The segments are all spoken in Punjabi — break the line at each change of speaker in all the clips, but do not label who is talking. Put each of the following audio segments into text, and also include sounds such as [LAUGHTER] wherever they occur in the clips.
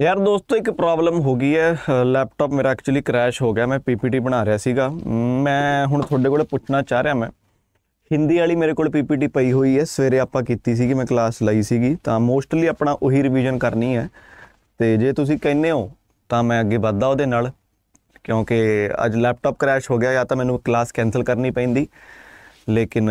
ਯਾਰ ਦੋਸਤੋ ਇੱਕ ਪ੍ਰੋਬਲਮ ਹੋ ਗਈ ਹੈ ਲੈਪਟਾਪ ਮੇਰਾ ਐਕਚੁਅਲੀ ਕ੍ਰੈਸ਼ ਹੋ ਗਿਆ ਮੈਂ ਪੀਪੀਟੀ ਬਣਾ ਰਿਹਾ ਸੀਗਾ ਮੈਂ ਹੁਣ ਤੁਹਾਡੇ ਕੋਲ ਪੁੱਛਣਾ ਚਾਹ ਰਿਹਾ ਮੈਂ ਹਿੰਦੀ ਵਾਲੀ ਮੇਰੇ ਕੋਲ ਪੀਪੀਟੀ ਪਈ ਹੋਈ ਹੈ ਸਵੇਰੇ ਆਪਾਂ ਕੀਤੀ ਸੀਗੀ ਮੈਂ ਕਲਾਸ ਲਈ ਸੀਗੀ ਤਾਂ ਮੋਸਟਲੀ ਆਪਣਾ ਉਹੀ ਰਿਵੀਜ਼ਨ ਕਰਨੀ ਹੈ ਤੇ ਜੇ ਤੁਸੀਂ ਕਹਿੰਦੇ ਹੋ ਤਾਂ ਮੈਂ ਅੱਗੇ ਵੱਧਦਾ ਉਹਦੇ ਨਾਲ ਕਿਉਂਕਿ ਅੱਜ ਲੈਪਟਾਪ ਕ੍ਰੈਸ਼ ਹੋ ਗਿਆ ਜਾਂ ਤਾਂ ਮੈਨੂੰ ਕਲਾਸ ਕੈਨਸਲ ਕਰਨੀ ਪੈਂਦੀ ਲੇਕਿਨ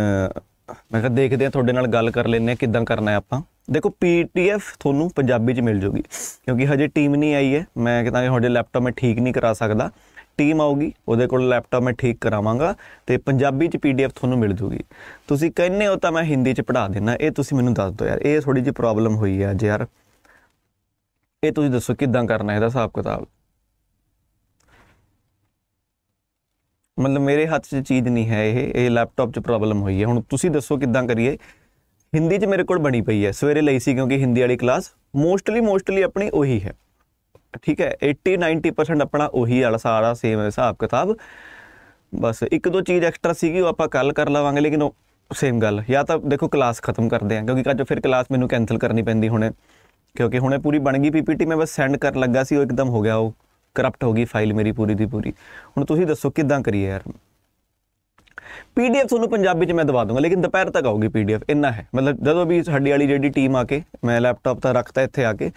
ਮੈਂ ਕਿਹਾ ਦੇਖਦੇ ਆ ਤੁਹਾਡੇ ਨਾਲ ਗੱਲ ਕਰ ਲੈਂਦੇ ਕਿਦਾਂ ਕਰਨਾ ਹੈ ਆਪਾਂ ਦੇਖੋ ਪੀਟੀਐਫ ਤੁਹਾਨੂੰ ਪੰਜਾਬੀ 'ਚ ਮਿਲ ਜੂਗੀ ਕਿਉਂਕਿ ਹਜੇ ਟੀਮ ਨਹੀਂ ਆਈ ਹੈ ਮੈਂ ਕਿ ਤੁਹਾਡੇ ਲੈਪਟਾਪ ਮੈਂ ਠੀਕ ਨਹੀਂ ਕਰਾ ਸਕਦਾ ਟੀਮ ਆਊਗੀ ਉਹਦੇ ਕੋਲ ਲੈਪਟਾਪ ਮੈਂ ਠੀਕ ਕਰਾਵਾਂਗਾ ਤੇ ਪੰਜਾਬੀ 'ਚ ਪੀਡੀਐਫ ਤੁਹਾਨੂੰ ਮਿਲ ਜੂਗੀ ਤੁਸੀਂ ਕਹਿੰਨੇ ਹੋ ਤਾਂ ਮੈਂ ਹਿੰਦੀ 'ਚ ਪੜਾ ਦੇਣਾ ਇਹ ਤੁਸੀਂ ਮੈਨੂੰ ਦੱਸ ਦਿਓ ਯਾਰ ਇਹ ਥੋੜੀ ਜੀ ਪ੍ਰੋਬਲਮ ਹੋਈ ਹੈ ਅੱਜ ਯਾਰ ਇਹ ਤੁਸੀਂ ਦੱਸੋ ਕਿੱਦਾਂ ਕਰਨਾ ਇਹਦਾ ਹਿਸਾਬ ਕਿਤਾਬ ਮਤਲਬ ਮੇਰੇ ਹੱਥ 'ਚ ਚੀਜ਼ ਨਹੀਂ ਹੈ ਇਹ ਇਹ ਲੈਪਟਾਪ 'ਚ ਪ੍ਰੋਬਲਮ ਹੋਈ ਹੈ ਹੁਣ ਤੁਸੀਂ ਦੱਸੋ ਕਿੱਦਾਂ ਕਰੀਏ ਹਿੰਦੀ 'ਚ ਮੇਰੇ ਕੋਲ ਬਣੀ ਪਈ ਹੈ ਸਵੇਰੇ ਲਈ ਸੀ ਕਿਉਂਕਿ ਹਿੰਦੀ ਵਾਲੀ ਕਲਾਸ ਮੋਸਟਲੀ ਮੋਸਟਲੀ ਆਪਣੀ ਉਹੀ ਹੈ ਠੀਕ ਹੈ 80 90% ਆਪਣਾ ਉਹੀ ਵਾਲਾ ਸਾਰਾ ਸੇਮ ਹਿਸਾਬ ਕਿਤਾਬ ਬਸ ਇੱਕ ਦੋ ਚੀਜ਼ ਐਕਸਟਰਾ ਸੀਗੀ ਉਹ ਆਪਾਂ ਕੱਲ ਕਰ ਲਵਾਂਗੇ ਲੇਕਿਨ ਉਹ ਸੇਮ ਗੱਲ ਜਾਂ ਤਾਂ ਦੇਖੋ ਕਲਾਸ ਖਤਮ ਕਰਦੇ ਆਂ ਕਿਉਂਕਿ ਅੱਜ ਫਿਰ ਕਲਾਸ ਮੈਨੂੰ ਕੈਨਸਲ ਕਰਨੀ ਪੈਂਦੀ ਹੁਣੇ ਕਿਉਂਕਿ ਹੁਣੇ ਪੂਰੀ ਬਣ ਗਈ ਪੀਪੀਟੀ ਮੈਂ ਬਸ ਸੈਂਡ ਕਰਨ ਲੱਗਾ ਸੀ ਉਹ ਇੱਕਦਮ ਹੋ ਗਿਆ ਉਹ ਕਰਪਟ ਹੋ ਗਈ ਫਾਈਲ ਮੇਰੀ ਪੂਰੀ ਦੀ ਪੂਰੀ ਹੁਣ ਤੁਸੀਂ ਦੱਸੋ ਕਿਦਾਂ ਕਰੀਏ ਯਾਰ ਪੀਡੀਐਫ ਤੁਹਾਨੂੰ ਪੰਜਾਬੀ ਚ ਮੈਂ ਦਵਾ ਦੂੰਗਾ ਲੇਕਿਨ ਦੁਪਹਿਰ ਤੱਕ ਆਉਗੀ ਪੀਡੀਐਫ ਇੰਨਾ ਹੈ ਮਤਲਬ ਜਦੋਂ ਵੀ ਸਾਡੀ ਵਾਲੀ ਜਿਹੜੀ ਟੀਮ ਆ ਕੇ ਮੈਂ ਲੈਪਟਾਪ ਤਾਂ ਰੱਖਤਾ ਇੱਥੇ ਆ ਕੇ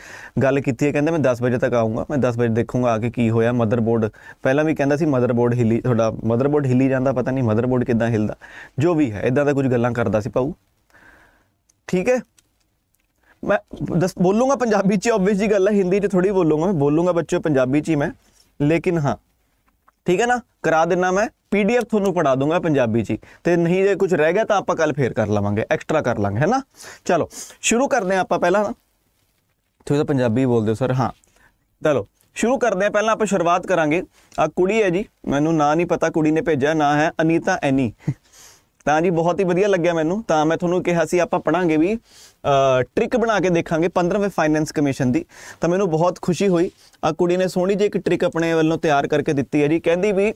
ਗੱਲ ਕੀਤੀ ਹੈ ਕਹਿੰਦੇ ਮੈਂ 10 ਵਜੇ ਤੱਕ ਆਉਂਗਾ ਮੈਂ 10 ਵਜੇ ਦੇਖੂੰਗਾ ਆ ਕੇ ਕੀ ਹੋਇਆ ਮਦਰਬੋਰਡ ਪਹਿਲਾਂ ਵੀ ਕਹਿੰਦਾ ਸੀ ਮਦਰਬੋਰਡ ਹਿੱਲੀ ਤੁਹਾਡਾ ਮਦਰਬੋਰਡ ਹਿੱਲੀ ਜਾਂਦਾ ਪਤਾ ਨਹੀਂ ਮਦਰਬੋਰਡ ਕਿੱਦਾਂ ਹਿਲਦਾ ਜੋ ਵੀ ਹੈ ਇਦਾਂ ਦਾ ਕੁਝ ਗੱਲਾਂ ਕਰਦਾ ਸੀ ਪਾਉ ਠੀਕ ਹੈ ਮੈਂ ਦੱਸ ਬੋਲੂੰਗਾ ਪੰਜਾਬੀ ਚ ਆਬਵੀਅਸ ਜੀ ਗੱਲ ਹੈ ਹਿੰਦੀ ਚ ਥੋੜੀ ਬੋਲੂੰਗਾ ਮੈਂ ਬੋਲੂੰਗਾ ਬੱਚਿਓ ਪੰਜਾਬੀ ਚ ਹੀ ਮੈਂ ਲੇਕਿਨ ਹਾਂ ਠੀਕ ਹੈ ਨਾ ਕਰਾ ਦਿੰਨਾ ਮੈਂ ਪੀਡੀਐਫ ਤੁਹਾਨੂੰ ਪੜਾ ਦੂੰਗਾ ਪੰਜਾਬੀ 'ਚ ਤੇ ਨਹੀਂ ਜੇ ਕੁਝ ਰਹਿ ਗਿਆ ਤਾਂ ਆਪਾਂ ਕੱਲ ਫੇਰ ਕਰ ਲਵਾਂਗੇ ਐਕਸਟਰਾ ਕਰ ਲਾਂਗੇ ਹੈਨਾ ਚਲੋ ਸ਼ੁਰੂ ਕਰਦੇ ਆਪਾਂ ਪਹਿਲਾਂ ਤੁਸੀਂ ਤਾਂ ਪੰਜਾਬੀ ਬੋਲਦੇ ਹੋ ਸਰ ਹਾਂ ਚਲੋ ਸ਼ੁਰੂ ਕਰਦੇ ਆ ਪਹਿਲਾਂ ਆਪਾਂ ਸ਼ੁਰੂਆਤ ਕਰਾਂਗੇ ਆ ਕੁੜੀ ਹੈ ਜੀ ਮੈਨੂੰ ਨਾਂ ਨਹੀਂ ਪਤਾ ਕੁੜੀ ਨੇ ਭੇਜਿਆ ਨਾਂ ਹੈ ਅਨੀਤਾ ਐਨੀ ਤਾਂ ਜੀ ਬਹੁਤ ਹੀ ਵਧੀਆ ਲੱਗਿਆ ਮੈਨੂੰ ਤਾਂ ਮੈਂ ਤੁਹਾਨੂੰ ਕਿਹਾ ਸੀ ਆਪਾਂ ਪੜਾਂਗੇ ਵੀ ਟ੍ਰਿਕ ਬਣਾ ਕੇ ਦੇਖਾਂਗੇ 15ਵੇਂ ਫਾਈਨੈਂਸ ਕਮਿਸ਼ਨ ਦੀ ਤਾਂ ਮੈਨੂੰ ਬਹੁਤ ਖੁਸ਼ੀ ਹੋਈ ਆ ਕੁੜੀ ਨੇ ਸੋਹਣੀ ਜਿਹੀ ਇੱਕ ਟ੍ਰਿਕ ਆਪਣੇ ਵੱਲੋਂ ਤਿਆਰ ਕਰਕੇ ਦਿੱਤੀ ਹੈ ਜੀ ਕਹਿੰਦੀ ਵੀ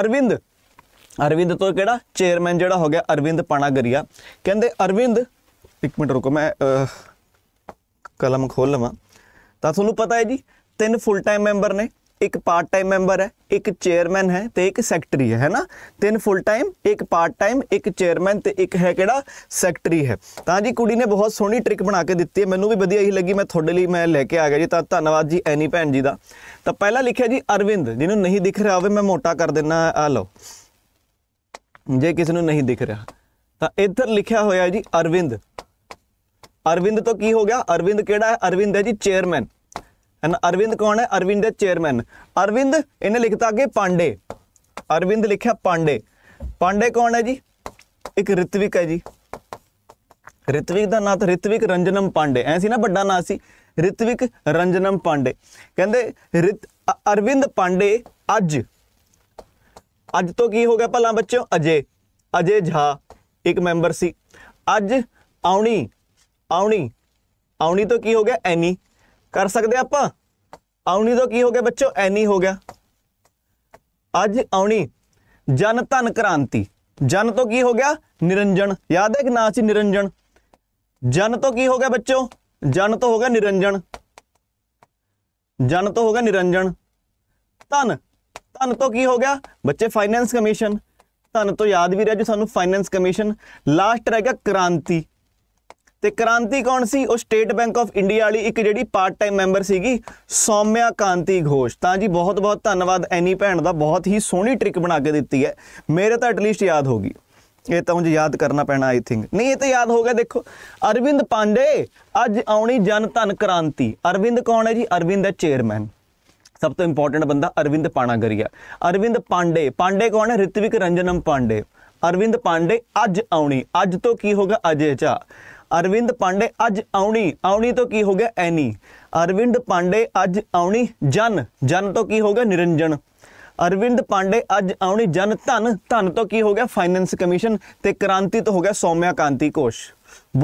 ਅਰਵਿੰਦ ਅਰਵਿੰਦ ਤੋਂ ਕਿਹੜਾ ਚੇਅਰਮੈਨ ਜਿਹੜਾ ਹੋ ਗਿਆ ਅਰਵਿੰਦ ਪਾਣਾਗਰੀਆ ਕਹਿੰਦੇ ਅਰਵਿੰਦ ਇੱਕ ਮਿੰਟ ਰੁਕੋ ਮੈਂ ਕਲਮ ਖੋਲ ਲਵਾਂ ਤਾਂ ਤੁਹਾਨੂੰ ਪਤਾ ਹੈ ਜੀ ਤਿੰਨ ਫੁੱਲ ਟਾਈਮ ਮੈਂਬਰ ਨੇ ਇੱਕ ਪਾਰਟ ਟਾਈਮ ਮੈਂਬਰ ਹੈ ਇੱਕ ਚੇਅਰਮੈਨ ਹੈ ਤੇ ਇੱਕ ਸੈਕਟਰੀ ਹੈ ਹੈਨਾ ਤਿੰਨ ਫੁੱਲ ਟਾਈਮ ਇੱਕ ਪਾਰਟ ਟਾਈਮ ਇੱਕ ਚੇਅਰਮੈਨ ਤੇ ਇੱਕ ਹੈ ਕਿਹੜਾ ਸੈਕਟਰੀ ਹੈ ਤਾਂ ਜੀ ਕੁੜੀ ਨੇ ਬਹੁਤ ਸੋਹਣੀ ਟ੍ਰਿਕ ਬਣਾ ਕੇ ਦਿੱਤੀ ਹੈ ਮੈਨੂੰ ਵੀ ਵਧੀਆ ਹੀ ਲੱਗੀ ਮੈਂ ਤੁਹਾਡੇ ਲਈ ਮੈਂ ਲੈ ਕੇ ਆ ਗਿਆ ਜੀ ਤਾਂ ਧੰਨਵਾਦ ਜੀ ਐਨੀ ਭੈਣ ਜੀ ਦਾ ਤਾਂ ਪਹਿਲਾ ਲਿਖਿਆ ਜੀ ਅਰਵਿੰਦ ਜਿਹਨੂੰ ਨਹੀਂ ਦਿਖ ਰਿਹਾ ਹੋਵੇ ਮੈਂ ਮੋਟਾ ਕਰ ਦਿੰਨਾ ਆ ਲਓ ਜੇ ਕਿਸੇ ਨੂੰ ਨਹੀਂ ਦਿਖ ਰਿਹਾ ਤਾਂ ਇੱਧਰ ਲਿਖਿਆ ਹੋਇਆ ਜੀ ਅਰਵਿੰਦ ਅਰਵਿੰਦ ਤੋਂ ਕੀ ਹੋ ਗਿਆ ਅਰਵਿੰਦ ਕਿਹੜਾ ਹੈ ਅਰਵਿੰਦ ਹੈ ਜੀ ਚੇਅਰਮੈਨ ਹਨ ਅਰਵਿੰਦ ਕੌਣ ਹੈ ਅਰਵਿੰਦ ਦੇ ਚੇਅਰਮੈਨ ਅਰਵਿੰਦ ਇਹਨੇ ਲਿਖਤਾ ਅੱਗੇ ਪਾਂਡੇ ਅਰਵਿੰਦ ਲਿਖਿਆ ਪਾਂਡੇ ਪਾਂਡੇ ਕੌਣ ਹੈ ਜੀ ਇੱਕ ਰਿਤਵਿਕ ਹੈ ਜੀ ਰਿਤਵਿਕ ਦਾ ਨਾਂ ਤਾਂ ਰਿਤਵਿਕ ਰੰਜਨਮ ਪਾਂਡੇ ਐ ਸੀ ਨਾ ਵੱਡਾ ਨਾਂ ਸੀ ਰਿਤਵਿਕ ਰੰਜਨਮ ਪਾਂਡੇ ਕਹਿੰਦੇ ਰਿਤ ਅਰਵਿੰਦ ਪਾਂਡੇ ਅੱਜ ਅੱਜ ਤੋਂ ਕੀ ਹੋ ਗਿਆ ਭਲਾ ਬੱਚਿਓ ਅਜੇ ਅਜੇ ਝਾ ਇੱਕ ਮੈਂਬਰ ਸੀ ਅੱਜ ਆਉਣੀ ਆਉਣੀ ਆਉਣੀ ਤੋਂ ਕੀ ਹੋ ਗਿਆ ਐਨੀ ਕਰ ਸਕਦੇ ਆਪਾਂ ਆਉਣੀ ਤੋਂ ਕੀ ਹੋ ਗਿਆ ਬੱਚਿਓ ਐਨੀ ਹੋ ਗਿਆ ਅੱਜ ਆਉਣੀ ਜਨ ਧਨ ਕ੍ਰਾਂਤੀ ਜਨ ਤੋਂ ਕੀ ਹੋ ਗਿਆ ਨਿਰੰਜਨ ਯਾਦ ਹੈ ਕਿ ਨਾਂ ਸੀ ਨਿਰੰਜਨ ਜਨ ਤੋਂ ਕੀ ਹੋ ਗਿਆ ਬੱਚੋ ਜਨ ਤੋਂ ਹੋ ਗਿਆ ਨਿਰੰਜਨ ਜਨ ਤੋਂ ਹੋ ਗਿਆ ਨਿਰੰਜਨ ਧਨ ਧਨ ਤੋਂ ਕੀ ਹੋ ਗਿਆ ਬੱਚੇ ਫਾਈਨੈਂਸ ਕਮਿਸ਼ਨ ਧਨ ਤੋਂ ਯਾਦ ਵੀ ਰਹਿ ਜੋ ਸਾਨੂੰ ਫਾਈਨੈਂਸ ਕਮਿਸ਼ਨ ਲਾਸਟ ਰਹਿ ਗਿਆ ਕ੍ਰਾਂਤੀ ਤੇ ਕ੍ਰਾਂਤੀ ਕੌਣ ਸੀ ਉਹ ਸਟੇਟ ਬੈਂਕ ਆਫ ਇੰਡੀਆ ਵਾਲੀ ਇੱਕ ਜਿਹੜੀ ਪਾਰਟ ਟਾਈਮ ਮੈਂਬਰ ਸੀਗੀ ਸੌਮਿਆ ਕਾਂਤੀ ਘੋਸ਼ ਤਾਂ ਜੀ ਬਹੁਤ ਬਹੁਤ ਧੰਨਵਾਦ ਐਨੀ ਭੈਣ ਦਾ ਬਹੁਤ ਹੀ ਸੋਹਣੀ ਟ੍ਰਿਕ ਬਣਾ ਕੇ ਦਿੱਤੀ ਹੈ ਮੇਰੇ ਤਾਂ ਐਟਲੀਸਟ ਯਾਦ ਹੋ ਗਈ ਇਹ ਤਾਂ ਉਂਝ ਯਾਦ ਕਰਨਾ ਪੈਣਾ ਆਈ ਥਿੰਕ ਨਹੀਂ ਇਹ ਤਾਂ ਯਾਦ ਹੋ ਗਿਆ ਦੇਖੋ ਅਰਵਿੰਦ ਪਾਂਡੇ ਅੱਜ ਆਉਣੀ ਜਨ ਧਨ ਕ੍ਰਾਂਤੀ ਅਰਵਿੰਦ ਕੌਣ ਹੈ ਜੀ ਅਰਵਿੰਦ ਦਾ ਚੇਅਰਮੈਨ ਸਭ ਤੋਂ ਇੰਪੋਰਟੈਂਟ ਬੰਦਾ ਅਰਵਿੰਦ ਪਾਣਾਗਰੀਆ ਅਰਵਿੰਦ ਪਾਂਡੇ ਪਾਂਡੇ ਕੌਣ ਹੈ ਰਿਤਵਿਕ ਰੰਜਨਮ ਪਾਂਡੇ ਅਰਵਿੰਦ ਪਾਂਡੇ ਅੱਜ ਆਉਣੀ ਅੱਜ ਤੋਂ ਕੀ ਹੋਗਾ ਅਜੇ ਚਾ ਅਰਵਿੰਦ ਪਾਂਡੇ ਅੱਜ ਆਉਣੀ ਆਉਣੀ ਤੋਂ ਕੀ ਹੋ ਗਿਆ ਐਨੀ ਅਰਵਿੰਦ ਪਾਂਡੇ ਅੱਜ ਆਉਣੀ ਜਨ ਜਨ ਤੋਂ ਕੀ ਹੋ ਗਿਆ ਨਿਰੰਜਨ ਅਰਵਿੰਦ ਪਾਂਡੇ ਅੱਜ ਆਉਣੀ ਜਨ ਧਨ ਧਨ ਤੋਂ ਕੀ ਹੋ ਗਿਆ ਫਾਈਨੈਂਸ ਕਮਿਸ਼ਨ ਤੇ ਕ੍ਰਾਂਤੀ ਤੋਂ ਹੋ ਗਿਆ ਸੌਮਿਆ ਕਾਂਤੀ ਕੋਸ਼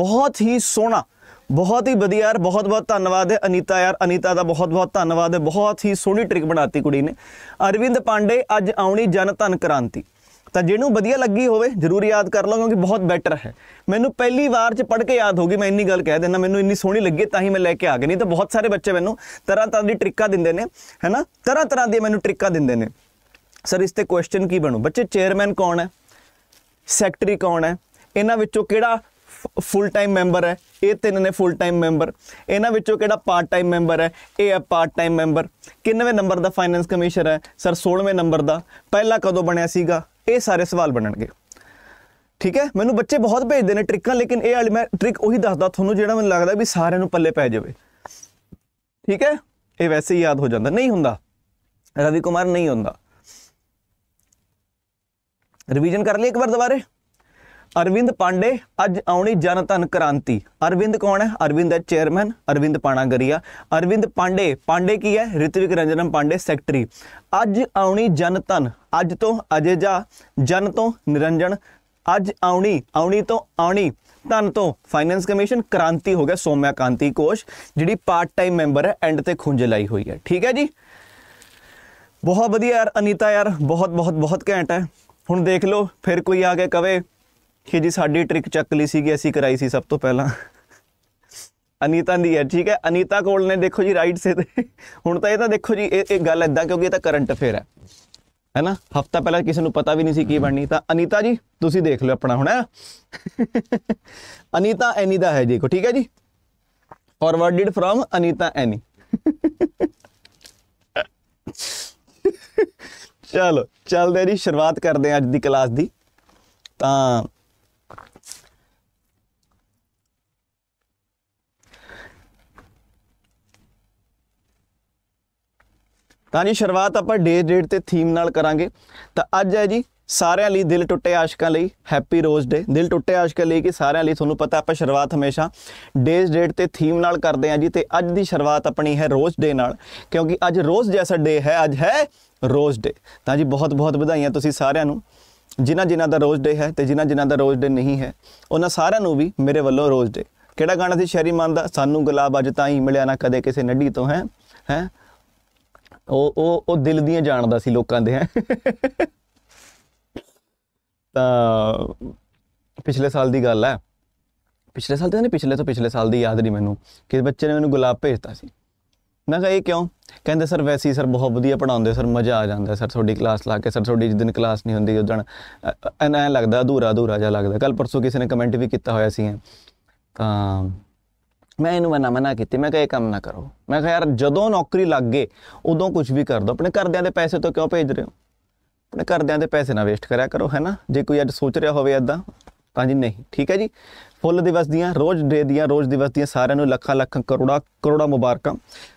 ਬਹੁਤ ਹੀ ਸੋਹਣਾ ਬਹੁਤ ਹੀ ਵਧੀਆ ਯਾਰ ਬਹੁਤ ਬਹੁਤ ਧੰਨਵਾਦ ਹੈ ਅਨੀਤਾ ਯਾਰ ਅਨੀਤਾ ਦਾ ਬਹੁਤ ਬਹੁਤ ਧੰਨਵਾਦ ਹੈ ਬਹੁਤ ਹੀ ਸੋਹਣੀ ਟ੍ਰਿਕ ਬਣਾਤੀ ਕੁੜੀ ਨੇ ਅਰਵਿੰਦ ਪਾਂਡੇ ਅੱਜ ਆਉਣੀ ਜਨ ਧਨ ਕ੍ਰਾਂਤੀ ਤਾਂ ਜਿਹਨੂੰ ਵਧੀਆ ਲੱਗੀ ਹੋਵੇ ਜ਼ਰੂਰ ਯਾਦ ਕਰ ਲਓ ਕਿਉਂਕਿ ਬਹੁਤ ਬੈਟਰ ਹੈ ਮੈਨੂੰ ਪਹਿਲੀ ਵਾਰ 'ਚ ਪੜ੍ਹ ਕੇ ਯਾਦ ਹੋ ਗਈ ਮੈਂ ਇੰਨੀ ਗੱਲ ਕਹਿ ਦਿੰਦਾ ਮੈਨੂੰ ਇੰਨੀ ਸੋਹਣੀ ਲੱਗੀ ਤਾਂ ਹੀ ਮੈਂ ਲੈ ਕੇ ਆ ਗਈ ਨਹੀਂ ਤਾਂ ਬਹੁਤ ਸਾਰੇ ਬੱਚੇ ਮੈਨੂੰ ਤਰ੍ਹਾਂ ਤਰ੍ਹਾਂ ਦੀ ਟ੍ਰਿਕਾ ਦਿੰਦੇ ਨੇ ਹੈਨਾ ਤਰ੍ਹਾਂ ਤਰ੍ਹਾਂ ਦੀ ਮੈਨੂੰ ਟ੍ਰਿਕਾ ਦਿੰਦੇ ਨੇ ਸਰ ਇਸ ਤੇ ਕੁਐਸਚਨ ਕੀ ਬਣੂ ਬੱਚੇ ਚੇਅਰਮੈਨ ਕੌਣ ਹੈ ਸੈਕਟਰੀ ਕੌਣ ਹੈ ਇਹਨਾਂ ਵਿੱਚੋਂ ਕਿਹੜਾ ਫੁੱਲ ਟਾਈਮ ਮੈਂਬਰ ਹੈ ਇਹ ਤਿੰਨ ਨੇ ਫੁੱਲ ਟਾਈਮ ਮੈਂਬਰ ਇਹਨਾਂ ਵਿੱਚੋਂ ਕਿਹੜਾ ਪਾਰਟ ਟਾਈਮ ਮੈਂਬਰ ਹੈ ਇਹ ਹੈ ਪਾਰਟ ਟਾਈਮ ਮੈਂਬਰ ਕਿੰਨਵੇਂ ਨੰਬਰ ਦਾ ਫਾਈਨੈਂਸ ਕਮਿਸ਼ਨਰ ਹੈ ਸਰ 16ਵੇਂ ਨੰਬਰ ਦਾ ਪਹਿਲਾ ਕਦੋਂ ਬਣਿਆ ਸੀਗਾ ਇਹ ਸਾਰੇ ਸਵਾਲ ਬਣਨਗੇ ਠੀਕ ਹੈ ਮੈਨੂੰ ਬੱਚੇ ਬਹੁਤ ਭੇਜਦੇ ਨੇ ਟ੍ਰਿਕਾਂ ਲੇਕਿਨ ਇਹ ਵਾਲੀ ਮੈਂ ਟ੍ਰਿਕ ਉਹੀ ਦੱਸਦਾ ਤੁਹਾਨੂੰ ਜਿਹੜਾ ਮੈਨੂੰ ਲੱਗਦਾ ਵੀ ਸਾਰਿਆਂ ਨੂੰ ਪੱਲੇ ਪੈ ਜਾਵੇ ਠੀਕ ਹੈ ਇਹ ਵੈਸੇ ਹੀ ਯਾਦ ਹੋ ਜਾਂਦਾ ਨਹੀਂ ਹੁੰਦਾ ਰਵੀ ਕੁਮਾਰ ਨਹੀਂ ਹੁੰਦਾ ਰਿਵੀਜ਼ਨ ਕਰ ਲਈ ਇੱਕ ਵਾਰ ਦੁਬਾਰੇ ਅਰਵਿੰਦ ਪਾਂਡੇ ਅੱਜ ਆਉਣੀ ਜਨ ਧਨ ਕ੍ਰਾਂਤੀ ਅਰਵਿੰਦ ਕੌਣ ਹੈ ਅਰਵਿੰਦ ਹੈ ਚੇਅਰਮੈਨ ਅਰਵਿੰਦ ਪਾਣਾਗਰੀਆ ਅਰਵਿੰਦ ਪਾਂਡੇ ਪਾਂਡੇ ਕੀ ਹੈ ਰਿਤਵਿਕ ਰੰਜਨਮ ਪਾਂਡੇ ਸੈਕਟਰੀ ਅੱਜ ਆਉਣੀ ਜਨ ਧਨ ਅੱਜ ਤੋਂ ਅਜੇ ਜਾ ਜਨ ਤੋਂ ਨਿਰੰਜਨ ਅੱਜ ਆਉਣੀ ਆਉਣੀ ਤੋਂ ਆਉਣੀ ਧਨ ਤੋਂ ਫਾਈਨੈਂਸ ਕਮਿਸ਼ਨ ਕ੍ਰਾਂਤੀ ਹੋ ਗਿਆ ਸੋਮਿਆ ਕਾਂਤੀ ਕੋਸ਼ ਜਿਹੜੀ ਪਾਰਟ ਟਾਈਮ ਮੈਂਬਰ ਹੈ ਐਂਡ ਤੇ ਖੁੰਝ ਲਾਈ ਹੋਈ ਹੈ ਠੀਕ ਹੈ ਜੀ ਬਹੁਤ ਵਧੀਆ ਯਾਰ ਅਨੀਤਾ ਯਾਰ ਬਹੁਤ ਬਹੁਤ ਬਹੁਤ ਘੈਂਟ ਹੈ ਹੁਣ ਦੇਖ ਲਓ ਫਿਰ ਕੋਈ ਆ ਕੇ ਕਵੇ ਕਿ ਜੀ ਸਾਡੀ ਟ੍ਰਿਕ ਚੱਕ ਲਈ ਸੀਗੀ ਅਸੀਂ ਕਰਾਈ ਸੀ ਸਭ ਤੋਂ ਪਹਿਲਾਂ ਅਨੀਤਾ ਦੀ ਹੈ ਠੀਕ ਹੈ ਅਨੀਤਾ ਕੋਲ ਨੇ ਦੇਖੋ ਜੀ ਰਾਈਟ ਸੇ ਤੇ ਹੁਣ ਤਾਂ ਇਹ ਤਾਂ ਦੇਖੋ ਜੀ ਇਹ ਇਹ ਗੱਲ ਇਦਾਂ ਕਿਉਂਕਿ ਇਹ ਤਾਂ ਕਰੰਟ ਅਫੇਅਰ ਹੈ ਹੈਨਾ ਹਫਤਾ ਪਹਿਲਾਂ ਕਿਸੇ ਨੂੰ ਪਤਾ ਵੀ ਨਹੀਂ ਸੀ ਕੀ ਬਣਨੀ ਤਾਂ ਅਨੀਤਾ ਜੀ ਤੁਸੀਂ ਦੇਖ ਲਓ ਆਪਣਾ ਹੁਣ ਅਨੀਤਾ ਐਨੀ ਦਾ ਹੈ ਜੀ ਕੋ ਠੀਕ ਹੈ ਜੀ ਫਾਰਵਰਡਡ ਫਰਮ ਅਨੀਤਾ ਐਨੀ ਚਲੋ ਚੱਲਦੇ ਜੀ ਸ਼ੁਰੂਆਤ ਕਰਦੇ ਆ ਅੱਜ ਦੀ ਕਲਾਸ ਦੀ ਤਾਂ ਤਾਂ ਜੀ ਸ਼ੁਰੂਆਤ ਆਪਾਂ ਡੇ ਡੇਟ ਤੇ ਥੀਮ ਨਾਲ ਕਰਾਂਗੇ ਤਾਂ ਅੱਜ ਹੈ ਜੀ ਸਾਰਿਆਂ ਲਈ ਦਿਲ ਟੁੱਟੇ ਆਸ਼ਕਾਂ ਲਈ ਹੈਪੀ ਰੋਜ਼ ਡੇ ਦਿਲ ਟੁੱਟੇ ਆਸ਼ਕਾਂ ਲਈ ਕਿ ਸਾਰਿਆਂ ਲਈ ਤੁਹਾਨੂੰ ਪਤਾ ਆਪਾਂ ਸ਼ੁਰੂਆਤ ਹਮੇਸ਼ਾ ਡੇਜ਼ ਡੇਟ ਤੇ ਥੀਮ ਨਾਲ ਕਰਦੇ ਆਂ ਜੀ ਤੇ ਅੱਜ ਦੀ ਸ਼ੁਰੂਆਤ ਆਪਣੀ ਹੈ ਰੋਜ਼ ਡੇ ਨਾਲ ਕਿਉਂਕਿ ਅੱਜ ਰੋਜ਼ ਜੈਸਾ ਡੇ ਹੈ ਅੱਜ ਹੈ ਰੋਜ਼ ਡੇ ਤਾਂ ਜੀ ਬਹੁਤ ਬਹੁਤ ਵਧਾਈਆਂ ਤੁਸੀਂ ਸਾਰਿਆਂ ਨੂੰ ਜਿਨ੍ਹਾਂ ਜਿਨ੍ਹਾਂ ਦਾ ਰੋਜ਼ ਡੇ ਹੈ ਤੇ ਜਿਨ੍ਹਾਂ ਜਿਨ੍ਹਾਂ ਦਾ ਰੋਜ਼ ਡੇ ਨਹੀਂ ਹੈ ਉਹਨਾਂ ਸਾਰਿਆਂ ਨੂੰ ਵੀ ਮੇਰੇ ਵੱਲੋਂ ਰੋਜ਼ ਡੇ ਕਿਹੜਾ ਗਾਣਾ ਸੀ ਸ਼ੈਰੀ ਮਾਨ ਦਾ ਸਾਨੂੰ ਗੁਲਾਬ ਅੱਜ ਤਾਂ ਹੀ ਮਿਲਿਆ ਨਾ ਕਦੇ ਕਿਸੇ ਨੱਡੀ ਤੋਂ ਹੈ ਹੈ ਉਹ ਉਹ ਉਹ ਦਿਲ ਦੀਆਂ ਜਾਣਦਾ ਸੀ ਲੋਕਾਂ ਦੇ ਹੈ ਤਾਂ ਪਿਛਲੇ ਸਾਲ ਦੀ ਗੱਲ ਹੈ ਪਿਛਲੇ ਸਾਲ ਤੇ ਨਹੀਂ ਪਿਛਲੇ ਤੋਂ ਪਿਛਲੇ ਸਾਲ ਦੀ ਯਾਦ ਨਹੀਂ ਮੈਨੂੰ ਕਿ ਬੱਚੇ ਨੇ ਮੈਨੂੰ ਗੁਲਾਬ ਭੇਜਤਾ ਸੀ ਮੈਂ ਕਿਹਾ ਇਹ ਕਿਉਂ ਕਹਿੰਦੇ ਸਰ ਵੈਸੀ ਸਰ ਬਹੁਤ ਵਧੀਆ ਪੜਾਉਂਦੇ ਸਰ ਮਜ਼ਾ ਆ ਜਾਂਦਾ ਸਰ ਤੁਹਾਡੀ ਕਲਾਸ ਲਾ ਕੇ ਸਰ ਤੁਹਾਡੀ ਜਿਸ ਦਿਨ ਕਲਾਸ ਨਹੀਂ ਹੁੰਦੀ ਉਦੋਂ ਐਂ ਲੱਗਦਾ ਅਧੂਰਾ ਅਧੂਰਾ ਜਿਹਾ ਲੱਗਦਾ ਕੱਲ ਪਰਸੋਂ ਕਿਸੇ ਨੇ ਕਮੈਂਟ ਵੀ ਕੀਤਾ ਹੋਇਆ ਸੀ ਤਾਂ ਮੈਂ ਇਹਨੂੰ ਮਨਾ ਮਨਾ ਕੀਤੀ ਮੈਂ ਕਿਹਾ ਇਹ ਕੰਮ ਨਾ ਕਰੋ ਮੈਂ ਕਿਹਾ ਯਾਰ ਜਦੋਂ ਨੌਕਰੀ ਲੱਗ ਗਏ ਉਦੋਂ ਕੁਝ ਵੀ ਕਰ ਦੋ ਆਪਣੇ ਘਰਦਿਆਂ ਦੇ ਪੈਸੇ ਤੋਂ ਕਿਉਂ ਭੇਜ ਰਹੇ ਹੋ ਆਪਣੇ ਘਰਦਿਆਂ ਦੇ ਪੈਸੇ ਨਾ ਵੇਸਟ ਕਰਿਆ ਕਰੋ ਹੈਨਾ ਜੇ ਕੋਈ ਅੱਜ ਸੋਚ ਰਿਹਾ ਹੋਵੇ ਇਦਾਂ ਤਾਂ ਜੀ ਨਹੀਂ ਠੀਕ ਹੈ ਜੀ ਫੁੱਲ ਦਿਵਸ ਦੀਆਂ ਰੋਜ਼ ਡੇ ਦੀਆਂ ਰੋਜ਼ ਦਿਵਸ ਦੀਆਂ ਸਾਰਿਆਂ ਨੂੰ ਲੱਖਾਂ ਲੱਖਾਂ ਕਰੋੜਾ ਕਰੋੜਾ ਮੁਬਾਰਕਾਂ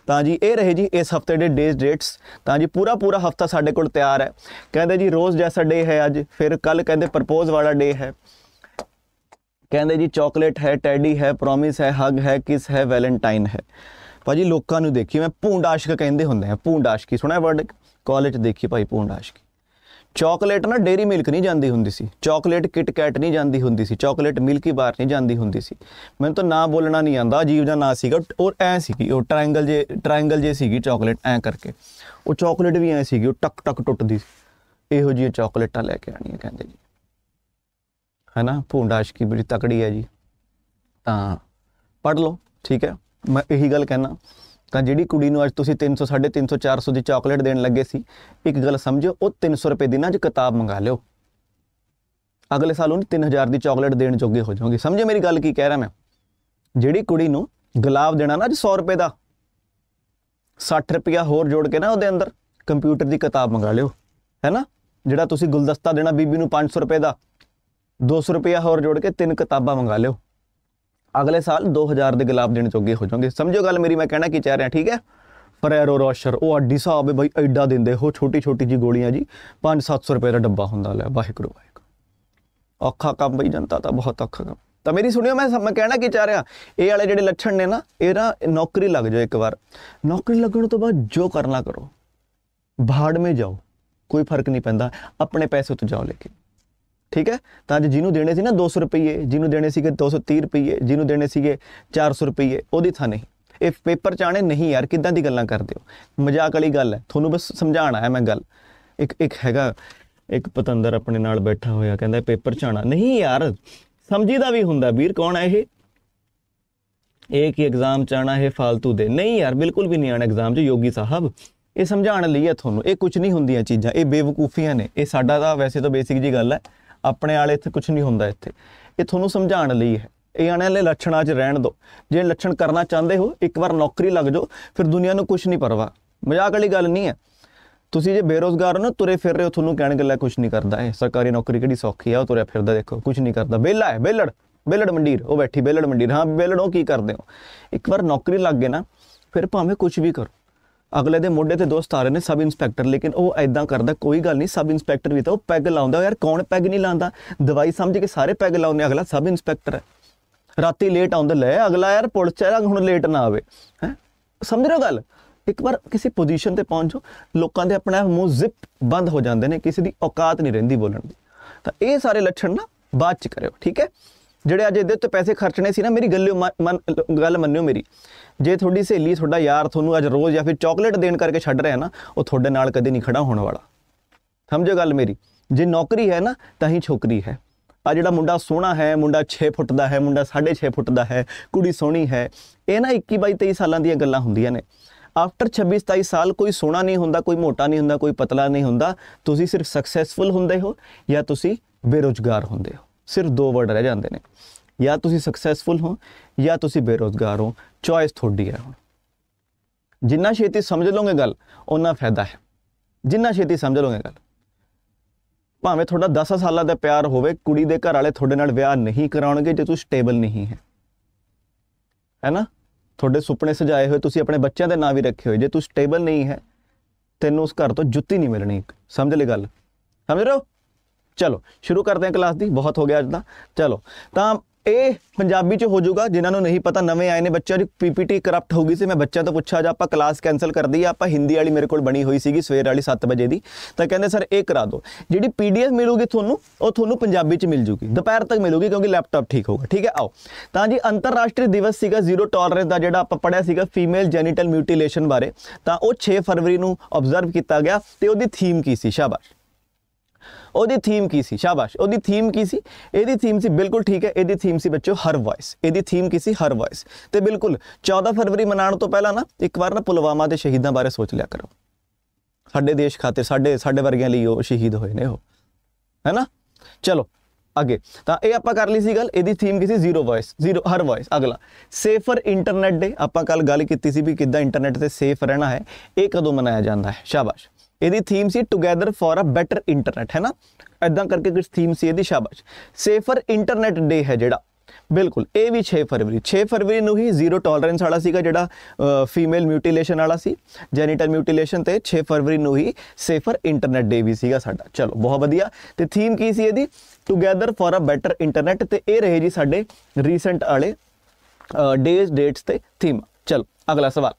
ਤਾਂ ਜੀ ਇਹ ਰਹੇ ਜੀ ਇਸ ਹਫਤੇ ਦੇ ਡੇਜ਼ ਡੇਟਸ ਤਾਂ ਜੀ ਪੂਰਾ ਪੂਰਾ ਹਫਤਾ ਸਾਡੇ ਕੋਲ ਤਿਆਰ ਹੈ ਕਹਿੰਦੇ ਜੀ ਰੋਜ਼ ਜੈਸਾ ਡੇ ਹੈ ਅੱਜ ਫਿਰ ਕੱਲ ਕਹਿੰਦੇ ਪ੍ਰਪੋਜ਼ ਵਾਲਾ ਡੇ ਹੈ ਕਹਿੰਦੇ ਜੀ ਚਾਕਲੇਟ ਹੈ ਟੈਡੀ ਹੈ ਪ੍ਰੋਮਿਸ ਹੈ ਹੱਗ ਹੈ ਕਿਸ ਹੈ ਵੈਲੈਂਟਾਈਨ ਹੈ ਭਾਜੀ ਲੋਕਾਂ ਨੂੰ ਦੇਖੀ ਮੈਂ ਪੂੰਡਾਸ਼ਕ ਕਹਿੰਦੇ ਹੁੰਦੇ ਆ ਪੂੰਡਾਸ਼ਕੀ ਸੁਣਾ ਵਰਡ ਕਾਲਜ ਦੇਖੀ ਭਾਈ ਪੂੰਡਾਸ਼ਕੀ ਚਾਕਲੇਟ ਨਾ ਡੇਰੀ ਮਿਲਕ ਨਹੀਂ ਜਾਂਦੀ ਹੁੰਦੀ ਸੀ ਚਾਕਲੇਟ ਕਿਟਕੈਟ ਨਹੀਂ ਜਾਂਦੀ ਹੁੰਦੀ ਸੀ ਚਾਕਲੇਟ ਮਿਲਕੀ ਬਾਰ ਨਹੀਂ ਜਾਂਦੀ ਹੁੰਦੀ ਸੀ ਮੈਨੂੰ ਤਾਂ ਨਾਂ ਬੋਲਣਾ ਨਹੀਂ ਆਂਦਾ ਅਜੀਬ ਜਿਹਾ ਨਾਂ ਸੀਗਾ ਔਰ ਐ ਸੀਗੀ ਉਹ ਟ੍ਰਾਇੰਗਲ ਜੇ ਟ੍ਰਾਇੰਗਲ ਜੇ ਸੀਗੀ ਚਾਕਲੇਟ ਐ ਕਰਕੇ ਉਹ ਚਾਕਲੇਟ ਵੀ ਐ ਸੀਗੀ ਉਹ ਟਕ ਟਕ ਟੁੱਟਦੀ ਸੀ ਇਹੋ ਜਿਹੀ ਚਾਕਲੇਟਾਂ ਲੈ ਕੇ ਆਣੀਆਂ ਕਹਿੰਦੇ ਜੀ ਹੈਨਾ ਕੀ ਬੜੀ ਤਕੜੀ ਹੈ ਜੀ ਤਾਂ ਪੜ ਲਓ ਠੀਕ ਹੈ ਮੈਂ ਇਹੀ ਗੱਲ ਕਹਿਣਾ ਤਾਂ ਜਿਹੜੀ ਕੁੜੀ ਨੂੰ ਅੱਜ ਤੁਸੀਂ 300 350 400 ਦੀ ਚਾਕਲੇਟ ਦੇਣ ਲੱਗੇ ਸੀ ਇੱਕ ਗੱਲ ਸਮਝੋ ਉਹ 300 ਰੁਪਏ ਦੀ ਨਾ ਅੱਜ ਕਿਤਾਬ ਮੰਗਾ ਲਿਓ ਅਗਲੇ ਸਾਲ ਉਹਨੂੰ 3000 ਦੀ ਚਾਕਲੇਟ ਦੇਣ ਜੋਗੇ ਹੋ ਜਾਓਗੇ ਸਮਝੇ ਮੇਰੀ ਗੱਲ ਕੀ ਕਹਿ ਰਹਾ ਮੈਂ ਜਿਹੜੀ ਕੁੜੀ ਨੂੰ ਗੁਲਾਬ ਦੇਣਾ ਨਾ ਅੱਜ 100 ਰੁਪਏ ਦਾ 60 ਰੁਪਿਆ ਹੋਰ ਜੋੜ ਕੇ ਨਾ ਉਹਦੇ ਅੰਦਰ ਕੰਪਿਊਟਰ ਦੀ ਕਿਤਾਬ ਮੰਗਾ ਲਿਓ ਹੈਨਾ ਜਿਹੜਾ ਤੁਸੀਂ ਗੁਲਦਸਤਾ ਦੇਣਾ ਬੀਬੀ ਨੂੰ 500 ਰੁਪਏ ਦਾ 200 ਰੁਪਿਆ ਹੋਰ ਜੋੜ ਕੇ ਤਿੰਨ ਕਿਤਾਬਾਂ ਮੰਗਾ ਲਿਓ ਅਗਲੇ ਸਾਲ 2000 ਦੇ ਗੁਲਾਬ ਦੇਣ ਚੋਗੇ ਹੋ ਜਾਓਗੇ ਸਮਝੋ ਗੱਲ ਮੇਰੀ ਮੈਂ ਕਹਿਣਾ ਕੀ ਚਾਹ ਰਿਹਾ ਠੀਕ ਹੈ ਪ੍ਰੈਰੋ ਰੋਸ਼ਰ ਉਹ ਅੱਡੀ ਸਾਹਿਬ ਹੈ ਬਾਈ ਐਡਾ ਦਿੰਦੇ ਹੋ ਛੋਟੀ ਛੋਟੀ ਜੀ ਗੋਲੀਆਂ ਜੀ 5-700 ਰੁਪਏ ਦਾ ਡੱਬਾ ਹੁੰਦਾ ਲੈ ਵਾਹਿਗੁਰੂ ਵਾਹਿਗੁਰੂ ਔਖਾ ਕੰਮ ਬਈ ਜਨਤਾ ਤਾਂ ਬਹੁਤ ਔਖਾ ਕੰਮ ਤਾਂ ਮੇਰੀ ਸੁਣਿਓ ਮੈਂ ਮੈਂ ਕਹਿਣਾ ਕੀ ਚਾਹ ਰਿਹਾ ਇਹ ਵਾਲੇ ਜਿਹੜੇ ਲੱਛਣ ਨੇ ਨਾ ਇਹ ਨਾ ਨੌਕਰੀ ਲੱਗ ਜਾਓ ਇੱਕ ਵਾਰ ਨੌਕਰੀ ਲੱਗਣ ਤੋਂ ਬਾਅਦ ਜੋ ਕਰਨਾ ਕਰੋ ਬਾੜ ਮੇ ਜਾਓ ਕੋਈ ਫਰਕ ਨਹੀਂ ਪੈਂਦਾ ਆਪਣੇ ਪੈਸੇ ਤੋਂ ਜਾਓ ਲੈ ਕੇ ਠੀਕ ਹੈ ਤਾਂ ਜੇ ਜਿਹਨੂੰ ਦੇਣੇ ਸੀ ਨਾ 200 ਰੁਪਏ ਜਿਹਨੂੰ ਦੇਣੇ ਸੀਗੇ 230 ਰੁਪਏ ਜਿਹਨੂੰ ਦੇਣੇ ਸੀਗੇ 400 ਰੁਪਏ ਉਹਦੀ ਥਾਂ ਨਹੀਂ ਇਹ ਪੇਪਰ ਚਾਣੇ ਨਹੀਂ ਯਾਰ ਕਿੱਦਾਂ ਦੀ ਗੱਲਾਂ ਕਰਦੇ ਹੋ ਮਜ਼ਾਕ ਵਾਲੀ ਗੱਲ ਹੈ ਤੁਹਾਨੂੰ ਬਸ ਸਮਝਾਣਾ ਹੈ ਮੈਂ ਗੱਲ ਇੱਕ ਇੱਕ ਹੈਗਾ ਇੱਕ ਪਤੰਦਰ ਆਪਣੇ ਨਾਲ ਬੈਠਾ ਹੋਇਆ ਕਹਿੰਦਾ ਪੇਪਰ ਚਾਣਾ ਨਹੀਂ ਯਾਰ ਸਮਝੀਦਾ ਵੀ ਹੁੰਦਾ ਵੀਰ ਕੌਣ ਹੈ ਇਹ ਇੱਕ ਹੀ ਐਗਜ਼ਾਮ ਚਾਣਾ ਹੈ ਫालतू ਦੇ ਨਹੀਂ ਯਾਰ ਬਿਲਕੁਲ ਵੀ ਨਹੀਂ ਆਣਾ ਐਗਜ਼ਾਮ 'ਚ ਯੋਗੀ ਸਾਹਿਬ ਇਹ ਸਮਝਾਉਣ ਲਈ ਹੈ ਤੁਹਾਨੂੰ ਇਹ ਕੁਝ ਨਹੀਂ ਹੁੰਦੀਆਂ ਚੀਜ਼ਾਂ ਇਹ ਬੇਵਕੂਫੀਆਂ ਨੇ ਇਹ ਸਾਡਾ ਤਾਂ ਵੈਸੇ ਤਾਂ ਬੇਸਿਕ ਜੀ ਗੱਲ ਹੈ ਆਪਣੇ ਵਾਲੇ ਇੱਥੇ ਕੁਝ ਨਹੀਂ ਹੁੰਦਾ ਇੱਥੇ ਇਹ ਤੁਹਾਨੂੰ ਸਮਝਾਉਣ ਲਈ ਹੈ ਇਹ ਆਣੇ ਵਾਲੇ ਲੱਛਣਾਂ 'ਚ ਰਹਿਣ ਦਿਓ ਜੇ ਲੱਛਣ ਕਰਨਾ ਚਾਹੁੰਦੇ ਹੋ ਇੱਕ ਵਾਰ ਨੌਕਰੀ ਲੱਗ ਜਾਓ ਫਿਰ ਦੁਨੀਆ ਨੂੰ ਕੁਝ ਨਹੀਂ ਪਰਵਾ ਮਜ਼ਾਕ ਵਾਲੀ ਗੱਲ ਨਹੀਂ ਹੈ ਤੁਸੀਂ ਜੇ ਬੇਰੋਜ਼ਗਾਰ ਹੋ ਨਾ ਤੁਰੇ ਫਿਰ ਰਹੇ ਹੋ ਤੁਹਾਨੂੰ ਕਹਿਣ ਗੱਲਾਂ ਕੁਝ ਨਹੀਂ ਕਰਦਾ ਇਹ ਸਰਕਾਰੀ ਨੌਕਰੀ ਕਿਹੜੀ ਸੌਖੀ ਆ ਉਹ ਤੁਰਿਆ ਫਿਰਦਾ ਦੇਖੋ ਕੁਝ ਨਹੀਂ ਕਰਦਾ ਬੇਲਾ ਹੈ ਬੇਲੜ ਬੇਲੜ ਮੰਡੀਰ ਉਹ ਬੈਠੀ ਬੇਲੜ ਮੰਡੀਰ ਹਾਂ ਬੇਲੜੋਂ ਕੀ ਕਰਦੇ ਹੋ ਇੱਕ ਵਾਰ ਨੌਕਰੀ ਲੱਗ ਗਏ ਨਾ ਫਿਰ ਭਾਵੇਂ ਕੁਝ ਵੀ ਕਰੋ ਅਗਲੇ ਦੇ ਮੋਢੇ ਤੇ ਦੋਸਤ ਆ ਰਹੇ ਨੇ ਸਬ ਇੰਸਪੈਕਟਰ ਲੇਕਿਨ ਉਹ ਐਦਾਂ ਕਰਦਾ ਕੋਈ ਗੱਲ ਨਹੀਂ ਸਬ ਇੰਸਪੈਕਟਰ ਵੀ ਤਾਂ ਉਹ ਪੈਗ ਲਾਉਂਦਾ ਯਾਰ ਕੌਣ ਪੈਗ ਨਹੀਂ ਲਾਉਂਦਾ ਦਵਾਈ ਸਮਝ ਕੇ ਸਾਰੇ ਪੈਗ ਲਾਉਂਦੇ ਅਗਲਾ ਸਬ ਇੰਸਪੈਕਟਰ ਹੈ ਰਾਤੀ ਲੇਟ ਆਉਂਦਾ ਲੈ ਅਗਲਾ ਯਾਰ ਪੁਲਿਸ ਚ ਹੁਣ ਲੇਟ ਨਾ ਆਵੇ ਹੈ ਸਮਝ ਰਹੇ ਹੋ ਗੱਲ ਇੱਕ ਵਾਰ ਕਿਸੇ ਪੋਜੀਸ਼ਨ ਤੇ ਪਹੁੰਚੋ ਲੋਕਾਂ ਦੇ ਆਪਣਾ ਮੂੰਹ ਜ਼ਿਪ ਬੰਦ ਹੋ ਜਾਂਦੇ ਨੇ ਕਿਸੇ ਦੀ ਔਕਾਤ ਨਹੀਂ ਰਹਿੰਦੀ ਬੋਲਣ ਦੀ ਤਾਂ ਇਹ ਸਾਰੇ ਲੱਛਣ ਨਾ ਬਾਅਦ ਚ ਕਰਿਓ ਠੀਕ ਹੈ ਜਿਹੜੇ ਅੱਜ ਇਹਦੇ ਉੱਤੇ ਪੈਸੇ ਖਰਚਣੇ ਸੀ ਨਾ ਮੇਰੀ ਗੱਲ ਗੱਲ ਮੰਨਿਓ ਮੇਰੀ ਜੇ ਤੁਹਾਡੀ ਸਹੇਲੀ ਤੁਹਾਡਾ ਯਾਰ ਤੁਹਾਨੂੰ ਅੱਜ ਰੋਜ਼ ਜਾਂ ਫਿਰ ਚਾਕਲੇਟ ਦੇਣ ਕਰਕੇ ਛੱਡ ਰਿਹਾ ਨਾ ਉਹ ਤੁਹਾਡੇ ਨਾਲ ਕਦੇ ਨਹੀਂ ਖੜਾ ਹੋਣ ਵਾਲਾ ਸਮਝੋ ਗੱਲ ਮੇਰੀ ਜੇ ਨੌਕਰੀ ਹੈ ਨਾ ਤਾਂ ਹੀ ਛੋਕਰੀ ਹੈ ਆ ਜਿਹੜਾ ਮੁੰਡਾ ਸੋਹਣਾ ਹੈ ਮੁੰਡਾ 6 ਫੁੱਟ ਦਾ ਹੈ ਮੁੰਡਾ 6.5 ਫੁੱਟ ਦਾ ਹੈ ਕੁੜੀ ਸੋਹਣੀ ਹੈ ਇਹ ਨਾ 21 22 23 ਸਾਲਾਂ ਦੀਆਂ ਗੱਲਾਂ ਹੁੰਦੀਆਂ ਨੇ ਆਫਟਰ 26 27 ਸਾਲ ਕੋਈ ਸੋਹਣਾ ਨਹੀਂ ਹੁੰਦਾ ਕੋਈ ਮੋਟਾ ਨਹੀਂ ਹੁੰਦਾ ਕੋਈ ਪਤਲਾ ਨਹੀਂ ਹੁੰਦਾ ਤੁਸੀਂ ਸਿਰਫ ਸਕਸੈਸਫੁਲ ਹੁੰਦੇ ਹੋ ਜਾਂ ਤੁਸੀਂ ਬੇਰੋਜ਼ਗਾਰ ਹੁੰਦੇ ਹੋ ਸਿਰਫ ਦੋ ਵਰਡ ਰਹਿ ਜਾਂਦੇ ਨੇ ਜਾਂ ਤੁਸੀਂ ਸਕਸੈਸਫੁਲ ਹੋ ਜਾਂ ਤੁਸੀਂ ਬੇਰੋਜ਼ਗਾਰ ਹੋ ਚੋਇਸ ਤੁਹਾਡੀ ਹੈ ਹੁਣ ਜਿੰਨਾ ਛੇਤੀ ਸਮਝ ਲਓਗੇ ਗੱਲ ਉਹਨਾਂ ਫਾਇਦਾ ਹੈ ਜਿੰਨਾ ਛੇਤੀ ਸਮਝ ਲਓਗੇ ਗੱਲ ਭਾਵੇਂ ਤੁਹਾਡਾ 10 ਸਾਲਾਂ ਦਾ ਪਿਆਰ ਹੋਵੇ ਕੁੜੀ ਦੇ ਘਰ ਵਾਲੇ ਤੁਹਾਡੇ ਨਾਲ ਵਿਆਹ ਨਹੀਂ ਕਰਾਉਣਗੇ ਜੇ ਤੁਸੀਂ ਸਟੇਬਲ ਨਹੀਂ ਹੈ ਹੈਨਾ ਤੁਹਾਡੇ ਸੁਪਨੇ ਸਜਾਏ ਹੋਏ ਤੁਸੀਂ ਆਪਣੇ ਬੱਚਿਆਂ ਦੇ ਨਾਂ ਵੀ ਰੱਖੇ ਹੋਏ ਜੇ ਤੂੰ ਸਟੇਬਲ ਨਹੀਂ ਹੈ ਤੈਨੂੰ ਉਸ ਘਰ ਤੋਂ ਜੁੱਤੀ ਨਹੀਂ ਮਿਲਣੀ ਸਮਝ ਲੈ ਗੱਲ ਸਮਝ ਰਹੇ ਹੋ ਚਲੋ ਸ਼ੁਰੂ ਕਰਦੇ ਹਾਂ ਕਲਾਸ ਦੀ ਬਹੁਤ ਹੋ ਗਿਆ ਅੱਜ ਦਾ ਚਲੋ ਤਾਂ ਇਹ ਪੰਜਾਬੀ ਚ ਹੋ ਜਾਊਗਾ ਜਿਨ੍ਹਾਂ ਨੂੰ ਨਹੀਂ ਪਤਾ ਨਵੇਂ ਆਏ ਨੇ ਬੱਚਿਆਂ ਦੀ ਪੀਪੀਟੀ ਕਰਪਟ ਹੋ ਗਈ ਸੀ ਮੈਂ ਬੱਚਿਆਂ ਤੋਂ ਪੁੱਛਿਆ ਜਾ ਆਪਾਂ ਕਲਾਸ ਕੈਨਸਲ ਕਰ ਦਈਏ ਆਪਾਂ ਹਿੰਦੀ ਵਾਲੀ ਮੇਰੇ ਕੋਲ ਬਣੀ ਹੋਈ ਸੀਗੀ ਸਵੇਰ ਵਾਲੀ 7 ਵਜੇ ਦੀ ਤਾਂ ਕਹਿੰਦੇ ਸਰ ਇਹ ਕਰਾ ਦਿਓ ਜਿਹੜੀ ਪੀਡੀਐਫ ਮਿਲੂਗੀ ਤੁਹਾਨੂੰ ਉਹ ਤੁਹਾਨੂੰ ਪੰਜਾਬੀ ਚ ਮਿਲ ਜੂਗੀ ਦੁਪਹਿਰ ਤੱਕ ਮਿਲੂਗੀ ਕਿਉਂਕਿ ਲੈਪਟਾਪ ਠੀਕ ਹੋਊਗਾ ਠੀਕ ਹੈ ਆਓ ਤਾਂ ਜੀ ਅੰਤਰਰਾਸ਼ਟਰੀ ਦਿਵਸ ਸੀਗਾ ਜ਼ੀਰੋ ਟੋਲਰੈਂਸ ਦਾ ਜਿਹੜਾ ਆਪਾਂ ਪੜਿਆ ਸੀਗਾ ਫੀਮੇਲ ਜੈਨੀਟਲ ਮਿਊਟੀਲੇਸ਼ਨ ਬਾਰੇ ਤਾਂ ਉਹ 6 ਫਰਵਰੀ ਨੂੰ ਆਬਜ਼ਰਵ ਕੀਤਾ ਗਿਆ ਤੇ ਉਹਦੀ ਥੀਮ ਕੀ ਸੀ ਸ਼ਾਬਾਸ਼ ਉਹਦੀ ਥੀਮ ਕੀ ਸੀ ਸ਼ਾਬਾਸ਼ ਉਹਦੀ ਥੀਮ ਕੀ ਸੀ ਇਹਦੀ ਥੀਮ ਸੀ ਬਿਲਕੁਲ ਠੀਕ ਹੈ ਇਹਦੀ ਥੀਮ ਸੀ ਬੱਚੋ ਹਰ ਵਾਇਸ ਇਹਦੀ ਥੀਮ ਕੀ ਸੀ ਹਰ ਵਾਇਸ ਤੇ ਬਿਲਕੁਲ 14 ਫਰਵਰੀ ਮਨਾਉਣ ਤੋਂ ਪਹਿਲਾਂ ਨਾ ਇੱਕ ਵਾਰ ਨਾ ਪੁਲਵਾਮਾ ਦੇ ਸ਼ਹੀਦਾਂ ਬਾਰੇ ਸੋਚ ਲਿਆ ਕਰੋ ਸਾਡੇ ਦੇਸ਼ ਖਾਤੇ ਸਾਡੇ ਸਾਡੇ ਵਰਗਿਆਂ ਲਈ ਉਹ ਸ਼ਹੀਦ ਹੋਏ ਨੇ ਉਹ ਹੈਨਾ ਚਲੋ ਅੱਗੇ ਤਾਂ ਇਹ ਆਪਾਂ ਕਰ ਲਈ ਸੀ ਗੱਲ ਇਹਦੀ ਥੀਮ ਕੀ ਸੀ ਜ਼ੀਰੋ ਵਾਇਸ ਜ਼ੀਰੋ ਹਰ ਵਾਇਸ ਅਗਲਾ ਸੇਫਰ ਇੰਟਰਨੈਟ ਡੇ ਆਪਾਂ ਕੱਲ ਗੱਲ ਕੀਤੀ ਸੀ ਵੀ ਕਿੱਦਾਂ ਇੰਟਰਨੈਟ ਤੇ ਸੇਫ ਰਹਿਣਾ ਹੈ ਇਹ ਕਦੋਂ ਮਨਾਇਆ ਜਾਂਦਾ ਹੈ ਸ਼ਾਬਾਸ਼ ਇਹਦੀ ਥੀਮ ਸੀ together for a better internet ਹੈ ਨਾ ਐਦਾਂ ਕਰਕੇ ਕੁਝ ਥੀਮ ਸੀ ਇਹਦੀ ਸ਼ਾਬਾਸ਼ ਸੇਫਰ ਇੰਟਰਨੈਟ ਡੇ ਹੈ ਜਿਹੜਾ ਬਿਲਕੁਲ ਇਹ ਵੀ 6 ਫਰਵਰੀ 6 ਫਰਵਰੀ ਨੂੰ ਹੀ ਜ਼ੀਰੋ ਟੋਲਰੈਂਸ ਵਾਲਾ ਸੀਗਾ ਜਿਹੜਾ ਫੀਮੇਲ ਮਿਊਟੀਲੇਸ਼ਨ ਵਾਲਾ ਸੀ ਜੈਨੀਟਲ ਮਿਊਟੀਲੇਸ਼ਨ ਤੇ 6 ਫਰਵਰੀ ਨੂੰ ਹੀ ਸੇਫਰ ਇੰਟਰਨੈਟ ਡੇ ਵੀ ਸੀਗਾ ਸਾਡਾ ਚਲੋ ਬਹੁਤ ਵਧੀਆ ਤੇ ਥੀਮ ਕੀ ਸੀ ਇਹਦੀ together for a better internet ਤੇ ਇਹ ਰਹੇ ਜੀ ਸਾਡੇ ਰੀਸੈਂਟ ਵਾਲੇ ਡੇਜ਼ ਡੇਟਸ ਤੇ ਥੀਮ ਚਲੋ ਅਗਲਾ ਸਵਾਲ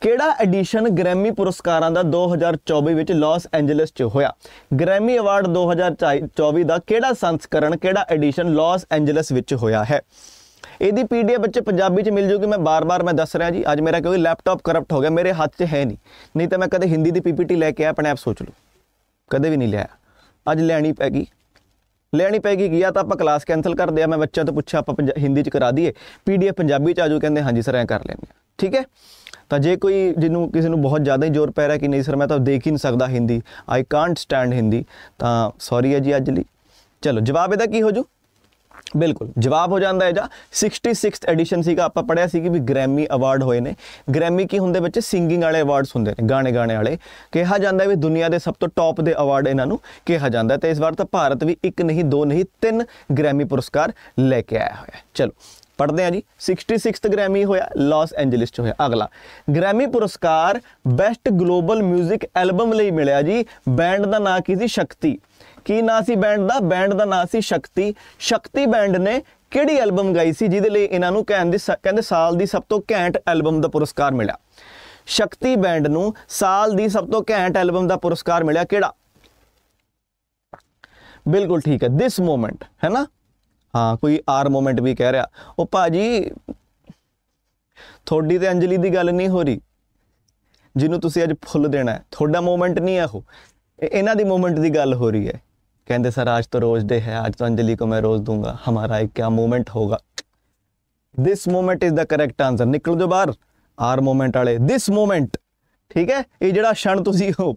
ਕਿਹੜਾ ਐਡੀਸ਼ਨ ਗ੍ਰੈਮੀ ਪੁਰਸਕਾਰਾਂ ਦਾ 2024 ਵਿੱਚ ਲਾਸ ਐਂਜਲਸ 'ਚ ਹੋਇਆ ਗ੍ਰੈਮੀ ਅਵਾਰਡ 2024 ਦਾ ਕਿਹੜਾ ਸੰਸਕਰਣ ਕਿਹੜਾ ਐਡੀਸ਼ਨ ਲਾਸ ਐਂਜਲਸ ਵਿੱਚ ਹੋਇਆ ਹੈ ਇਹਦੀ ਪੀਡੀਐਫ ਵਿੱਚ ਪੰਜਾਬੀ 'ਚ ਮਿਲ ਜੂਗੀ ਮੈਂ ਬਾਰ-ਬਾਰ ਮੈਂ ਦੱਸ ਰਿਹਾ ਜੀ ਅੱਜ ਮੇਰਾ ਕਿਉਂਕਿ ਲੈਪਟਾਪ ਕਰਪਟ ਹੋ ਗਿਆ ਮੇਰੇ ਹੱਥ 'ਚ ਹੈ ਨਹੀਂ ਨਹੀਂ ਤਾਂ ਮੈਂ ਕਦੇ ਹਿੰਦੀ ਦੀ ਪੀਪੀਟੀ ਲੈ ਕੇ ਆਪਣੇ ਆਪ ਸੋਚ ਲੂ ਕਦੇ ਵੀ ਨਹੀਂ ਲਿਆ ਅੱਜ ਲੈਣੀ ਪੈ ਗਈ ਲੈਣੀ ਪੈਗੀ ਗਿਆ ਤਾਂ ਆਪਾਂ ਕਲਾਸ ਕੈਨਸਲ ਕਰਦੇ ਆ ਮੈਂ ਬੱਚਿਆਂ ਤੋਂ ਪੁੱਛਿਆ ਆਪਾਂ ਹਿੰਦੀ 'ਚ ਕਰਾ ਦਈਏ ਪੀਡੀਐਫ ਪੰਜਾਬੀ 'ਚ ਜੂ ਕਹਿੰਦੇ ਹਾਂਜੀ ਸਰ ਐ ਕਰ ਲੈਂਦੇ ਠੀਕ ਹੈ ਤਾਂ ਜੇ ਕੋਈ ਜਿਹਨੂੰ ਕਿਸੇ ਨੂੰ ਬਹੁਤ ਜ਼ਿਆਦਾ ਹੀ ਜ਼ੋਰ ਪੈ ਰਿਹਾ ਕਿ ਨਹੀਂ ਸਰ ਮੈਂ ਤਾਂ ਦੇਖ ਹੀ ਨਹੀਂ ਸਕਦਾ Hindi I can't stand Hindi ਤਾਂ ਸੌਰੀ ਹੈ ਜੀ ਅੱਜ ਲਈ ਚਲੋ ਜਵਾਬ ਇਹਦਾ ਕੀ ਹੋ ਜੂ ਬਿਲਕੁਲ ਜਵਾਬ ਹੋ ਜਾਂਦਾ ਹੈ ਜਾ 66th ਐਡੀਸ਼ਨ ਸੀਗਾ ਆਪਾਂ ਪੜਿਆ ਸੀ ਕਿ ਵੀ ਗ੍ਰੈਮੀ ਅਵਾਰਡ ਹੋਏ ਨੇ ਗ੍ਰੈਮੀ ਕੀ ਹੁੰਦੇ ਬੱਚੇ ਸਿੰਗਿੰਗ ਵਾਲੇ ਅਵਾਰਡਸ ਹੁੰਦੇ ਨੇ ਗਾਣੇ ਗਾਣੇ ਵਾਲੇ ਕਿਹਾ ਜਾਂਦਾ ਵੀ ਦੁਨੀਆ ਦੇ ਸਭ ਤੋਂ ਟੌਪ ਦੇ ਅਵਾਰਡ ਇਹਨਾਂ ਨੂੰ ਕਿਹਾ ਜਾਂਦਾ ਤੇ ਇਸ ਵਾਰ ਤਾਂ ਭਾਰਤ ਵੀ ਇੱਕ ਨਹੀਂ ਦੋ ਨਹੀਂ ਤਿੰਨ ਗ੍ਰੈਮੀ ਪੁਰਸਕਾਰ ਲੈ ਕੇ ਆਇਆ ਹੋਇਆ ਚਲੋ ਪੜਦੇ ਆ ਜੀ 66th ਗ੍ਰੈਮੀ ਹੋਇਆ ਲਾਸ ਐਂਜਲਿਸ ਚ ਹੋਇਆ ਅਗਲਾ ਗ੍ਰੈਮੀ ਪੁਰਸਕਾਰ ਬੈਸਟ ਗਲੋਬਲ 뮤직 ਐਲਬਮ ਲਈ ਮਿਲਿਆ ਜੀ ਬੈਂਡ ਦਾ ਨਾਂ ਕੀ ਸੀ ਸ਼ਕਤੀ ਕੀ ਨਾਂ ਸੀ ਬੈਂਡ ਦਾ ਬੈਂਡ ਦਾ ਨਾਂ ਸੀ ਸ਼ਕਤੀ ਸ਼ਕਤੀ ਬੈਂਡ ਨੇ ਕਿਹੜੀ ਐਲਬਮ ਗਾਈ ਸੀ ਜਿਹਦੇ ਲਈ ਇਹਨਾਂ ਨੂੰ ਕਹਿੰਦੇ ਕਹਿੰਦੇ ਸਾਲ ਦੀ ਸਭ ਤੋਂ ਘੈਂਟ ਐਲਬਮ ਦਾ ਪੁਰਸਕਾਰ ਮਿਲਿਆ ਸ਼ਕਤੀ ਬੈਂਡ ਨੂੰ ਸਾਲ ਦੀ ਸਭ ਤੋਂ ਘੈਂਟ ਐਲਬਮ ਦਾ ਪੁਰਸਕਾਰ ਮਿਲਿਆ ਕਿਹੜਾ ਬਿਲਕੁਲ ਠੀਕ ਹੈ ਦਿਸ ਮੂਮੈਂਟ ਹੈ ਨਾ ਹਾਂ ਕੋਈ ਆਰ ਮੂਮੈਂਟ ਵੀ ਕਹਿ ਰਿਹਾ ਉਹ ਭਾਜੀ ਥੋੜੀ ਤੇ ਅੰਜਲੀ ਦੀ ਗੱਲ ਨਹੀਂ ਹੋ ਰਹੀ ਜਿਹਨੂੰ ਤੁਸੀਂ ਅੱਜ ਫੁੱਲ ਦੇਣਾ ਤੁਹਾਡਾ ਮੂਮੈਂਟ ਨਹੀਂ ਆ ਉਹ ਇਹਨਾਂ ਦੀ ਮੂਮੈਂਟ ਦੀ ਗੱਲ ਹੋ ਰਹੀ ਹੈ ਕਹਿੰਦੇ ਸਰ ਅੱਜ ਤਾਂ ਰੋਜ਼ ਡੇ ਹੈ ਅੱਜ ਤਾਂ ਅੰਜਲੀ ਕੋ ਮੈਂ ਰੋਜ਼ ਦੂੰਗਾ ਹਮਾਰਾ ਇੱਕ ਕਿਆ ਮੂਮੈਂਟ ਹੋਗਾ this moment is the correct answer ਨਿਕਲ ਜੋ ਬਾਹਰ ਆਰ ਮੂਮੈਂਟ ਵਾਲੇ ਥਿਸ ਮੂਮੈਂਟ ਠੀਕ ਹੈ ਇਹ ਜਿਹੜਾ ਛਣ ਤੁਸੀਂ ਹੋ